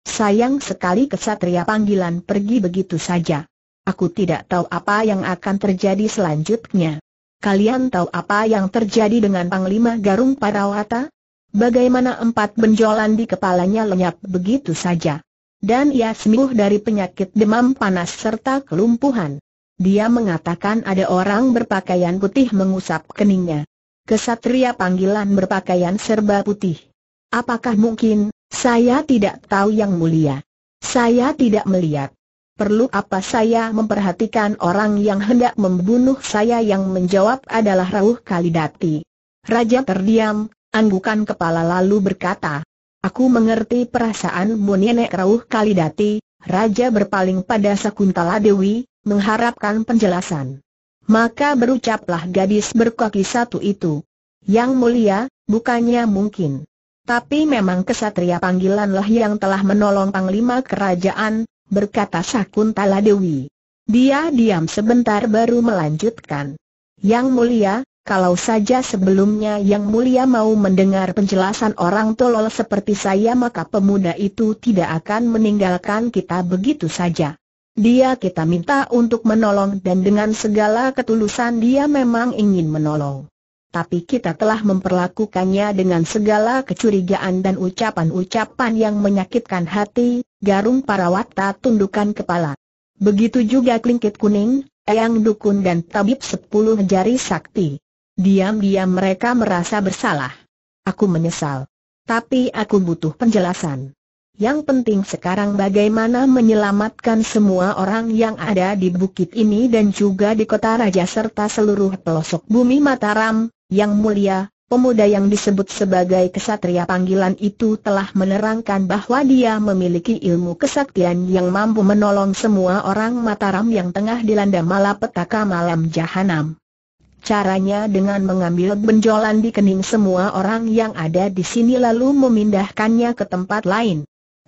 Sayang sekali kesatria panggilan pergi begitu saja. Aku tidak tahu apa yang akan terjadi selanjutnya. Kalian tahu apa yang terjadi dengan Panglima Garung Parawata? Bagaimana empat benjolan di kepalanya lenyap begitu saja. Dan ia sembuh dari penyakit demam panas serta kelumpuhan. Dia mengatakan ada orang berpakaian putih mengusap keningnya. Kesatria panggilan berpakaian serba putih. Apakah mungkin, saya tidak tahu yang mulia. Saya tidak melihat perlu apa saya memperhatikan orang yang hendak membunuh saya yang menjawab adalah Rauh Kalidati. Raja terdiam, anggukan kepala lalu berkata, Aku mengerti perasaanmu nenek Rauh Kalidati, Raja berpaling pada Sakuntala Dewi, mengharapkan penjelasan. Maka berucaplah gadis berkaki satu itu. Yang mulia, bukannya mungkin. Tapi memang kesatria panggilanlah yang telah menolong panglima kerajaan, berkata Sakuntala Dewi. Dia diam sebentar baru melanjutkan. Yang mulia, kalau saja sebelumnya Yang Mulia mau mendengar penjelasan orang tolol seperti saya maka pemuda itu tidak akan meninggalkan kita begitu saja. Dia kita minta untuk menolong dan dengan segala ketulusan dia memang ingin menolong. Tapi kita telah memperlakukannya dengan segala kecurigaan dan ucapan-ucapan yang menyakitkan hati, Garung Parawata tundukan kepala. Begitu juga Klingkit Kuning, Eyang Dukun dan Tabib Sepuluh Jari Sakti. Diam-diam mereka merasa bersalah. Aku menyesal. Tapi aku butuh penjelasan. Yang penting sekarang bagaimana menyelamatkan semua orang yang ada di bukit ini dan juga di kota raja serta seluruh pelosok bumi Mataram, yang mulia, Pemuda yang disebut sebagai kesatria panggilan itu telah menerangkan bahwa dia memiliki ilmu kesaktian yang mampu menolong semua orang Mataram yang tengah dilanda malapetaka malam jahanam. Caranya dengan mengambil benjolan di kening semua orang yang ada di sini lalu memindahkannya ke tempat lain.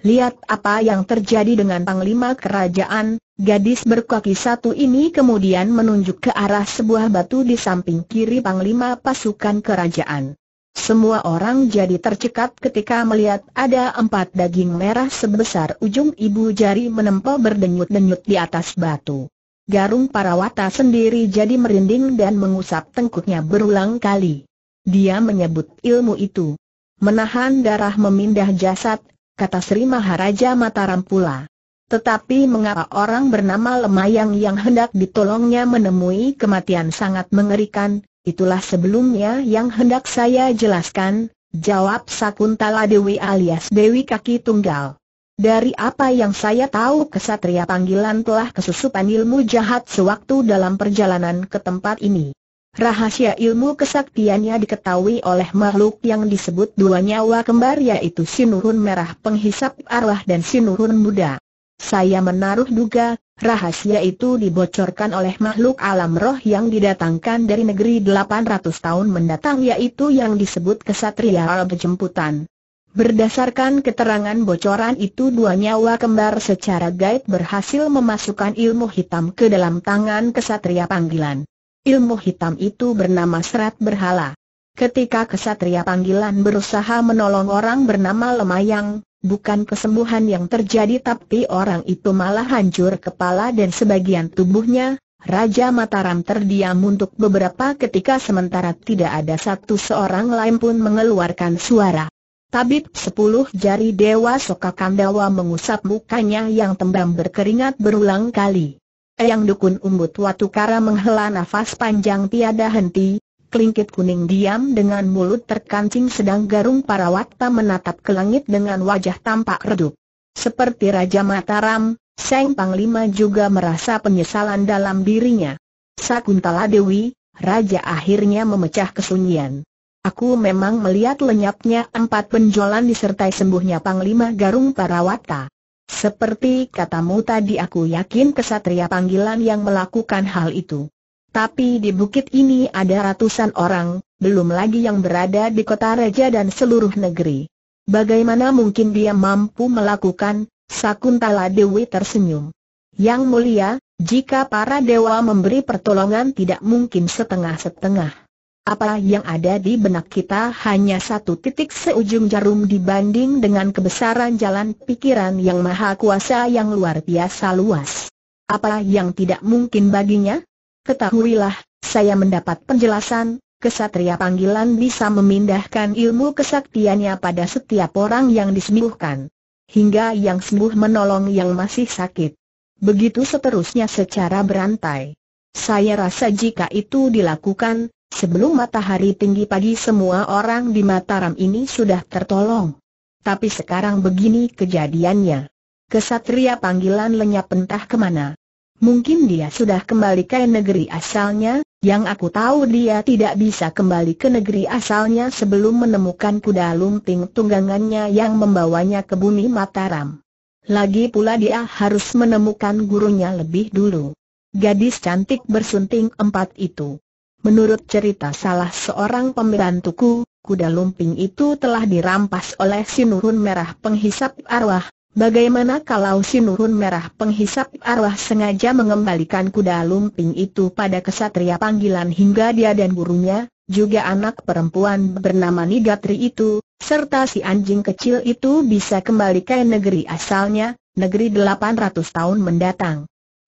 Lihat apa yang terjadi dengan Panglima Kerajaan, gadis berkaki satu ini kemudian menunjuk ke arah sebuah batu di samping kiri Panglima Pasukan Kerajaan. Semua orang jadi tercekat ketika melihat ada empat daging merah sebesar ujung ibu jari menempel berdenyut-denyut di atas batu. Garung Parawata sendiri jadi merinding dan mengusap tengkuknya berulang kali. Dia menyebut ilmu itu. Menahan darah memindah jasad kata Sri Maharaja Mataram pula. Tetapi mengapa orang bernama Lemayang yang hendak ditolongnya menemui kematian sangat mengerikan, itulah sebelumnya yang hendak saya jelaskan, jawab Sakuntala Dewi alias Dewi Kaki Tunggal. Dari apa yang saya tahu kesatria panggilan telah kesusupan ilmu jahat sewaktu dalam perjalanan ke tempat ini. Rahasia ilmu kesaktiannya diketahui oleh makhluk yang disebut dua nyawa kembar yaitu sinurun merah penghisap arwah dan sinurun muda. Saya menaruh duga, rahasia itu dibocorkan oleh makhluk alam roh yang didatangkan dari negeri 800 tahun mendatang yaitu yang disebut kesatria berjemputan. Berdasarkan keterangan bocoran itu dua nyawa kembar secara gaib berhasil memasukkan ilmu hitam ke dalam tangan kesatria panggilan. Ilmu hitam itu bernama serat berhala. Ketika kesatria panggilan berusaha menolong orang bernama Lemayang, bukan kesembuhan yang terjadi tapi orang itu malah hancur kepala dan sebagian tubuhnya, Raja Mataram terdiam untuk beberapa ketika sementara tidak ada satu seorang lain pun mengeluarkan suara. Tabib sepuluh jari Dewa Soka Kandawa mengusap mukanya yang tembam berkeringat berulang kali. Eyang Dukun Umbut Watukara menghela nafas panjang tiada henti, kelingkit kuning diam dengan mulut terkancing sedang garung para wakta menatap ke langit dengan wajah tampak redup. Seperti Raja Mataram, Seng Panglima juga merasa penyesalan dalam dirinya. Sakuntala Dewi, Raja akhirnya memecah kesunyian. Aku memang melihat lenyapnya empat penjualan disertai sembuhnya Panglima Garung Parawata. Seperti katamu tadi aku yakin kesatria panggilan yang melakukan hal itu. Tapi di bukit ini ada ratusan orang, belum lagi yang berada di kota raja dan seluruh negeri. Bagaimana mungkin dia mampu melakukan, Sakuntala Dewi tersenyum. Yang mulia, jika para dewa memberi pertolongan tidak mungkin setengah-setengah. Apa yang ada di benak kita hanya satu titik seujung jarum dibanding dengan kebesaran jalan pikiran yang maha kuasa yang luar biasa luas. Apa yang tidak mungkin baginya? Ketahuilah, saya mendapat penjelasan, kesatria panggilan bisa memindahkan ilmu kesaktiannya pada setiap orang yang disembuhkan. Hingga yang sembuh menolong yang masih sakit. Begitu seterusnya secara berantai. Saya rasa jika itu dilakukan, Sebelum matahari tinggi pagi semua orang di Mataram ini sudah tertolong. Tapi sekarang begini kejadiannya. Kesatria panggilan lenyap entah kemana. Mungkin dia sudah kembali ke negeri asalnya, yang aku tahu dia tidak bisa kembali ke negeri asalnya sebelum menemukan kuda lumping tunggangannya yang membawanya ke bumi Mataram. Lagi pula dia harus menemukan gurunya lebih dulu. Gadis cantik bersunting empat itu. Menurut cerita salah seorang pembantuku, kuda lumping itu telah dirampas oleh sinurun merah penghisap arwah. Bagaimana kalau sinurun merah penghisap arwah sengaja mengembalikan kuda lumping itu pada kesatria panggilan hingga dia dan gurunya, juga anak perempuan bernama Nigatri itu, serta si anjing kecil itu bisa kembali ke negeri asalnya, negeri 800 tahun mendatang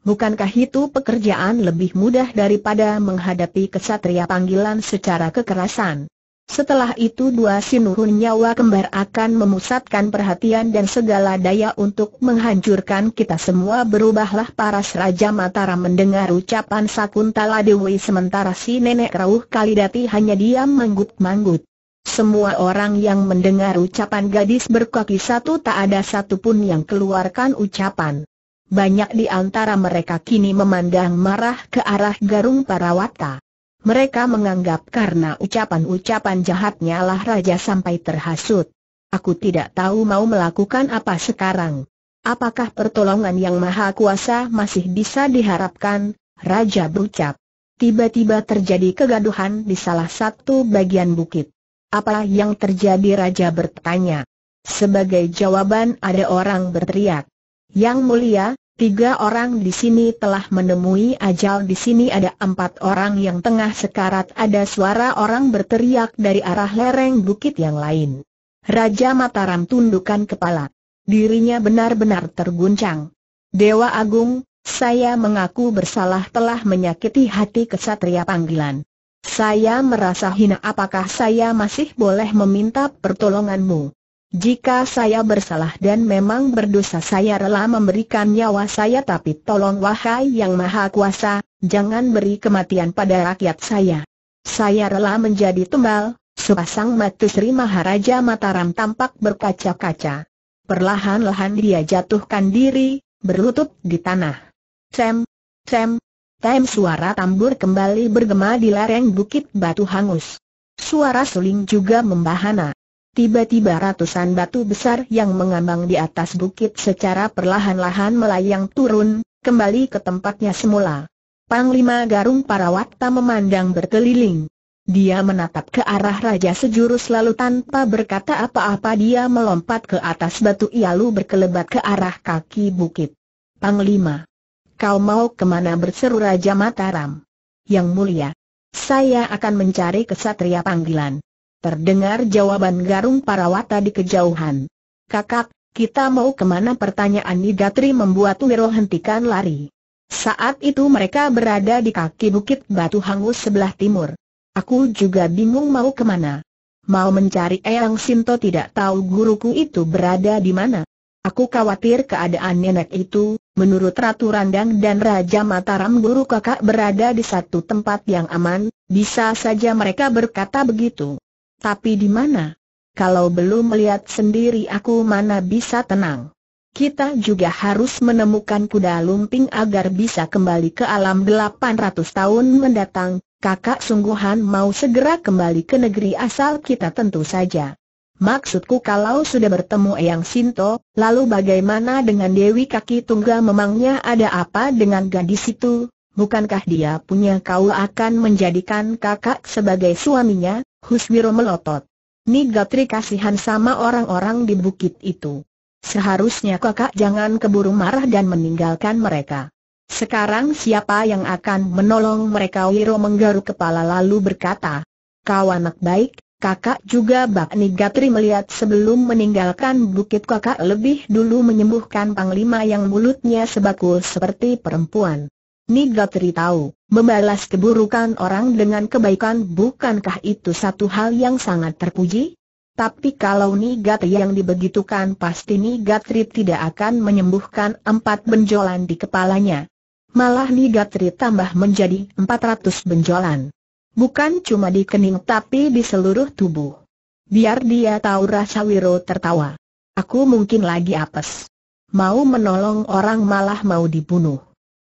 bukankah itu pekerjaan lebih mudah daripada menghadapi kesatria panggilan secara kekerasan? Setelah itu dua sinuhun nyawa kembar akan memusatkan perhatian dan segala daya untuk menghancurkan kita semua berubahlah paras Raja Mataram mendengar ucapan Sakuntala Dewi sementara si nenek rauh Kalidati hanya diam manggut-manggut. Semua orang yang mendengar ucapan gadis berkaki satu tak ada satupun yang keluarkan ucapan banyak di antara mereka kini memandang marah ke arah Garung Parawata. Mereka menganggap karena ucapan-ucapan jahatnya lah raja sampai terhasut. Aku tidak tahu mau melakukan apa sekarang. Apakah pertolongan yang maha kuasa masih bisa diharapkan, Raja berucap. Tiba-tiba terjadi kegaduhan di salah satu bagian bukit. Apa yang terjadi Raja bertanya. Sebagai jawaban ada orang berteriak. Yang mulia, tiga orang di sini telah menemui ajal di sini ada empat orang yang tengah sekarat ada suara orang berteriak dari arah lereng bukit yang lain. Raja Mataram tundukkan kepala. Dirinya benar-benar terguncang. Dewa Agung, saya mengaku bersalah telah menyakiti hati kesatria panggilan. Saya merasa hina apakah saya masih boleh meminta pertolonganmu? Jika saya bersalah dan memang berdosa saya rela memberikan nyawa saya tapi tolong wahai yang maha kuasa, jangan beri kematian pada rakyat saya. Saya rela menjadi tumbal, sepasang mati Sri Maharaja Mataram tampak berkaca-kaca. Perlahan-lahan dia jatuhkan diri, berlutut di tanah. Cem, cem, cem. suara tambur kembali bergema di lereng bukit batu hangus. Suara suling juga membahana. Tiba-tiba ratusan batu besar yang mengambang di atas bukit secara perlahan-lahan melayang turun, kembali ke tempatnya semula. Panglima Garung Parawakta memandang berkeliling. Dia menatap ke arah Raja Sejurus lalu tanpa berkata apa-apa dia melompat ke atas batu lalu berkelebat ke arah kaki bukit. Panglima, kau mau kemana berseru Raja Mataram? Yang mulia, saya akan mencari kesatria panggilan. Terdengar jawaban Garung Parawata di kejauhan. Kakak, kita mau kemana pertanyaan Nidatri membuat Wiro hentikan lari. Saat itu mereka berada di kaki bukit batu hangus sebelah timur. Aku juga bingung mau kemana. Mau mencari Eyang Sinto tidak tahu guruku itu berada di mana. Aku khawatir keadaan nenek itu, menurut Ratu Randang dan Raja Mataram guru kakak berada di satu tempat yang aman, bisa saja mereka berkata begitu. Tapi di mana? Kalau belum melihat sendiri aku mana bisa tenang. Kita juga harus menemukan kuda lumping agar bisa kembali ke alam 800 tahun mendatang. Kakak sungguhan mau segera kembali ke negeri asal kita tentu saja. Maksudku kalau sudah bertemu Eyang Sinto, lalu bagaimana dengan Dewi Kaki Tunggal memangnya ada apa dengan gadis itu? Bukankah dia punya kau akan menjadikan kakak sebagai suaminya? Huswiro melotot. Ni kasihan sama orang-orang di bukit itu. Seharusnya kakak jangan keburu marah dan meninggalkan mereka. Sekarang siapa yang akan menolong mereka Wiro menggaruk kepala lalu berkata, Kau anak baik, kakak juga bak Ni melihat sebelum meninggalkan bukit kakak lebih dulu menyembuhkan panglima yang mulutnya sebakul seperti perempuan. Nigatri tahu, membalas keburukan orang dengan kebaikan bukankah itu satu hal yang sangat terpuji? Tapi kalau Nigatri yang dibegitukan pasti Nigatri tidak akan menyembuhkan empat benjolan di kepalanya. Malah Nigatri tambah menjadi empat ratus benjolan. Bukan cuma di kening tapi di seluruh tubuh. Biar dia tahu rasa Wiro tertawa. Aku mungkin lagi apes. Mau menolong orang malah mau dibunuh.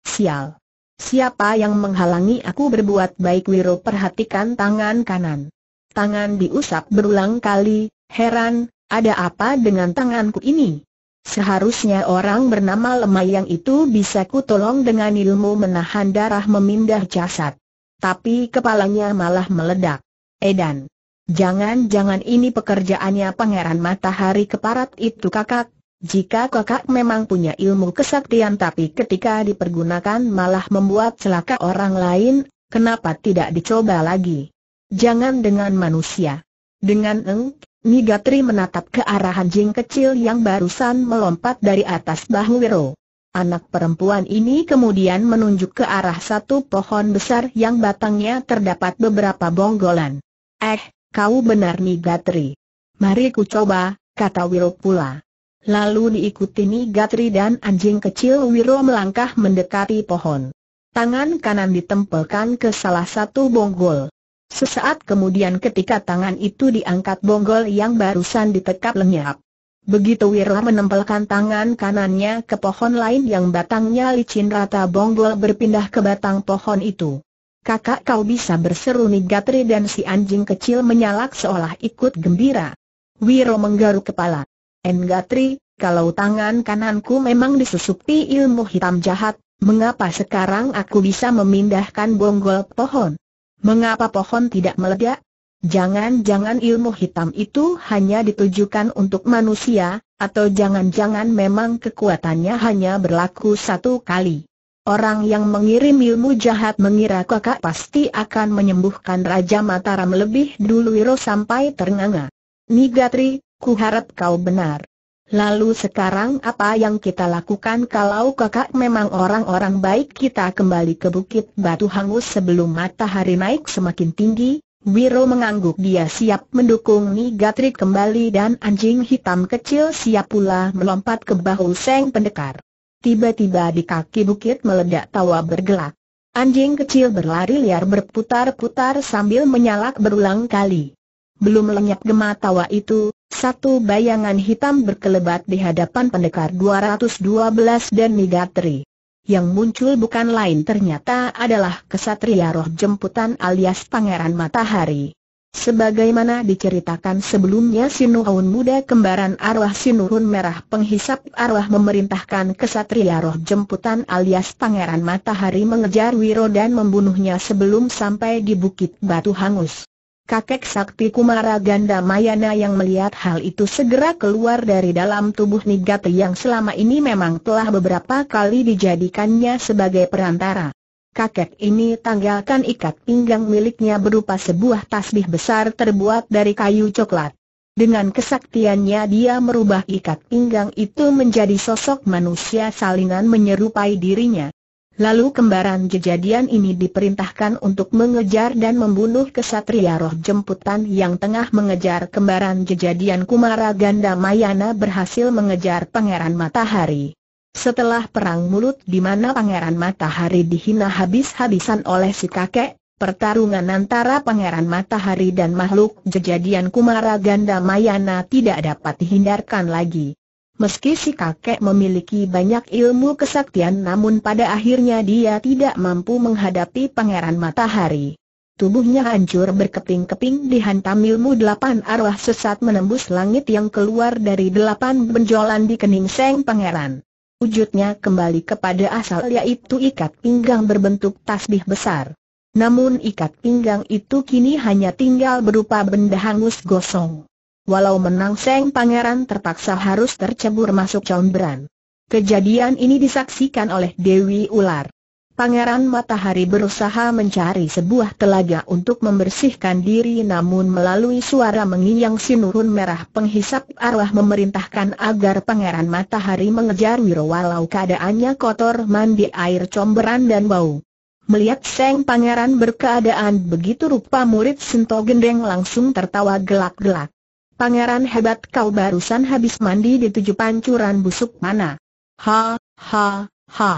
Sial. Siapa yang menghalangi aku berbuat baik Wiro perhatikan tangan kanan. Tangan diusap berulang kali, heran, ada apa dengan tanganku ini? Seharusnya orang bernama Lemayang itu bisa kutolong dengan ilmu menahan darah memindah jasad. Tapi kepalanya malah meledak. Edan. Jangan-jangan ini pekerjaannya Pangeran Matahari Keparat itu kakak, jika kakak memang punya ilmu kesaktian tapi ketika dipergunakan malah membuat celaka orang lain, kenapa tidak dicoba lagi? Jangan dengan manusia. Dengan eng, Nigatri menatap ke arah anjing kecil yang barusan melompat dari atas bahu Wiro. Anak perempuan ini kemudian menunjuk ke arah satu pohon besar yang batangnya terdapat beberapa bonggolan. Eh, kau benar Nigatri. Mari ku coba, kata Wiro pula. Lalu diikuti Nigatri dan anjing kecil Wiro melangkah mendekati pohon. Tangan kanan ditempelkan ke salah satu bonggol. Sesaat kemudian ketika tangan itu diangkat bonggol yang barusan ditekap lenyap. Begitu Wiro menempelkan tangan kanannya ke pohon lain yang batangnya licin rata bonggol berpindah ke batang pohon itu. Kakak kau bisa berseru Nigatri dan si anjing kecil menyalak seolah ikut gembira. Wiro menggaruk kepala. Engatri, kalau tangan kananku memang disusupi ilmu hitam jahat, mengapa sekarang aku bisa memindahkan bonggol pohon? Mengapa pohon tidak meledak? Jangan-jangan ilmu hitam itu hanya ditujukan untuk manusia, atau jangan-jangan memang kekuatannya hanya berlaku satu kali. Orang yang mengirim ilmu jahat mengira kakak pasti akan menyembuhkan Raja Mataram lebih dulu Wiro sampai ternganga. Nigatri, Ku harap kau benar. Lalu sekarang apa yang kita lakukan kalau kakak memang orang-orang baik kita kembali ke bukit batu hangus sebelum matahari naik semakin tinggi? Wiro mengangguk dia siap mendukung Nigatri kembali dan anjing hitam kecil siap pula melompat ke bahu seng pendekar. Tiba-tiba di kaki bukit meledak tawa bergelak. Anjing kecil berlari liar berputar-putar sambil menyalak berulang kali. Belum lenyap gema tawa itu, satu bayangan hitam berkelebat di hadapan pendekar 212 dan Migatri. Yang muncul bukan lain ternyata adalah kesatria roh jemputan alias Pangeran Matahari. Sebagaimana diceritakan sebelumnya Sinuhun muda kembaran arwah Sinuhun merah penghisap arwah memerintahkan kesatria roh jemputan alias Pangeran Matahari mengejar Wiro dan membunuhnya sebelum sampai di Bukit Batu Hangus. Kakek Sakti Kumara Ganda Mayana yang melihat hal itu segera keluar dari dalam tubuh Nigate yang selama ini memang telah beberapa kali dijadikannya sebagai perantara. Kakek ini tanggalkan ikat pinggang miliknya berupa sebuah tasbih besar terbuat dari kayu coklat. Dengan kesaktiannya dia merubah ikat pinggang itu menjadi sosok manusia salinan menyerupai dirinya. Lalu kembaran kejadian ini diperintahkan untuk mengejar dan membunuh kesatria roh jemputan yang tengah mengejar kembaran kejadian Kumara Ganda Mayana berhasil mengejar Pangeran Matahari. Setelah perang mulut di mana Pangeran Matahari dihina habis-habisan oleh si kakek, pertarungan antara Pangeran Matahari dan makhluk kejadian Kumara Ganda Mayana tidak dapat dihindarkan lagi. Meski si kakek memiliki banyak ilmu kesaktian namun pada akhirnya dia tidak mampu menghadapi pangeran matahari. Tubuhnya hancur berkeping-keping dihantam ilmu delapan arwah sesat menembus langit yang keluar dari delapan benjolan di kening seng pangeran. Wujudnya kembali kepada asal yaitu ikat pinggang berbentuk tasbih besar. Namun ikat pinggang itu kini hanya tinggal berupa benda hangus gosong. Walau menang Seng Pangeran terpaksa harus tercebur masuk comberan. Kejadian ini disaksikan oleh Dewi Ular. Pangeran Matahari berusaha mencari sebuah telaga untuk membersihkan diri namun melalui suara menginyang sinurun merah penghisap arwah memerintahkan agar Pangeran Matahari mengejar Wiro walau keadaannya kotor mandi air comberan dan bau. Melihat Seng Pangeran berkeadaan begitu rupa murid Sento Gendeng langsung tertawa gelak-gelak. Pangeran hebat kau barusan habis mandi di tujuh pancuran busuk mana? Ha, ha, ha.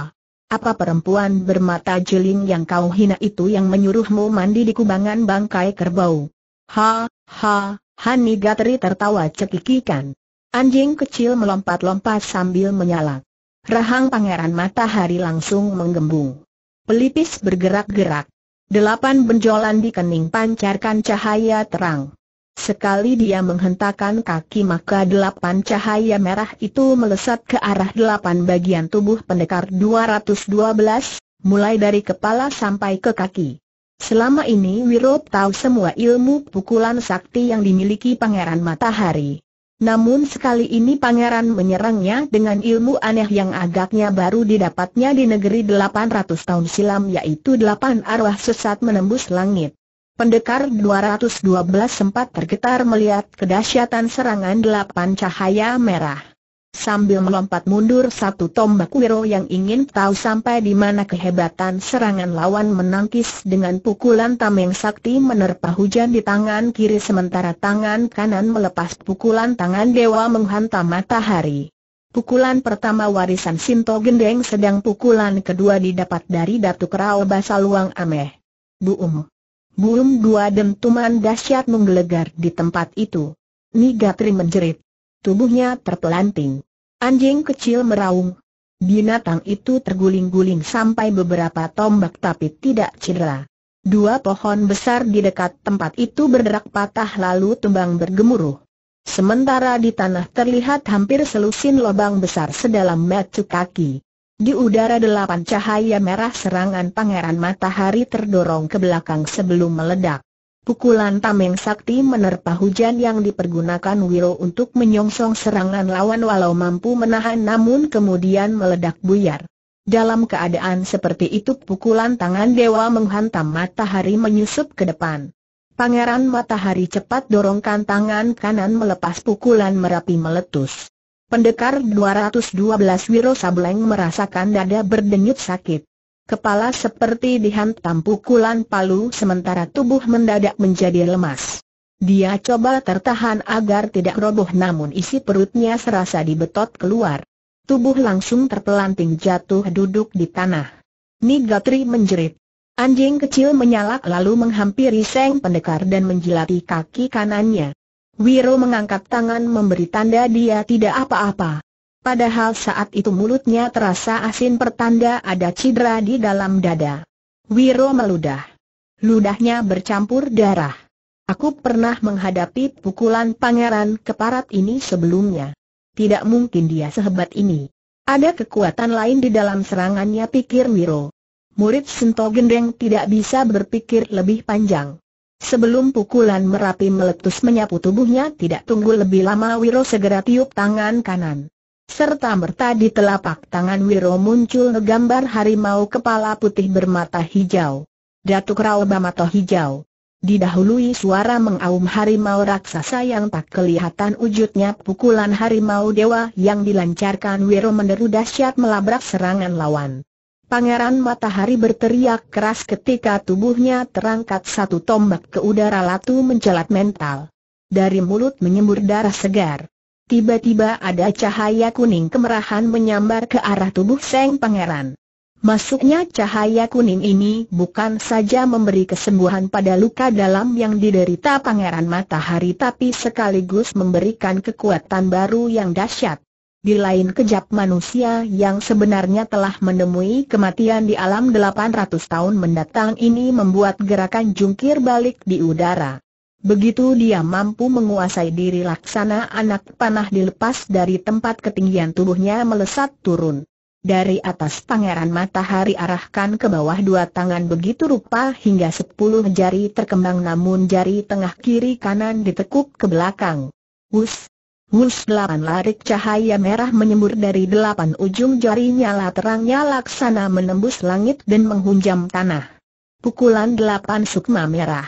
Apa perempuan bermata jeling yang kau hina itu yang menyuruhmu mandi di kubangan bangkai kerbau? Ha, ha, Hani Gatri tertawa cekikikan. Anjing kecil melompat-lompat sambil menyalak. Rahang pangeran matahari langsung menggembung. Pelipis bergerak-gerak. Delapan benjolan di kening pancarkan cahaya terang. Sekali dia menghentakkan kaki maka delapan cahaya merah itu melesat ke arah delapan bagian tubuh pendekar 212, mulai dari kepala sampai ke kaki. Selama ini Wirop tahu semua ilmu pukulan sakti yang dimiliki Pangeran Matahari. Namun sekali ini pangeran menyerangnya dengan ilmu aneh yang agaknya baru didapatnya di negeri 800 tahun silam yaitu delapan arwah sesat menembus langit. Pendekar 212 sempat tergetar melihat kedahsyatan serangan delapan cahaya merah. Sambil melompat mundur satu tombak wiro yang ingin tahu sampai di mana kehebatan serangan lawan menangkis dengan pukulan tameng sakti menerpa hujan di tangan kiri sementara tangan kanan melepas pukulan tangan dewa menghantam matahari. Pukulan pertama warisan Sinto Gendeng sedang pukulan kedua didapat dari Datuk Rao Basaluang Ameh. Buum. Buum dua dentuman dahsyat menggelegar di tempat itu. Nigatri menjerit. Tubuhnya terpelanting. Anjing kecil meraung. Binatang itu terguling-guling sampai beberapa tombak tapi tidak cedera. Dua pohon besar di dekat tempat itu berderak patah lalu tumbang bergemuruh. Sementara di tanah terlihat hampir selusin lubang besar sedalam metu kaki. Di udara delapan cahaya merah serangan pangeran matahari terdorong ke belakang sebelum meledak. Pukulan tameng sakti menerpa hujan yang dipergunakan Wiro untuk menyongsong serangan lawan walau mampu menahan namun kemudian meledak buyar. Dalam keadaan seperti itu pukulan tangan dewa menghantam matahari menyusup ke depan. Pangeran matahari cepat dorongkan tangan kanan melepas pukulan merapi meletus. Pendekar 212 Wiro Sableng merasakan dada berdenyut sakit. Kepala seperti dihantam pukulan palu sementara tubuh mendadak menjadi lemas. Dia coba tertahan agar tidak roboh namun isi perutnya serasa dibetot keluar. Tubuh langsung terpelanting jatuh duduk di tanah. Nigatri menjerit. Anjing kecil menyalak lalu menghampiri Seng Pendekar dan menjilati kaki kanannya. Wiro mengangkat tangan memberi tanda dia tidak apa-apa. Padahal saat itu mulutnya terasa asin pertanda ada cedera di dalam dada. Wiro meludah. Ludahnya bercampur darah. Aku pernah menghadapi pukulan pangeran keparat ini sebelumnya. Tidak mungkin dia sehebat ini. Ada kekuatan lain di dalam serangannya pikir Wiro. Murid Sento Gendeng tidak bisa berpikir lebih panjang. Sebelum pukulan Merapi meletus menyapu tubuhnya tidak tunggu lebih lama Wiro segera tiup tangan kanan. Serta merta di telapak tangan Wiro muncul gambar harimau kepala putih bermata hijau. Datuk Rawa mata Hijau. Didahului suara mengaum harimau raksasa yang tak kelihatan wujudnya pukulan harimau dewa yang dilancarkan Wiro meneru dahsyat melabrak serangan lawan. Pangeran Matahari berteriak keras ketika tubuhnya terangkat satu tombak ke udara Latu mencelat mental. Dari mulut menyembur darah segar. Tiba-tiba ada cahaya kuning kemerahan menyambar ke arah tubuh Seng Pangeran. Masuknya cahaya kuning ini bukan saja memberi kesembuhan pada luka dalam yang diderita Pangeran Matahari tapi sekaligus memberikan kekuatan baru yang dahsyat di lain kejap manusia yang sebenarnya telah menemui kematian di alam 800 tahun mendatang ini membuat gerakan jungkir balik di udara. Begitu dia mampu menguasai diri laksana anak panah dilepas dari tempat ketinggian tubuhnya melesat turun. Dari atas pangeran matahari arahkan ke bawah dua tangan begitu rupa hingga sepuluh jari terkembang namun jari tengah kiri kanan ditekuk ke belakang. Wus, Wus delapan larik cahaya merah menyembur dari delapan ujung jari nyala terangnya laksana menembus langit dan menghunjam tanah. Pukulan delapan sukma merah.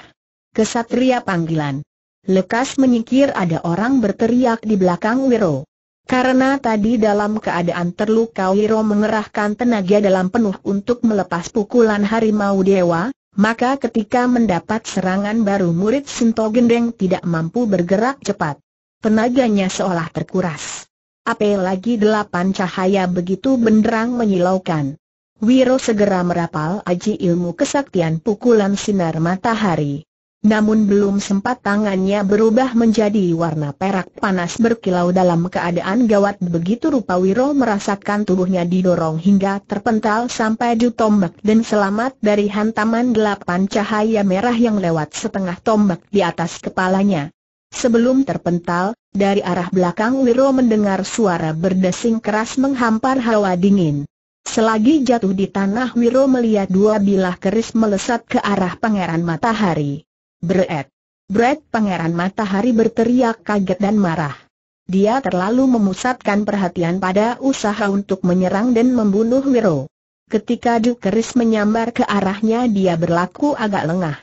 Kesatria panggilan. Lekas menyikir ada orang berteriak di belakang Wiro. Karena tadi dalam keadaan terluka Wiro mengerahkan tenaga dalam penuh untuk melepas pukulan harimau dewa, maka ketika mendapat serangan baru murid Sinto Gendeng tidak mampu bergerak cepat. Tenaganya seolah terkuras. Apalagi delapan cahaya begitu benderang menyilaukan. Wiro segera merapal aji ilmu kesaktian pukulan sinar matahari. Namun belum sempat tangannya berubah menjadi warna perak panas berkilau dalam keadaan gawat begitu rupa Wiro merasakan tubuhnya didorong hingga terpental sampai di tombak dan selamat dari hantaman delapan cahaya merah yang lewat setengah tombak di atas kepalanya. Sebelum terpental, dari arah belakang Wiro mendengar suara berdesing keras menghampar hawa dingin. Selagi jatuh di tanah Wiro melihat dua bilah keris melesat ke arah pangeran matahari. Bret! Bret pangeran matahari berteriak kaget dan marah. Dia terlalu memusatkan perhatian pada usaha untuk menyerang dan membunuh Wiro. Ketika Dukeris menyambar ke arahnya dia berlaku agak lengah.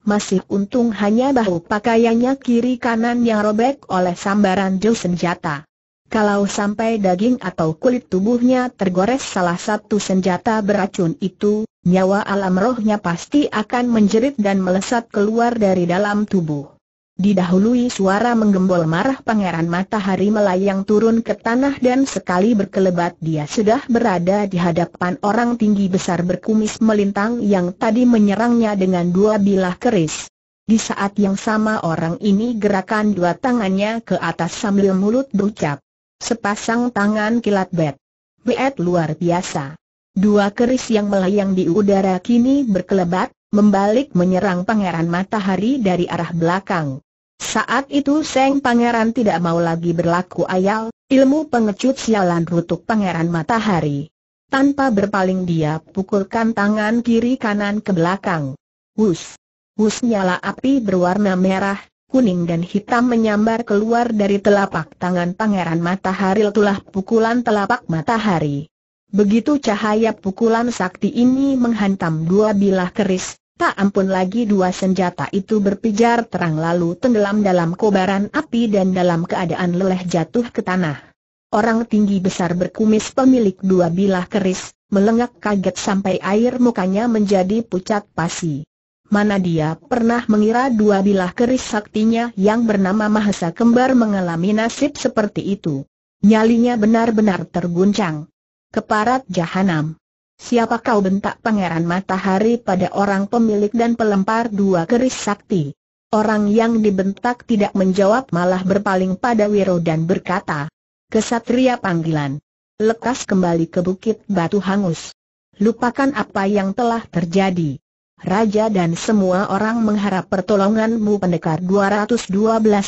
Masih untung hanya bahu pakaiannya kiri kanan yang robek oleh sambaran jauh senjata. Kalau sampai daging atau kulit tubuhnya tergores salah satu senjata beracun itu, nyawa alam rohnya pasti akan menjerit dan melesat keluar dari dalam tubuh. Didahului suara menggembol marah pangeran matahari melayang turun ke tanah dan sekali berkelebat dia sudah berada di hadapan orang tinggi besar berkumis melintang yang tadi menyerangnya dengan dua bilah keris. Di saat yang sama orang ini gerakan dua tangannya ke atas sambil mulut berucap. Sepasang tangan kilat bet. Bet luar biasa. Dua keris yang melayang di udara kini berkelebat, membalik menyerang pangeran matahari dari arah belakang. Saat itu Seng Pangeran tidak mau lagi berlaku ayal, ilmu pengecut sialan rutuk Pangeran Matahari. Tanpa berpaling dia pukulkan tangan kiri kanan ke belakang. hus, hus nyala api berwarna merah, kuning dan hitam menyambar keluar dari telapak tangan Pangeran Matahari itulah pukulan telapak matahari. Begitu cahaya pukulan sakti ini menghantam dua bilah keris, Tak ampun lagi dua senjata itu berpijar terang lalu tenggelam dalam kobaran api dan dalam keadaan leleh jatuh ke tanah. Orang tinggi besar berkumis pemilik dua bilah keris, melengak kaget sampai air mukanya menjadi pucat pasi. Mana dia pernah mengira dua bilah keris saktinya yang bernama Mahesa Kembar mengalami nasib seperti itu. Nyalinya benar-benar terguncang. Keparat Jahanam. Siapa kau bentak pangeran matahari pada orang pemilik dan pelempar dua keris sakti? Orang yang dibentak tidak menjawab malah berpaling pada Wiro dan berkata, Kesatria panggilan. Lekas kembali ke bukit batu hangus. Lupakan apa yang telah terjadi. Raja dan semua orang mengharap pertolonganmu pendekar 212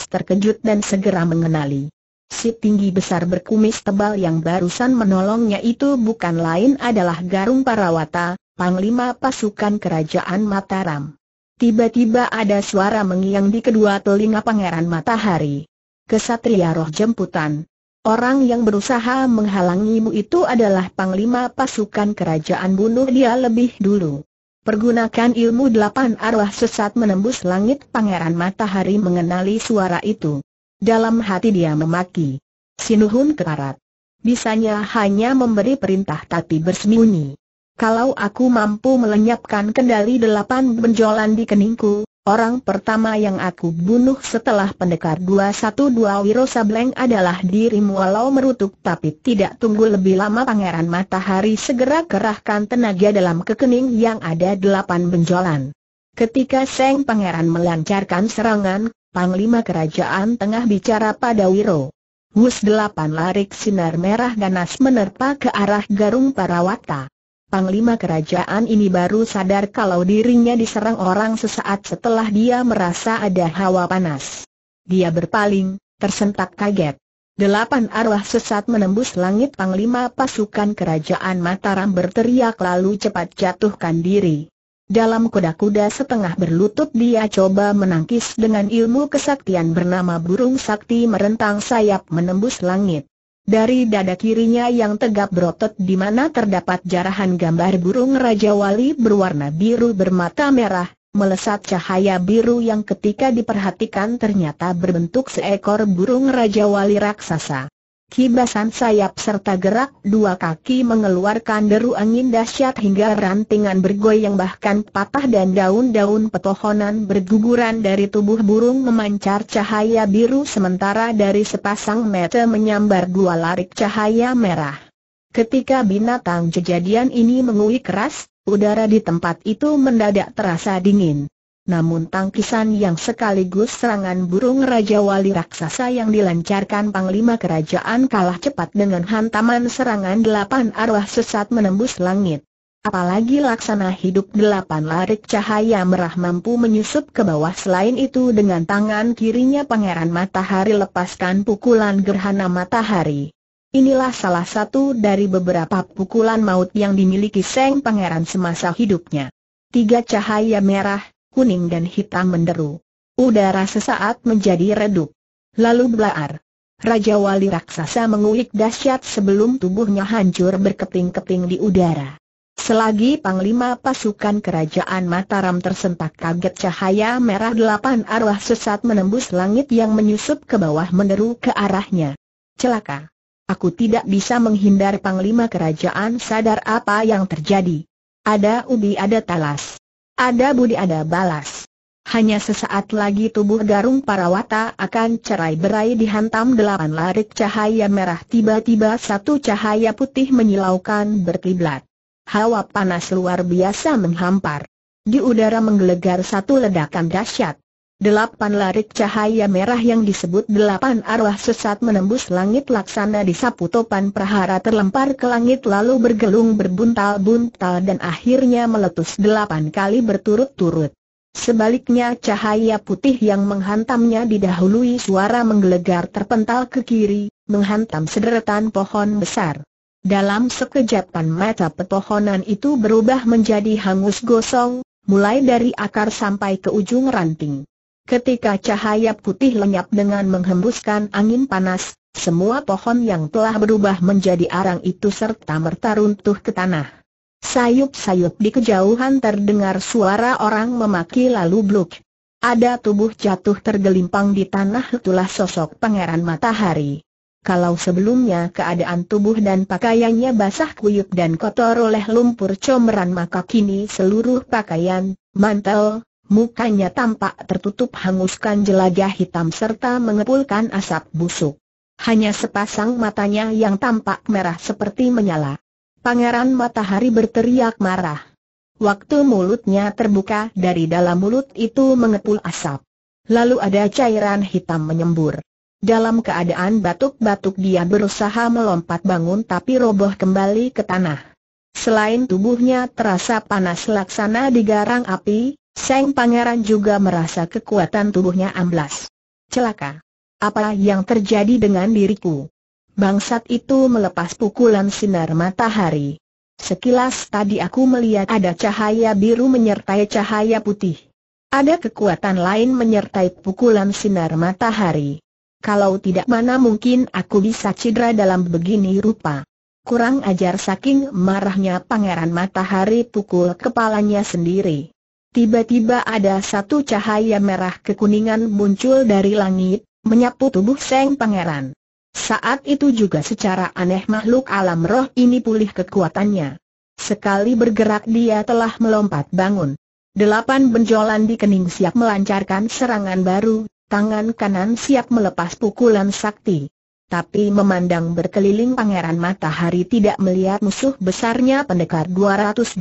terkejut dan segera mengenali. Si tinggi besar berkumis tebal yang barusan menolongnya itu bukan lain adalah Garung Parawata, Panglima Pasukan Kerajaan Mataram. Tiba-tiba ada suara mengiang di kedua telinga Pangeran Matahari. Kesatria roh jemputan. Orang yang berusaha menghalangimu itu adalah Panglima Pasukan Kerajaan Bunuh dia lebih dulu. Pergunakan ilmu delapan arwah sesat menembus langit Pangeran Matahari mengenali suara itu. Dalam hati dia memaki. Sinuhun kekarat. Bisanya hanya memberi perintah tapi bersembunyi. Kalau aku mampu melenyapkan kendali delapan benjolan di keningku, orang pertama yang aku bunuh setelah pendekar 212 Wiro Sableng adalah dirimu walau merutuk tapi tidak tunggu lebih lama Pangeran Matahari segera kerahkan tenaga dalam kekening yang ada delapan benjolan. Ketika Seng Pangeran melancarkan serangan, Panglima Kerajaan Tengah bicara pada Wiro. Wus delapan larik sinar merah ganas menerpa ke arah Garung Parawata. Panglima kerajaan ini baru sadar kalau dirinya diserang orang sesaat setelah dia merasa ada hawa panas. Dia berpaling, tersentak kaget. Delapan arwah sesat menembus langit Panglima pasukan kerajaan Mataram berteriak lalu cepat jatuhkan diri. Dalam kuda-kuda setengah berlutut dia coba menangkis dengan ilmu kesaktian bernama burung sakti merentang sayap menembus langit. Dari dada kirinya yang tegap berotot di mana terdapat jarahan gambar burung Raja Wali berwarna biru bermata merah, melesat cahaya biru yang ketika diperhatikan ternyata berbentuk seekor burung Raja Wali raksasa. Kibasan sayap serta gerak dua kaki mengeluarkan deru angin dahsyat hingga rantingan bergoyang bahkan patah dan daun-daun petohonan berguguran dari tubuh burung memancar cahaya biru sementara dari sepasang mata menyambar dua larik cahaya merah. Ketika binatang kejadian ini mengui keras, udara di tempat itu mendadak terasa dingin. Namun tangkisan yang sekaligus serangan burung Raja Wali Raksasa yang dilancarkan Panglima Kerajaan kalah cepat dengan hantaman serangan delapan arwah sesat menembus langit. Apalagi laksana hidup delapan larik cahaya merah mampu menyusup ke bawah selain itu dengan tangan kirinya Pangeran Matahari lepaskan pukulan gerhana matahari. Inilah salah satu dari beberapa pukulan maut yang dimiliki Seng Pangeran semasa hidupnya. Tiga cahaya merah, kuning dan hitam menderu. Udara sesaat menjadi redup. Lalu belaar. Raja Wali Raksasa menguik dahsyat sebelum tubuhnya hancur berkeping-keping di udara. Selagi Panglima pasukan kerajaan Mataram tersentak kaget cahaya merah delapan arwah sesat menembus langit yang menyusup ke bawah meneru ke arahnya. Celaka! Aku tidak bisa menghindar Panglima kerajaan sadar apa yang terjadi. Ada ubi ada talas. Ada budi ada balas. Hanya sesaat lagi tubuh Garung Parawata akan cerai berai dihantam delapan larik cahaya merah tiba-tiba satu cahaya putih menyilaukan berkiblat. Hawa panas luar biasa menghampar. Di udara menggelegar satu ledakan dahsyat. Delapan larik cahaya merah yang disebut delapan arwah sesat menembus langit laksana di sapu topan prahara terlempar ke langit lalu bergelung berbuntal-buntal dan akhirnya meletus delapan kali berturut-turut. Sebaliknya cahaya putih yang menghantamnya didahului suara menggelegar terpental ke kiri, menghantam sederetan pohon besar. Dalam sekejapan mata pepohonan itu berubah menjadi hangus gosong, mulai dari akar sampai ke ujung ranting. Ketika cahaya putih lenyap dengan menghembuskan angin panas, semua pohon yang telah berubah menjadi arang itu serta merta runtuh ke tanah. Sayup-sayup di kejauhan terdengar suara orang memaki lalu bluk. Ada tubuh jatuh tergelimpang di tanah itulah sosok pangeran matahari. Kalau sebelumnya keadaan tubuh dan pakaiannya basah kuyuk dan kotor oleh lumpur comeran maka kini seluruh pakaian, mantel, mukanya tampak tertutup hanguskan jelajah hitam serta mengepulkan asap busuk. Hanya sepasang matanya yang tampak merah seperti menyala. Pangeran Matahari berteriak marah. Waktu mulutnya terbuka dari dalam mulut itu mengepul asap. Lalu ada cairan hitam menyembur. Dalam keadaan batuk-batuk dia berusaha melompat bangun tapi roboh kembali ke tanah. Selain tubuhnya terasa panas laksana digarang api, Seng Pangeran juga merasa kekuatan tubuhnya amblas. Celaka! Apa yang terjadi dengan diriku? Bangsat itu melepas pukulan sinar matahari. Sekilas tadi aku melihat ada cahaya biru menyertai cahaya putih. Ada kekuatan lain menyertai pukulan sinar matahari. Kalau tidak mana mungkin aku bisa cedera dalam begini rupa. Kurang ajar saking marahnya pangeran matahari pukul kepalanya sendiri. Tiba-tiba ada satu cahaya merah kekuningan muncul dari langit, menyapu tubuh Seng Pangeran. Saat itu juga secara aneh makhluk alam roh ini pulih kekuatannya. Sekali bergerak dia telah melompat bangun. Delapan benjolan di kening siap melancarkan serangan baru, tangan kanan siap melepas pukulan sakti. Tapi memandang berkeliling pangeran matahari tidak melihat musuh besarnya pendekar 212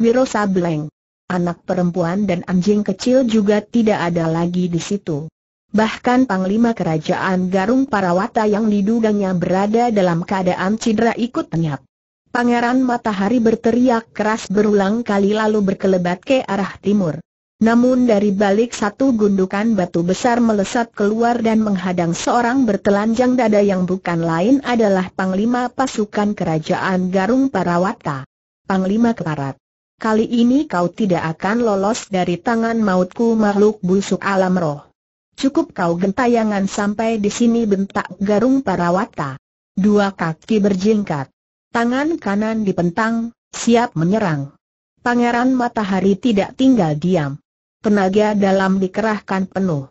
Wiro Sableng anak perempuan dan anjing kecil juga tidak ada lagi di situ. Bahkan Panglima Kerajaan Garung Parawata yang diduganya berada dalam keadaan cedera ikut lenyap. Pangeran Matahari berteriak keras berulang kali lalu berkelebat ke arah timur. Namun dari balik satu gundukan batu besar melesat keluar dan menghadang seorang bertelanjang dada yang bukan lain adalah Panglima Pasukan Kerajaan Garung Parawata. Panglima Keparat kali ini kau tidak akan lolos dari tangan mautku makhluk busuk alam roh. Cukup kau gentayangan sampai di sini bentak garung para parawata. Dua kaki berjingkat. Tangan kanan dipentang, siap menyerang. Pangeran Matahari tidak tinggal diam. Tenaga dalam dikerahkan penuh.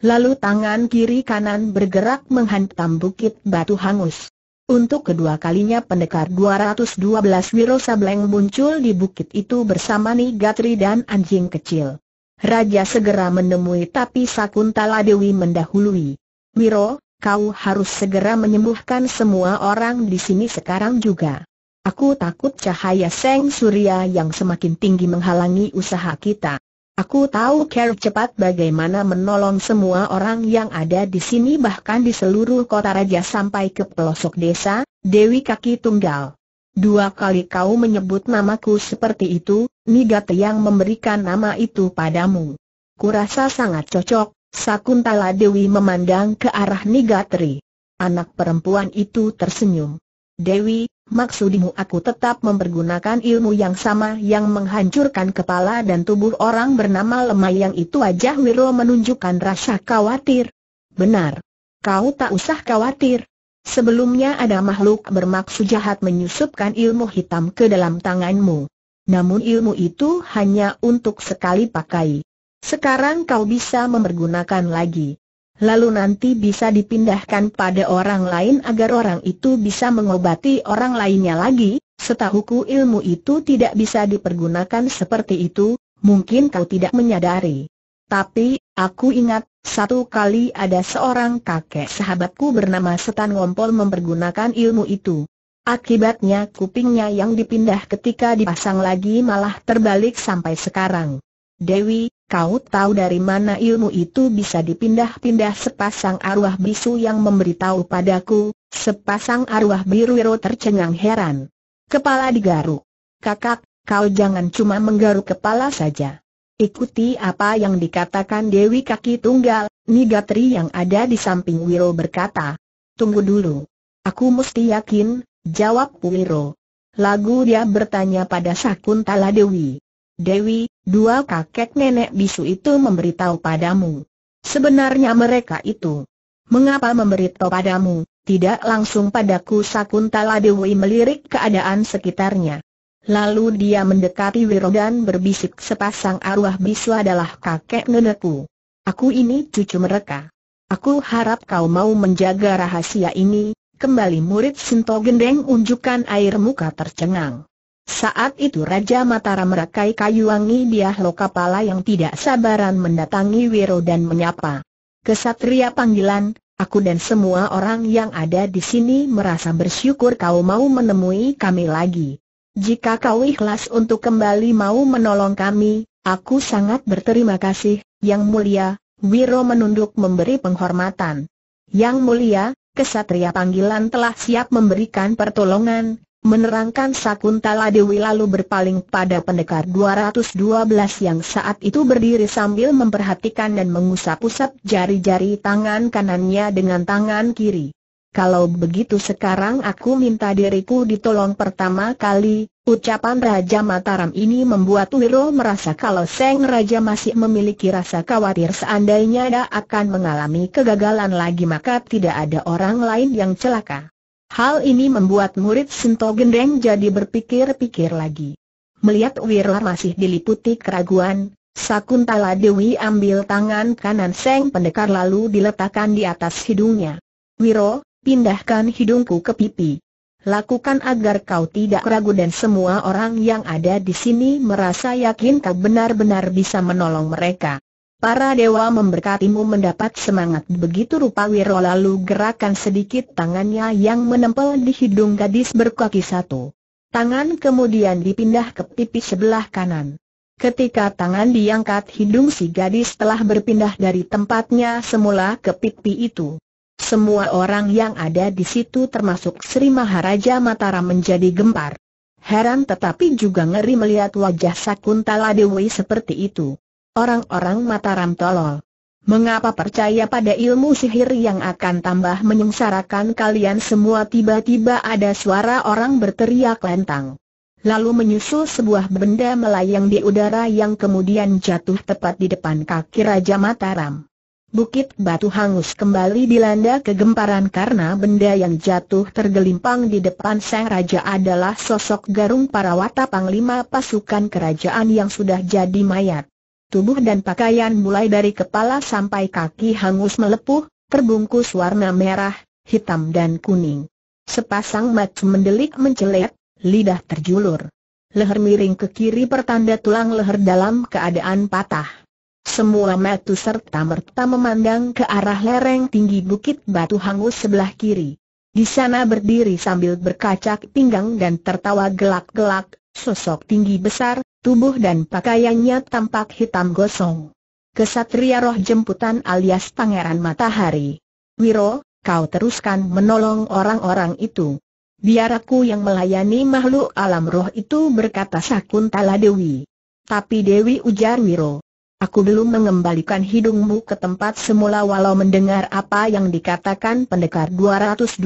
Lalu tangan kiri kanan bergerak menghantam bukit batu hangus. Untuk kedua kalinya pendekar 212 Wiro Sableng muncul di bukit itu bersama Nigatri dan anjing kecil. Raja segera menemui tapi Sakuntala Dewi mendahului. Wiro, kau harus segera menyembuhkan semua orang di sini sekarang juga. Aku takut cahaya Seng Surya yang semakin tinggi menghalangi usaha kita. Aku tahu care cepat bagaimana menolong semua orang yang ada di sini bahkan di seluruh kota raja sampai ke pelosok desa, Dewi Kaki Tunggal. Dua kali kau menyebut namaku seperti itu, Nigat yang memberikan nama itu padamu. Kurasa sangat cocok, Sakuntala Dewi memandang ke arah Nigatri. Anak perempuan itu tersenyum. Dewi, maksudmu aku tetap mempergunakan ilmu yang sama yang menghancurkan kepala dan tubuh orang bernama lemah yang itu wajah Wiro menunjukkan rasa khawatir. Benar. Kau tak usah khawatir. Sebelumnya ada makhluk bermaksud jahat menyusupkan ilmu hitam ke dalam tanganmu. Namun ilmu itu hanya untuk sekali pakai. Sekarang kau bisa mempergunakan lagi lalu nanti bisa dipindahkan pada orang lain agar orang itu bisa mengobati orang lainnya lagi, setahuku ilmu itu tidak bisa dipergunakan seperti itu, mungkin kau tidak menyadari. Tapi, aku ingat, satu kali ada seorang kakek sahabatku bernama Setan Ngompol mempergunakan ilmu itu. Akibatnya kupingnya yang dipindah ketika dipasang lagi malah terbalik sampai sekarang. Dewi, Kau tahu dari mana ilmu itu bisa dipindah-pindah sepasang arwah bisu yang memberitahu padaku, sepasang arwah biru Wiro tercengang heran. Kepala digaruk. Kakak, kau jangan cuma menggaruk kepala saja. Ikuti apa yang dikatakan Dewi Kaki Tunggal, Nigatri yang ada di samping Wiro berkata. Tunggu dulu. Aku mesti yakin, jawab Wiro. Lagu dia bertanya pada Sakuntala Dewi. Dewi, dua kakek nenek bisu itu memberitahu padamu. Sebenarnya mereka itu. Mengapa memberitahu padamu, tidak langsung padaku Sakuntala Dewi melirik keadaan sekitarnya. Lalu dia mendekati Wiro dan berbisik sepasang arwah bisu adalah kakek nenekku. Aku ini cucu mereka. Aku harap kau mau menjaga rahasia ini, kembali murid Sinto Gendeng unjukkan air muka tercengang. Saat itu Raja Mataram merakai kayuwangi wangi Lokapala yang tidak sabaran mendatangi Wiro dan menyapa. Kesatria panggilan, aku dan semua orang yang ada di sini merasa bersyukur kau mau menemui kami lagi. Jika kau ikhlas untuk kembali mau menolong kami, aku sangat berterima kasih, Yang Mulia, Wiro menunduk memberi penghormatan. Yang Mulia, Kesatria panggilan telah siap memberikan pertolongan, Menerangkan Sakuntala Dewi lalu berpaling pada pendekar 212 yang saat itu berdiri sambil memperhatikan dan mengusap-usap jari-jari tangan kanannya dengan tangan kiri. Kalau begitu sekarang aku minta diriku ditolong pertama kali, ucapan Raja Mataram ini membuat Wiro merasa kalau Seng Raja masih memiliki rasa khawatir seandainya dia akan mengalami kegagalan lagi maka tidak ada orang lain yang celaka. Hal ini membuat murid Sinto Gendeng jadi berpikir-pikir lagi. Melihat Wirla masih diliputi keraguan, Sakuntala Dewi ambil tangan kanan Seng Pendekar lalu diletakkan di atas hidungnya. Wiro, pindahkan hidungku ke pipi. Lakukan agar kau tidak ragu dan semua orang yang ada di sini merasa yakin kau benar-benar bisa menolong mereka. Para dewa memberkatimu mendapat semangat begitu rupa Wiro lalu gerakan sedikit tangannya yang menempel di hidung gadis berkaki satu. Tangan kemudian dipindah ke pipi sebelah kanan. Ketika tangan diangkat hidung si gadis telah berpindah dari tempatnya semula ke pipi itu. Semua orang yang ada di situ termasuk Sri Maharaja Mataram menjadi gempar. Heran tetapi juga ngeri melihat wajah Sakuntala Dewi seperti itu orang-orang Mataram tolol. Mengapa percaya pada ilmu sihir yang akan tambah menyengsarakan kalian semua tiba-tiba ada suara orang berteriak lantang. Lalu menyusul sebuah benda melayang di udara yang kemudian jatuh tepat di depan kaki Raja Mataram. Bukit batu hangus kembali dilanda kegemparan karena benda yang jatuh tergelimpang di depan sang raja adalah sosok garung para wata panglima pasukan kerajaan yang sudah jadi mayat. Tubuh dan pakaian mulai dari kepala sampai kaki hangus melepuh, terbungkus warna merah, hitam dan kuning. Sepasang mata mendelik mencelet, lidah terjulur. Leher miring ke kiri pertanda tulang leher dalam keadaan patah. Semua mata serta merta memandang ke arah lereng tinggi bukit batu hangus sebelah kiri. Di sana berdiri sambil berkacak pinggang dan tertawa gelak-gelak, sosok tinggi besar, tubuh dan pakaiannya tampak hitam gosong. Kesatria roh jemputan alias Pangeran Matahari. Wiro, kau teruskan menolong orang-orang itu. Biar aku yang melayani makhluk alam roh itu berkata Sakuntala Dewi. Tapi Dewi ujar Wiro. Aku belum mengembalikan hidungmu ke tempat semula walau mendengar apa yang dikatakan pendekar 212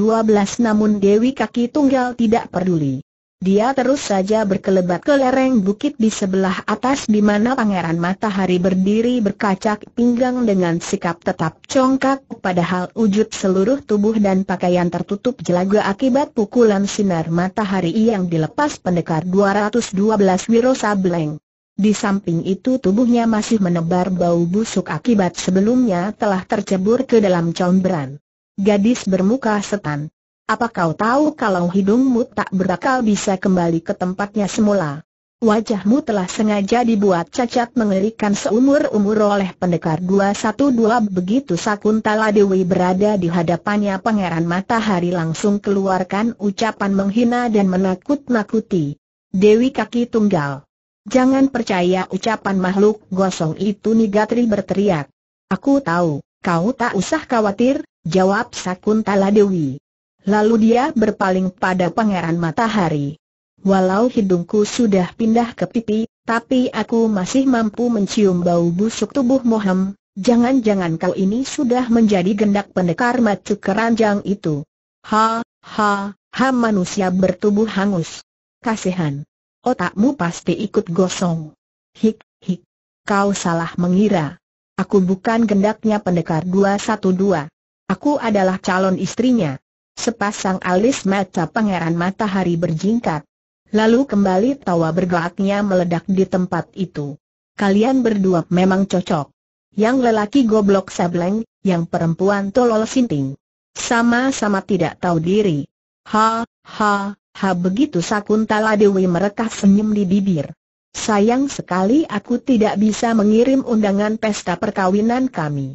namun Dewi kaki tunggal tidak peduli. Dia terus saja berkelebat ke lereng bukit di sebelah atas di mana Pangeran Matahari berdiri berkacak pinggang dengan sikap tetap congkak padahal wujud seluruh tubuh dan pakaian tertutup jelaga akibat pukulan sinar matahari yang dilepas pendekar 212 Wiro Sableng. Di samping itu tubuhnya masih menebar bau busuk akibat sebelumnya telah tercebur ke dalam comberan. Gadis bermuka setan apa kau tahu kalau hidungmu tak berakal bisa kembali ke tempatnya semula? Wajahmu telah sengaja dibuat cacat mengerikan seumur-umur oleh pendekar 212 begitu Sakuntala Dewi berada di hadapannya Pangeran Matahari langsung keluarkan ucapan menghina dan menakut-nakuti. Dewi kaki tunggal. Jangan percaya ucapan makhluk gosong itu Nigatri berteriak. Aku tahu, kau tak usah khawatir, jawab Sakuntala Dewi. Lalu dia berpaling pada Pangeran Matahari. Walau hidungku sudah pindah ke pipi, tapi aku masih mampu mencium bau busuk tubuh Moham. Jangan-jangan kau ini sudah menjadi gendak pendekar macu keranjang itu. Ha, ha, ha manusia bertubuh hangus. Kasihan. Otakmu pasti ikut gosong. Hik, hik. Kau salah mengira. Aku bukan gendaknya pendekar 212. Aku adalah calon istrinya. Sepasang alis mata pangeran matahari berjingkat. Lalu kembali tawa bergelaknya meledak di tempat itu. Kalian berdua memang cocok. Yang lelaki goblok sableng, yang perempuan tolol sinting. Sama-sama tidak tahu diri. Ha, ha, ha begitu Sakuntala Dewi merekah senyum di bibir. Sayang sekali aku tidak bisa mengirim undangan pesta perkawinan kami.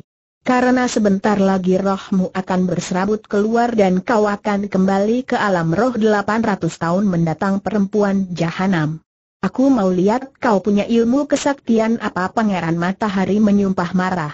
Karena sebentar lagi rohmu akan berserabut keluar dan kau akan kembali ke alam roh 800 tahun mendatang perempuan jahanam. Aku mau lihat kau punya ilmu kesaktian apa pangeran matahari menyumpah marah.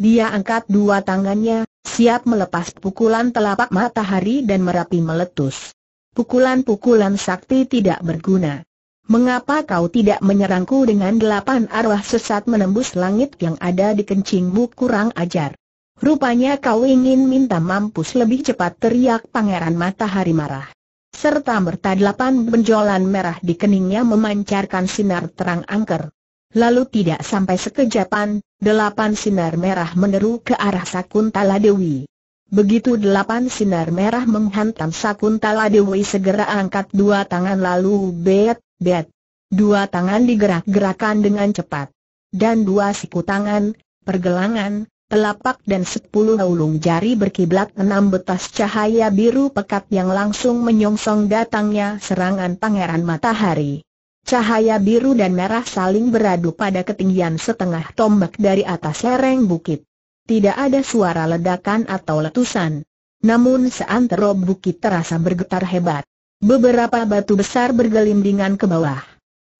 Dia angkat dua tangannya, siap melepas pukulan telapak matahari dan merapi meletus. Pukulan-pukulan sakti tidak berguna. Mengapa kau tidak menyerangku dengan delapan arwah sesat menembus langit yang ada di kencingmu kurang ajar? Rupanya kau ingin minta mampus lebih cepat teriak pangeran matahari marah. Serta merta delapan benjolan merah di keningnya memancarkan sinar terang angker. Lalu tidak sampai sekejapan, delapan sinar merah meneru ke arah Sakuntala Dewi. Begitu delapan sinar merah menghantam Sakuntala Dewi segera angkat dua tangan lalu bet, Bet. Dua tangan digerak-gerakan dengan cepat. Dan dua siku tangan, pergelangan, telapak dan sepuluh ulung jari berkiblat enam betas cahaya biru pekat yang langsung menyongsong datangnya serangan pangeran matahari. Cahaya biru dan merah saling beradu pada ketinggian setengah tombak dari atas lereng bukit. Tidak ada suara ledakan atau letusan. Namun seantero bukit terasa bergetar hebat. Beberapa batu besar bergelindingan ke bawah.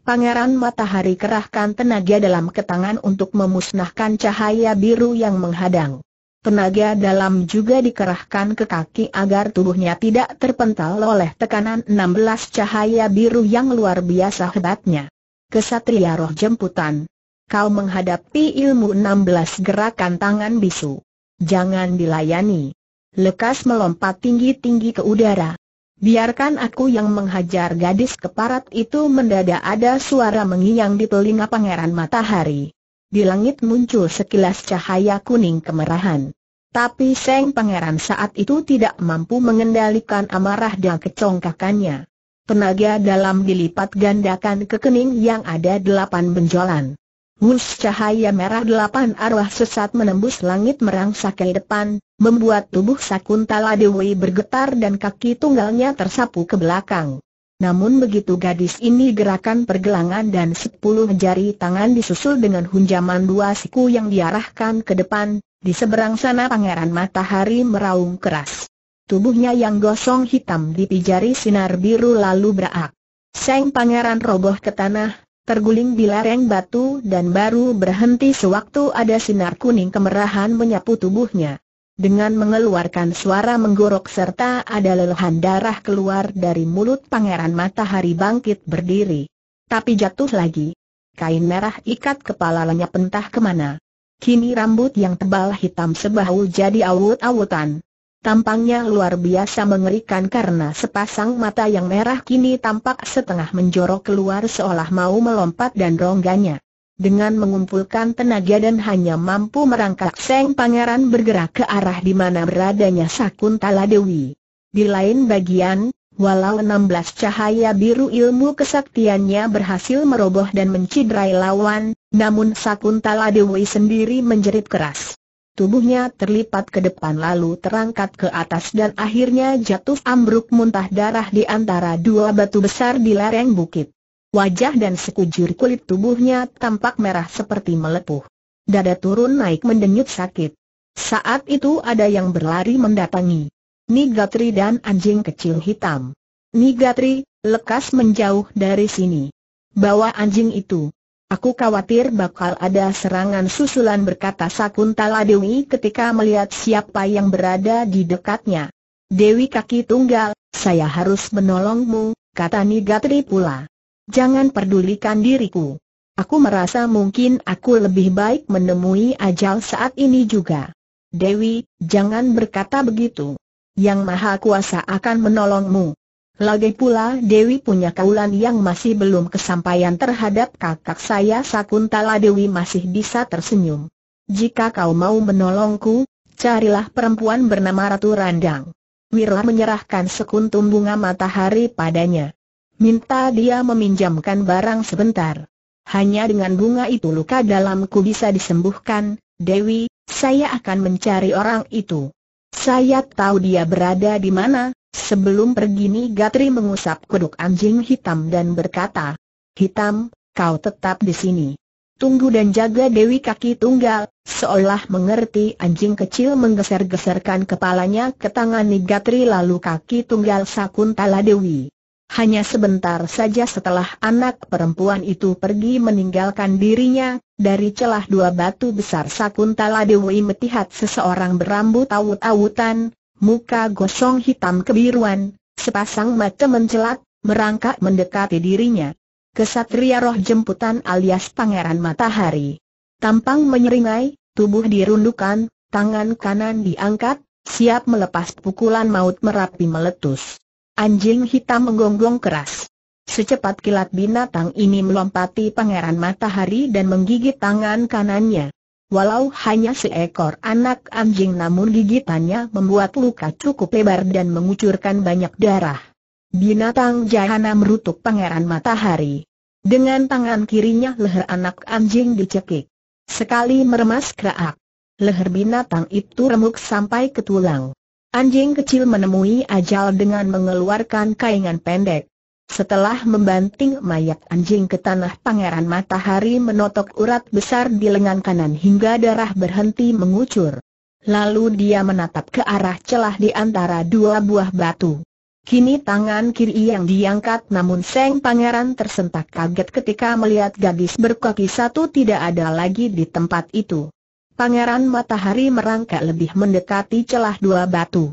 Pangeran Matahari kerahkan tenaga dalam ke tangan untuk memusnahkan cahaya biru yang menghadang. Tenaga dalam juga dikerahkan ke kaki agar tubuhnya tidak terpental oleh tekanan 16 cahaya biru yang luar biasa hebatnya. Kesatria roh jemputan. Kau menghadapi ilmu 16 gerakan tangan bisu. Jangan dilayani. Lekas melompat tinggi-tinggi ke udara. Biarkan aku yang menghajar gadis keparat itu mendadak ada suara mengiang di telinga pangeran matahari. Di langit muncul sekilas cahaya kuning kemerahan. Tapi Seng Pangeran saat itu tidak mampu mengendalikan amarah dan kecongkakannya. Tenaga dalam dilipat gandakan kekening yang ada delapan benjolan. Wus cahaya merah delapan arwah sesat menembus langit merangsak ke depan, membuat tubuh Sakuntala Dewi bergetar dan kaki tunggalnya tersapu ke belakang. Namun begitu gadis ini gerakan pergelangan dan sepuluh jari tangan disusul dengan hunjaman dua siku yang diarahkan ke depan, di seberang sana pangeran matahari meraung keras. Tubuhnya yang gosong hitam dipijari sinar biru lalu berak. Seng pangeran roboh ke tanah, terguling di lereng batu dan baru berhenti sewaktu ada sinar kuning kemerahan menyapu tubuhnya. Dengan mengeluarkan suara menggorok serta ada lelehan darah keluar dari mulut pangeran matahari bangkit berdiri. Tapi jatuh lagi. Kain merah ikat kepala lenyap entah kemana. Kini rambut yang tebal hitam sebahu jadi awut-awutan. Tampangnya luar biasa mengerikan karena sepasang mata yang merah kini tampak setengah menjorok keluar seolah mau melompat dan rongganya. Dengan mengumpulkan tenaga dan hanya mampu merangkak Seng Pangeran bergerak ke arah di mana beradanya Sakuntala Dewi. Di lain bagian, walau 16 cahaya biru ilmu kesaktiannya berhasil meroboh dan mencidrai lawan, namun Sakuntala Dewi sendiri menjerit keras. Tubuhnya terlipat ke depan lalu terangkat ke atas dan akhirnya jatuh ambruk muntah darah di antara dua batu besar di lereng bukit. Wajah dan sekujur kulit tubuhnya tampak merah seperti melepuh. Dada turun naik mendenyut sakit. Saat itu ada yang berlari mendatangi. Nigatri dan anjing kecil hitam. Nigatri, lekas menjauh dari sini. Bawa anjing itu. Aku khawatir bakal ada serangan susulan berkata Sakuntala Dewi ketika melihat siapa yang berada di dekatnya. Dewi kaki tunggal, saya harus menolongmu, kata Nigatri pula. Jangan pedulikan diriku. Aku merasa mungkin aku lebih baik menemui ajal saat ini juga. Dewi, jangan berkata begitu. Yang Maha Kuasa akan menolongmu. Lagi pula Dewi punya kaulan yang masih belum kesampaian terhadap kakak saya Sakuntala Dewi masih bisa tersenyum. Jika kau mau menolongku, carilah perempuan bernama Ratu Randang. Wirla menyerahkan sekuntum bunga matahari padanya. Minta dia meminjamkan barang sebentar. Hanya dengan bunga itu luka dalamku bisa disembuhkan, Dewi, saya akan mencari orang itu. Saya tahu dia berada di mana, Sebelum pergi Gatri mengusap kuduk anjing hitam dan berkata, Hitam, kau tetap di sini. Tunggu dan jaga Dewi kaki tunggal, seolah mengerti anjing kecil menggeser-geserkan kepalanya ke tangan Nigatri lalu kaki tunggal Sakuntala Dewi. Hanya sebentar saja setelah anak perempuan itu pergi meninggalkan dirinya, dari celah dua batu besar Sakuntala Dewi melihat seseorang berambut awut-awutan, muka gosong hitam kebiruan, sepasang mata mencelat, merangkak mendekati dirinya. Kesatria roh jemputan alias Pangeran Matahari. Tampang menyeringai, tubuh dirundukan, tangan kanan diangkat, siap melepas pukulan maut merapi meletus. Anjing hitam menggonggong keras. Secepat kilat binatang ini melompati pangeran matahari dan menggigit tangan kanannya. Walau hanya seekor anak anjing namun gigitannya membuat luka cukup lebar dan mengucurkan banyak darah. Binatang jahana merutuk pangeran matahari. Dengan tangan kirinya leher anak anjing dicekik. Sekali meremas kerak. Leher binatang itu remuk sampai ke tulang. Anjing kecil menemui ajal dengan mengeluarkan kaingan pendek. Setelah membanting mayat anjing ke tanah pangeran matahari menotok urat besar di lengan kanan hingga darah berhenti mengucur. Lalu dia menatap ke arah celah di antara dua buah batu. Kini tangan kiri yang diangkat namun Seng Pangeran tersentak kaget ketika melihat gadis berkaki satu tidak ada lagi di tempat itu. Pangeran Matahari merangkak lebih mendekati celah dua batu.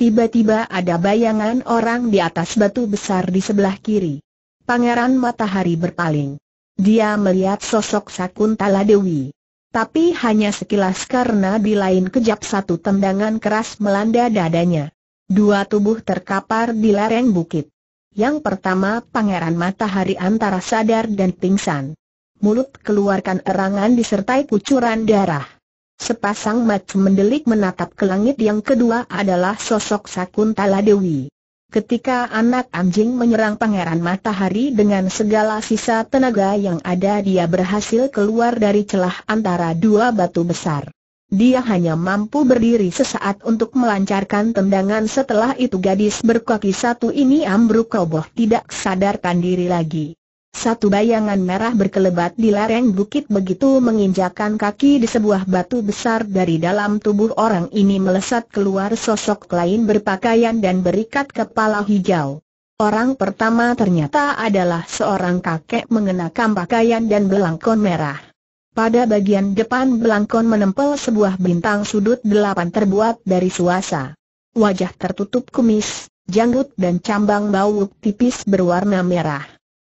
Tiba-tiba ada bayangan orang di atas batu besar di sebelah kiri. Pangeran Matahari berpaling. Dia melihat sosok Sakuntala Dewi. Tapi hanya sekilas karena di lain kejap satu tendangan keras melanda dadanya. Dua tubuh terkapar di lereng bukit. Yang pertama Pangeran Matahari antara sadar dan pingsan. Mulut keluarkan erangan disertai kucuran darah. Sepasang mata mendelik menatap ke langit yang kedua adalah sosok Sakuntala Dewi. Ketika anak anjing menyerang pangeran matahari dengan segala sisa tenaga yang ada dia berhasil keluar dari celah antara dua batu besar. Dia hanya mampu berdiri sesaat untuk melancarkan tendangan setelah itu gadis berkaki satu ini ambruk roboh tidak sadarkan diri lagi. Satu bayangan merah berkelebat di lereng bukit begitu menginjakan kaki di sebuah batu besar dari dalam tubuh orang ini melesat keluar sosok lain berpakaian dan berikat kepala hijau. Orang pertama ternyata adalah seorang kakek mengenakan pakaian dan belangkon merah. Pada bagian depan belangkon menempel sebuah bintang sudut delapan terbuat dari suasa. Wajah tertutup kumis, janggut dan cambang bau tipis berwarna merah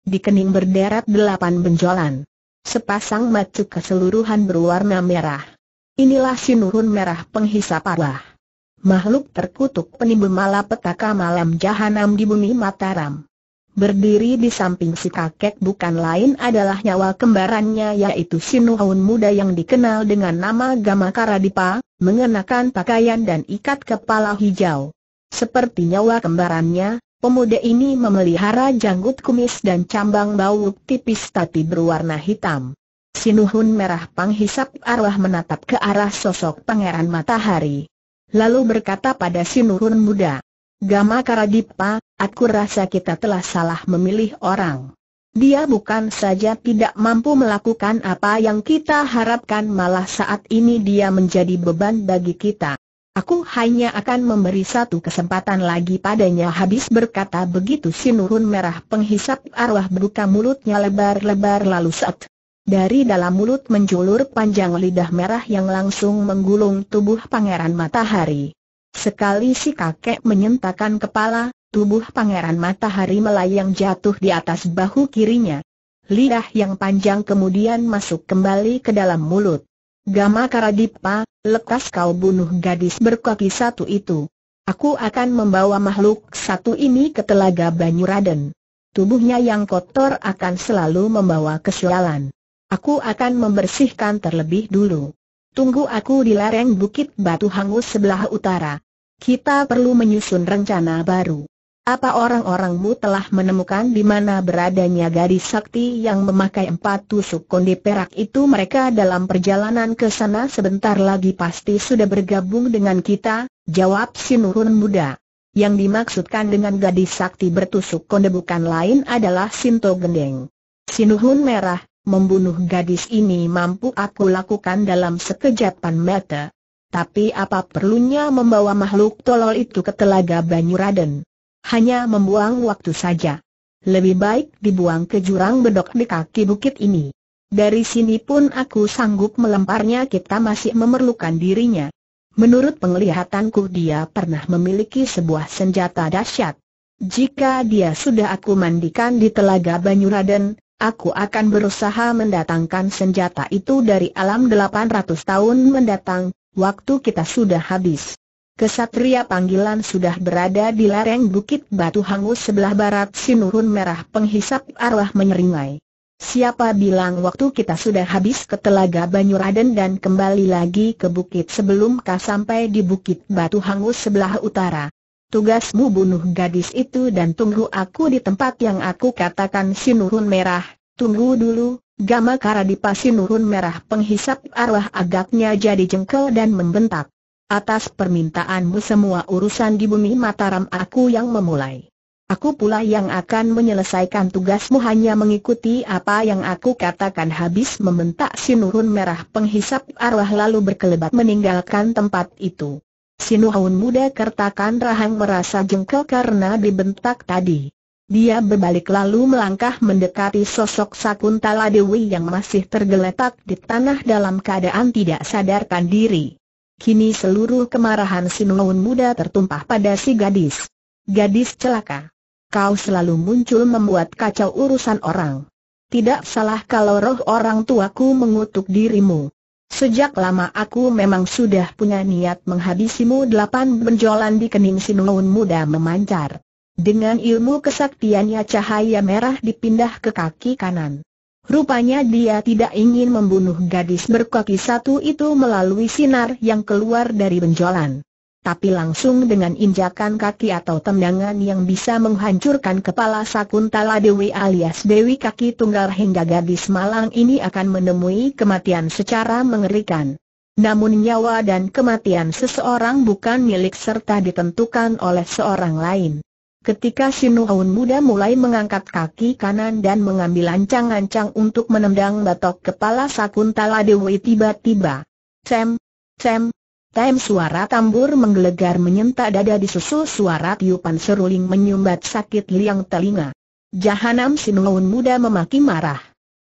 di kening berderet delapan benjolan. Sepasang macu keseluruhan berwarna merah. Inilah sinurun merah penghisap Allah. Makhluk terkutuk penimbun malapetaka malam jahanam di bumi Mataram. Berdiri di samping si kakek bukan lain adalah nyawa kembarannya yaitu Sinuhun muda yang dikenal dengan nama Gamakaradipa, mengenakan pakaian dan ikat kepala hijau. Seperti nyawa kembarannya, Pemuda ini memelihara janggut kumis dan cambang bau tipis tapi berwarna hitam. Sinuhun merah panghisap arwah menatap ke arah sosok pangeran matahari. Lalu berkata pada Sinuhun muda, Gama Karadipa, aku rasa kita telah salah memilih orang. Dia bukan saja tidak mampu melakukan apa yang kita harapkan malah saat ini dia menjadi beban bagi kita. Aku hanya akan memberi satu kesempatan lagi padanya habis berkata begitu si Nurun merah penghisap arwah buka mulutnya lebar-lebar lalu set. Dari dalam mulut menjulur panjang lidah merah yang langsung menggulung tubuh pangeran matahari. Sekali si kakek menyentakan kepala, tubuh pangeran matahari melayang jatuh di atas bahu kirinya. Lidah yang panjang kemudian masuk kembali ke dalam mulut. Gama Karadipa, lekas kau bunuh gadis berkaki satu itu. Aku akan membawa makhluk satu ini ke telaga Banyuraden. Tubuhnya yang kotor akan selalu membawa kesialan. Aku akan membersihkan terlebih dulu. Tunggu aku di lereng Bukit Batu Hangus sebelah utara. Kita perlu menyusun rencana baru. Apa orang-orangmu telah menemukan di mana beradanya gadis sakti yang memakai empat tusuk konde perak itu mereka dalam perjalanan ke sana sebentar lagi pasti sudah bergabung dengan kita, jawab Sinuhun muda. Yang dimaksudkan dengan gadis sakti bertusuk konde bukan lain adalah Sinto Gendeng. Sinuhun merah, membunuh gadis ini mampu aku lakukan dalam sekejapan mata. Tapi apa perlunya membawa makhluk tolol itu ke telaga Banyuraden? Hanya membuang waktu saja. Lebih baik dibuang ke jurang bedok di kaki bukit ini. Dari sini pun aku sanggup melemparnya kita masih memerlukan dirinya. Menurut penglihatanku dia pernah memiliki sebuah senjata dahsyat. Jika dia sudah aku mandikan di telaga Banyuraden, aku akan berusaha mendatangkan senjata itu dari alam 800 tahun mendatang, waktu kita sudah habis. Kesatria panggilan sudah berada di lereng Bukit Batu Hangus sebelah barat Sinurun Merah penghisap arwah menyeringai. Siapa bilang waktu kita sudah habis ke Telaga Banyuraden dan kembali lagi ke bukit sebelum kau sampai di Bukit Batu Hangus sebelah utara. Tugasmu bunuh gadis itu dan tunggu aku di tempat yang aku katakan Sinurun Merah, tunggu dulu, Gama Karadipa Sinurun Merah penghisap arwah agaknya jadi jengkel dan membentak. Atas permintaanmu semua urusan di bumi Mataram aku yang memulai. Aku pula yang akan menyelesaikan tugasmu hanya mengikuti apa yang aku katakan habis membentak Sinurun merah penghisap arwah lalu berkelebat meninggalkan tempat itu. Sinuhun muda kertakan rahang merasa jengkel karena dibentak tadi. Dia berbalik lalu melangkah mendekati sosok Sakuntala Dewi yang masih tergeletak di tanah dalam keadaan tidak sadarkan diri. Kini seluruh kemarahan Sinoun muda tertumpah pada si gadis. Gadis celaka. Kau selalu muncul membuat kacau urusan orang. Tidak salah kalau roh orang tuaku mengutuk dirimu. Sejak lama aku memang sudah punya niat menghabisimu delapan benjolan di kening Sinoun muda memancar. Dengan ilmu kesaktiannya cahaya merah dipindah ke kaki kanan. Rupanya dia tidak ingin membunuh gadis berkaki satu itu melalui sinar yang keluar dari benjolan. Tapi langsung dengan injakan kaki atau tendangan yang bisa menghancurkan kepala Sakuntala Dewi alias Dewi Kaki Tunggal hingga gadis malang ini akan menemui kematian secara mengerikan. Namun nyawa dan kematian seseorang bukan milik serta ditentukan oleh seorang lain. Ketika Sinuhun muda mulai mengangkat kaki kanan dan mengambil ancang-ancang untuk menendang batok kepala Sakuntala Dewi tiba-tiba. Sem, sem, Time suara tambur menggelegar menyentak dada disusul suara tiupan seruling menyumbat sakit liang telinga. Jahanam Sinuun muda memaki marah.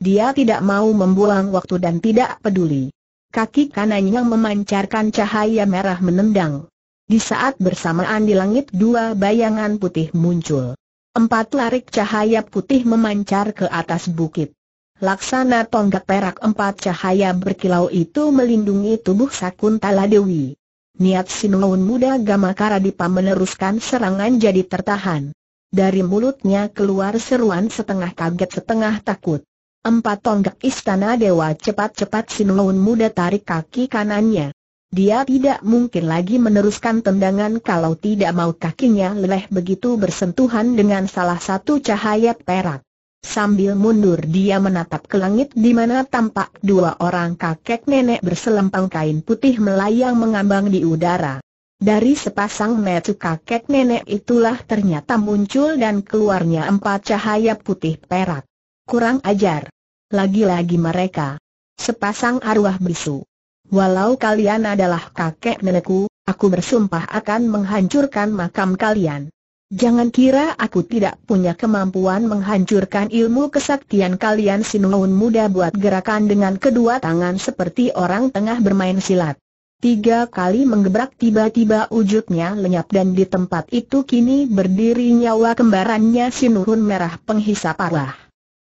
Dia tidak mau membuang waktu dan tidak peduli. Kaki kanannya memancarkan cahaya merah menendang. Di saat bersamaan di langit dua bayangan putih muncul. Empat larik cahaya putih memancar ke atas bukit. Laksana tonggak perak empat cahaya berkilau itu melindungi tubuh Sakuntala Dewi. Niat Sinuun muda Gamakara Dipa meneruskan serangan jadi tertahan. Dari mulutnya keluar seruan setengah kaget setengah takut. Empat tonggak istana dewa cepat-cepat Sinuun muda tarik kaki kanannya. Dia tidak mungkin lagi meneruskan tendangan kalau tidak mau kakinya leleh begitu bersentuhan dengan salah satu cahaya perak. Sambil mundur dia menatap ke langit di mana tampak dua orang kakek nenek berselempang kain putih melayang mengambang di udara. Dari sepasang mata kakek nenek itulah ternyata muncul dan keluarnya empat cahaya putih perak. Kurang ajar. Lagi-lagi mereka. Sepasang arwah bisu. Walau kalian adalah kakek nenekku, aku bersumpah akan menghancurkan makam kalian. Jangan kira aku tidak punya kemampuan menghancurkan ilmu kesaktian kalian Sinuun muda buat gerakan dengan kedua tangan seperti orang tengah bermain silat. Tiga kali menggebrak tiba-tiba wujudnya lenyap dan di tempat itu kini berdiri nyawa kembarannya Sinuhun merah penghisap arah.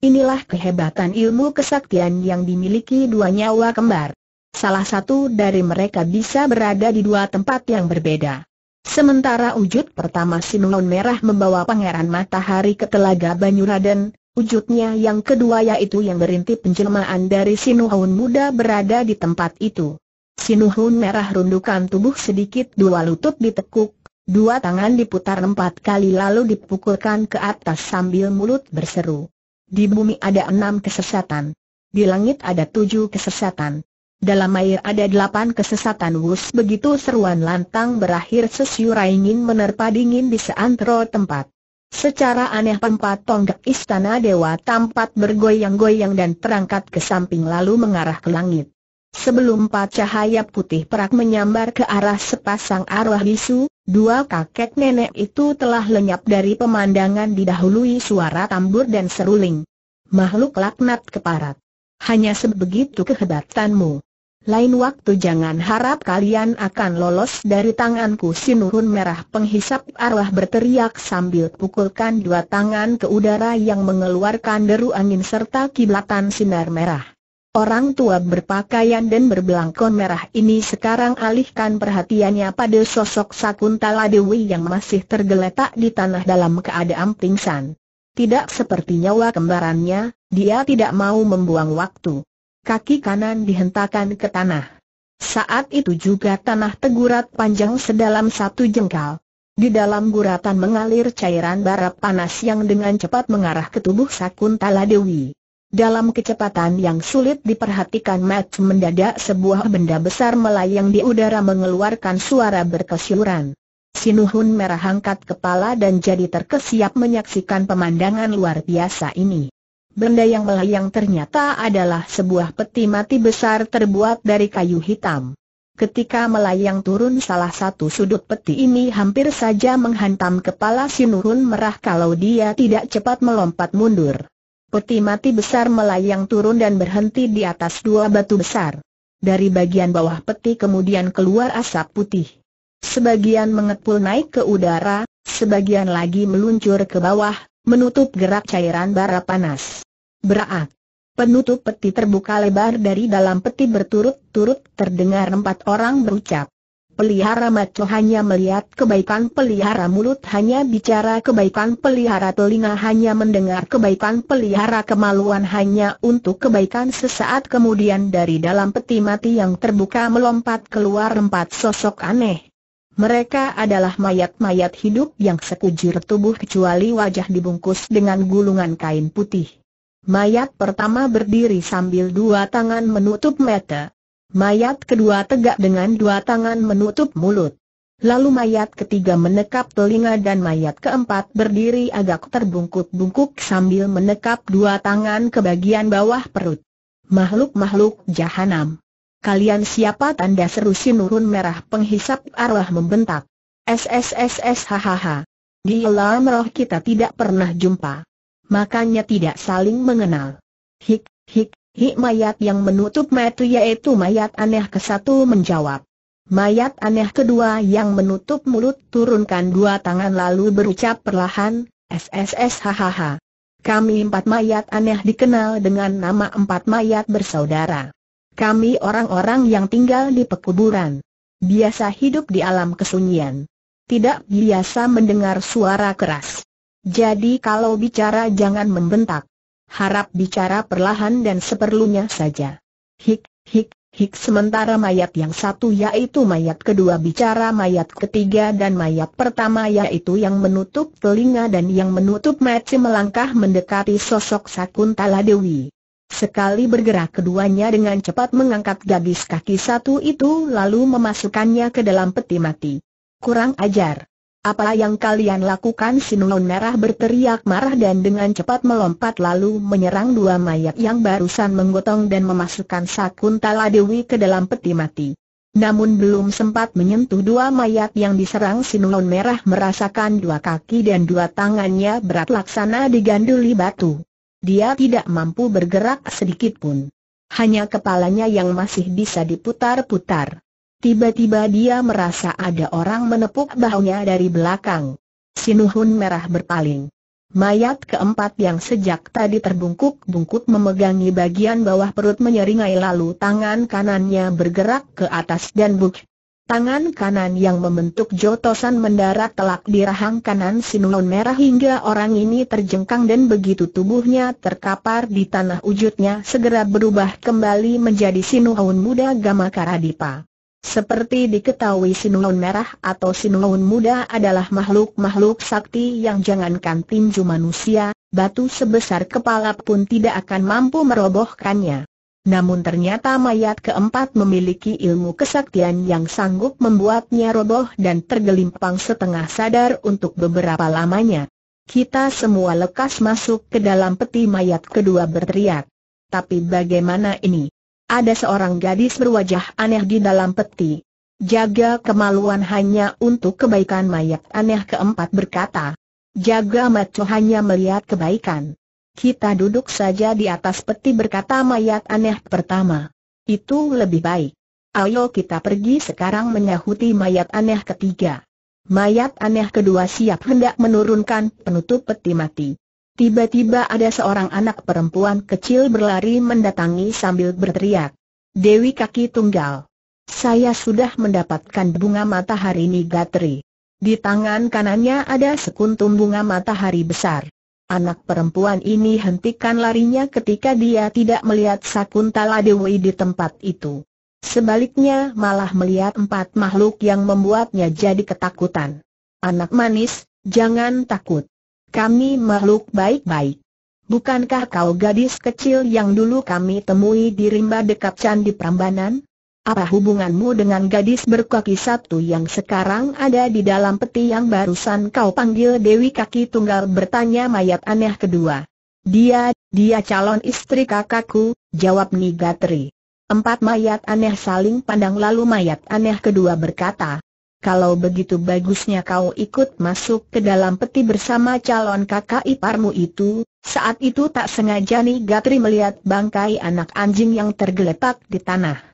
Inilah kehebatan ilmu kesaktian yang dimiliki dua nyawa kembar salah satu dari mereka bisa berada di dua tempat yang berbeda. Sementara wujud pertama Sinuhun Merah membawa Pangeran Matahari ke Telaga Banyuraden, wujudnya yang kedua yaitu yang berintip penjelmaan dari Sinuhun Muda berada di tempat itu. Sinuhun Merah rundukan tubuh sedikit dua lutut ditekuk, dua tangan diputar empat kali lalu dipukulkan ke atas sambil mulut berseru. Di bumi ada enam kesesatan. Di langit ada tujuh kesesatan. Dalam air ada delapan kesesatan wus begitu seruan lantang berakhir sesyurai ingin menerpa dingin di seantero tempat. Secara aneh empat tonggak istana dewa tampak bergoyang-goyang dan terangkat ke samping lalu mengarah ke langit. Sebelum empat cahaya putih perak menyambar ke arah sepasang arwah bisu, dua kakek nenek itu telah lenyap dari pemandangan didahului suara tambur dan seruling. Makhluk laknat keparat. Hanya sebegitu kehebatanmu. Lain waktu jangan harap kalian akan lolos dari tanganku Sinurun merah penghisap arwah berteriak sambil pukulkan dua tangan ke udara yang mengeluarkan deru angin serta kiblatan sinar merah. Orang tua berpakaian dan berbelangkon merah ini sekarang alihkan perhatiannya pada sosok Sakuntala Dewi yang masih tergeletak di tanah dalam keadaan pingsan. Tidak seperti nyawa kembarannya, dia tidak mau membuang waktu. Kaki kanan dihentakkan ke tanah. Saat itu juga tanah tegurat panjang sedalam satu jengkal. Di dalam guratan mengalir cairan bara panas yang dengan cepat mengarah ke tubuh Sakuntala Dewi. Dalam kecepatan yang sulit diperhatikan Matt mendadak sebuah benda besar melayang di udara mengeluarkan suara berkesyuran. Sinuhun merah angkat kepala dan jadi terkesiap menyaksikan pemandangan luar biasa ini. Benda yang melayang ternyata adalah sebuah peti mati besar terbuat dari kayu hitam. Ketika melayang turun salah satu sudut peti ini hampir saja menghantam kepala Sinuhun merah kalau dia tidak cepat melompat mundur. Peti mati besar melayang turun dan berhenti di atas dua batu besar. Dari bagian bawah peti kemudian keluar asap putih. Sebagian mengepul naik ke udara, sebagian lagi meluncur ke bawah, menutup gerak cairan bara panas. Berat. Penutup peti terbuka lebar dari dalam peti berturut-turut terdengar empat orang berucap. Pelihara maco hanya melihat kebaikan pelihara mulut hanya bicara kebaikan pelihara telinga hanya mendengar kebaikan pelihara kemaluan hanya untuk kebaikan sesaat kemudian dari dalam peti mati yang terbuka melompat keluar empat sosok aneh. Mereka adalah mayat-mayat hidup yang sekujur tubuh kecuali wajah dibungkus dengan gulungan kain putih. Mayat pertama berdiri sambil dua tangan menutup mata. Mayat kedua tegak dengan dua tangan menutup mulut. Lalu mayat ketiga menekap telinga dan mayat keempat berdiri agak terbungkuk-bungkuk sambil menekap dua tangan ke bagian bawah perut. Makhluk-makhluk jahanam. Kalian siapa tanda seru si nurun merah penghisap arwah membentak. SSSS hahaha. Di alam roh kita tidak pernah jumpa. Makanya tidak saling mengenal. Hik, hik, hik mayat yang menutup metu yaitu mayat aneh ke satu menjawab. Mayat aneh kedua yang menutup mulut turunkan dua tangan lalu berucap perlahan, SSS hahaha. Kami empat mayat aneh dikenal dengan nama empat mayat bersaudara. Kami orang-orang yang tinggal di pekuburan. Biasa hidup di alam kesunyian. Tidak biasa mendengar suara keras. Jadi kalau bicara jangan membentak. Harap bicara perlahan dan seperlunya saja. Hik, hik, hik sementara mayat yang satu yaitu mayat kedua bicara mayat ketiga dan mayat pertama yaitu yang menutup telinga dan yang menutup mata melangkah mendekati sosok Sakuntala Dewi. Sekali bergerak keduanya dengan cepat mengangkat gadis kaki satu itu lalu memasukkannya ke dalam peti mati. Kurang ajar. Apa yang kalian lakukan Sinuon Merah berteriak marah dan dengan cepat melompat lalu menyerang dua mayat yang barusan menggotong dan memasukkan Sakuntala Dewi ke dalam peti mati. Namun belum sempat menyentuh dua mayat yang diserang Sinuon Merah merasakan dua kaki dan dua tangannya berat laksana diganduli batu dia tidak mampu bergerak sedikit pun. Hanya kepalanya yang masih bisa diputar-putar. Tiba-tiba dia merasa ada orang menepuk bahunya dari belakang. Sinuhun merah berpaling. Mayat keempat yang sejak tadi terbungkuk-bungkuk memegangi bagian bawah perut menyeringai lalu tangan kanannya bergerak ke atas dan buk, Tangan kanan yang membentuk jotosan mendarat telak di rahang kanan sinuun merah hingga orang ini terjengkang dan begitu tubuhnya terkapar di tanah wujudnya segera berubah kembali menjadi sinuun muda Karadipa. Seperti diketahui sinuun merah atau sinuun muda adalah makhluk-makhluk sakti yang jangankan tinju manusia, batu sebesar kepala pun tidak akan mampu merobohkannya. Namun ternyata mayat keempat memiliki ilmu kesaktian yang sanggup membuatnya roboh dan tergelimpang setengah sadar untuk beberapa lamanya. Kita semua lekas masuk ke dalam peti mayat kedua berteriak. Tapi bagaimana ini? Ada seorang gadis berwajah aneh di dalam peti. Jaga kemaluan hanya untuk kebaikan mayat aneh keempat berkata. Jaga maco hanya melihat kebaikan. Kita duduk saja di atas peti berkata mayat aneh pertama. Itu lebih baik. Ayo kita pergi sekarang menyahuti mayat aneh ketiga. Mayat aneh kedua siap hendak menurunkan penutup peti mati. Tiba-tiba ada seorang anak perempuan kecil berlari mendatangi sambil berteriak. Dewi kaki tunggal. Saya sudah mendapatkan bunga matahari Nigatri. Di tangan kanannya ada sekuntum bunga matahari besar. Anak perempuan ini hentikan larinya ketika dia tidak melihat Sakuntala Dewi di tempat itu. Sebaliknya malah melihat empat makhluk yang membuatnya jadi ketakutan. Anak manis, jangan takut. Kami makhluk baik-baik. Bukankah kau gadis kecil yang dulu kami temui di rimba dekat candi Prambanan? Apa hubunganmu dengan gadis berkaki satu yang sekarang ada di dalam peti yang barusan kau panggil Dewi Kaki Tunggal bertanya mayat aneh kedua. Dia, dia calon istri kakakku, jawab Nigatri. Empat mayat aneh saling pandang lalu mayat aneh kedua berkata, kalau begitu bagusnya kau ikut masuk ke dalam peti bersama calon kakak iparmu itu, saat itu tak sengaja Nigatri melihat bangkai anak anjing yang tergeletak di tanah.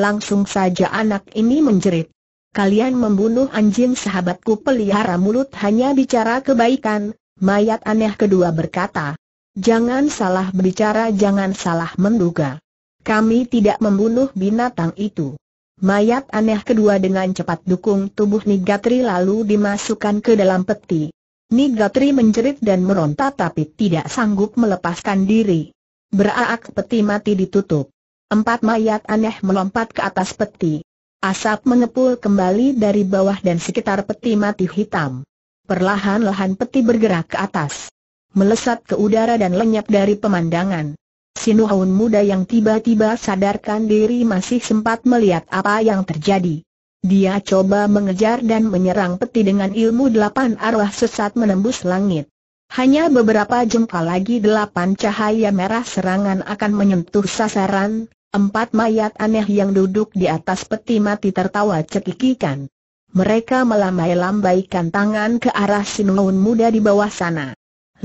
Langsung saja anak ini menjerit. Kalian membunuh anjing sahabatku pelihara mulut hanya bicara kebaikan, mayat aneh kedua berkata. Jangan salah berbicara jangan salah menduga. Kami tidak membunuh binatang itu. Mayat aneh kedua dengan cepat dukung tubuh Nigatri lalu dimasukkan ke dalam peti. Nigatri menjerit dan meronta tapi tidak sanggup melepaskan diri. Beraak peti mati ditutup. Empat mayat aneh melompat ke atas peti. Asap mengepul kembali dari bawah dan sekitar peti mati hitam. Perlahan-lahan peti bergerak ke atas. Melesat ke udara dan lenyap dari pemandangan. Sinuhaun muda yang tiba-tiba sadarkan diri masih sempat melihat apa yang terjadi. Dia coba mengejar dan menyerang peti dengan ilmu delapan arwah sesat menembus langit. Hanya beberapa jengkal lagi delapan cahaya merah serangan akan menyentuh sasaran, Empat mayat aneh yang duduk di atas peti mati tertawa cekikikan. Mereka melambai-lambaikan tangan ke arah sinuun muda di bawah sana.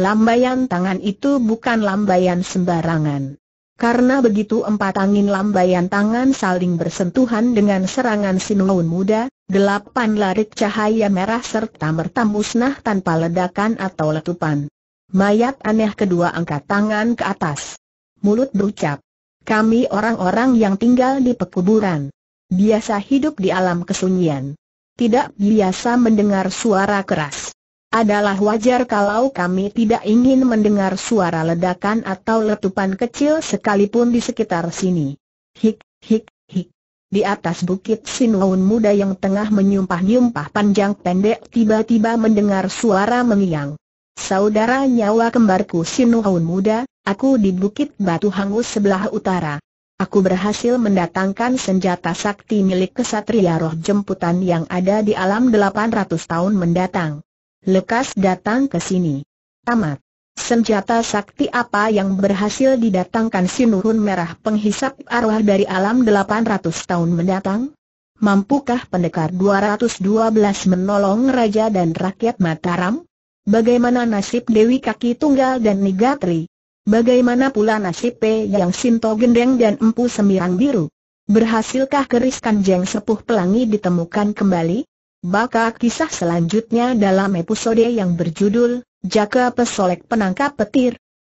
Lambaian tangan itu bukan lambaian sembarangan. Karena begitu empat angin lambaian tangan saling bersentuhan dengan serangan sinuun muda, delapan larik cahaya merah serta merta musnah tanpa ledakan atau letupan. Mayat aneh kedua angkat tangan ke atas. Mulut berucap. Kami orang-orang yang tinggal di pekuburan. Biasa hidup di alam kesunyian. Tidak biasa mendengar suara keras. Adalah wajar kalau kami tidak ingin mendengar suara ledakan atau letupan kecil sekalipun di sekitar sini. Hik, hik, hik. Di atas bukit Sinwaun muda yang tengah menyumpah-nyumpah panjang pendek tiba-tiba mendengar suara mengiang. Saudara nyawa kembarku Sinwaun muda, Aku di Bukit Batu Hangus sebelah utara. Aku berhasil mendatangkan senjata sakti milik kesatria roh jemputan yang ada di alam 800 tahun mendatang. Lekas datang ke sini. Tamat. Senjata sakti apa yang berhasil didatangkan si Nurun Merah penghisap arwah dari alam 800 tahun mendatang? Mampukah pendekar 212 menolong raja dan rakyat Mataram? Bagaimana nasib Dewi Kaki Tunggal dan Nigatri? Bagaimana pula nasib P yang Sinto Gendeng dan Empu semirang Biru? Berhasilkah keris kanjeng sepuh pelangi ditemukan kembali? Baka kisah selanjutnya dalam episode yang berjudul Jaka Pesolek Penangkap Petir.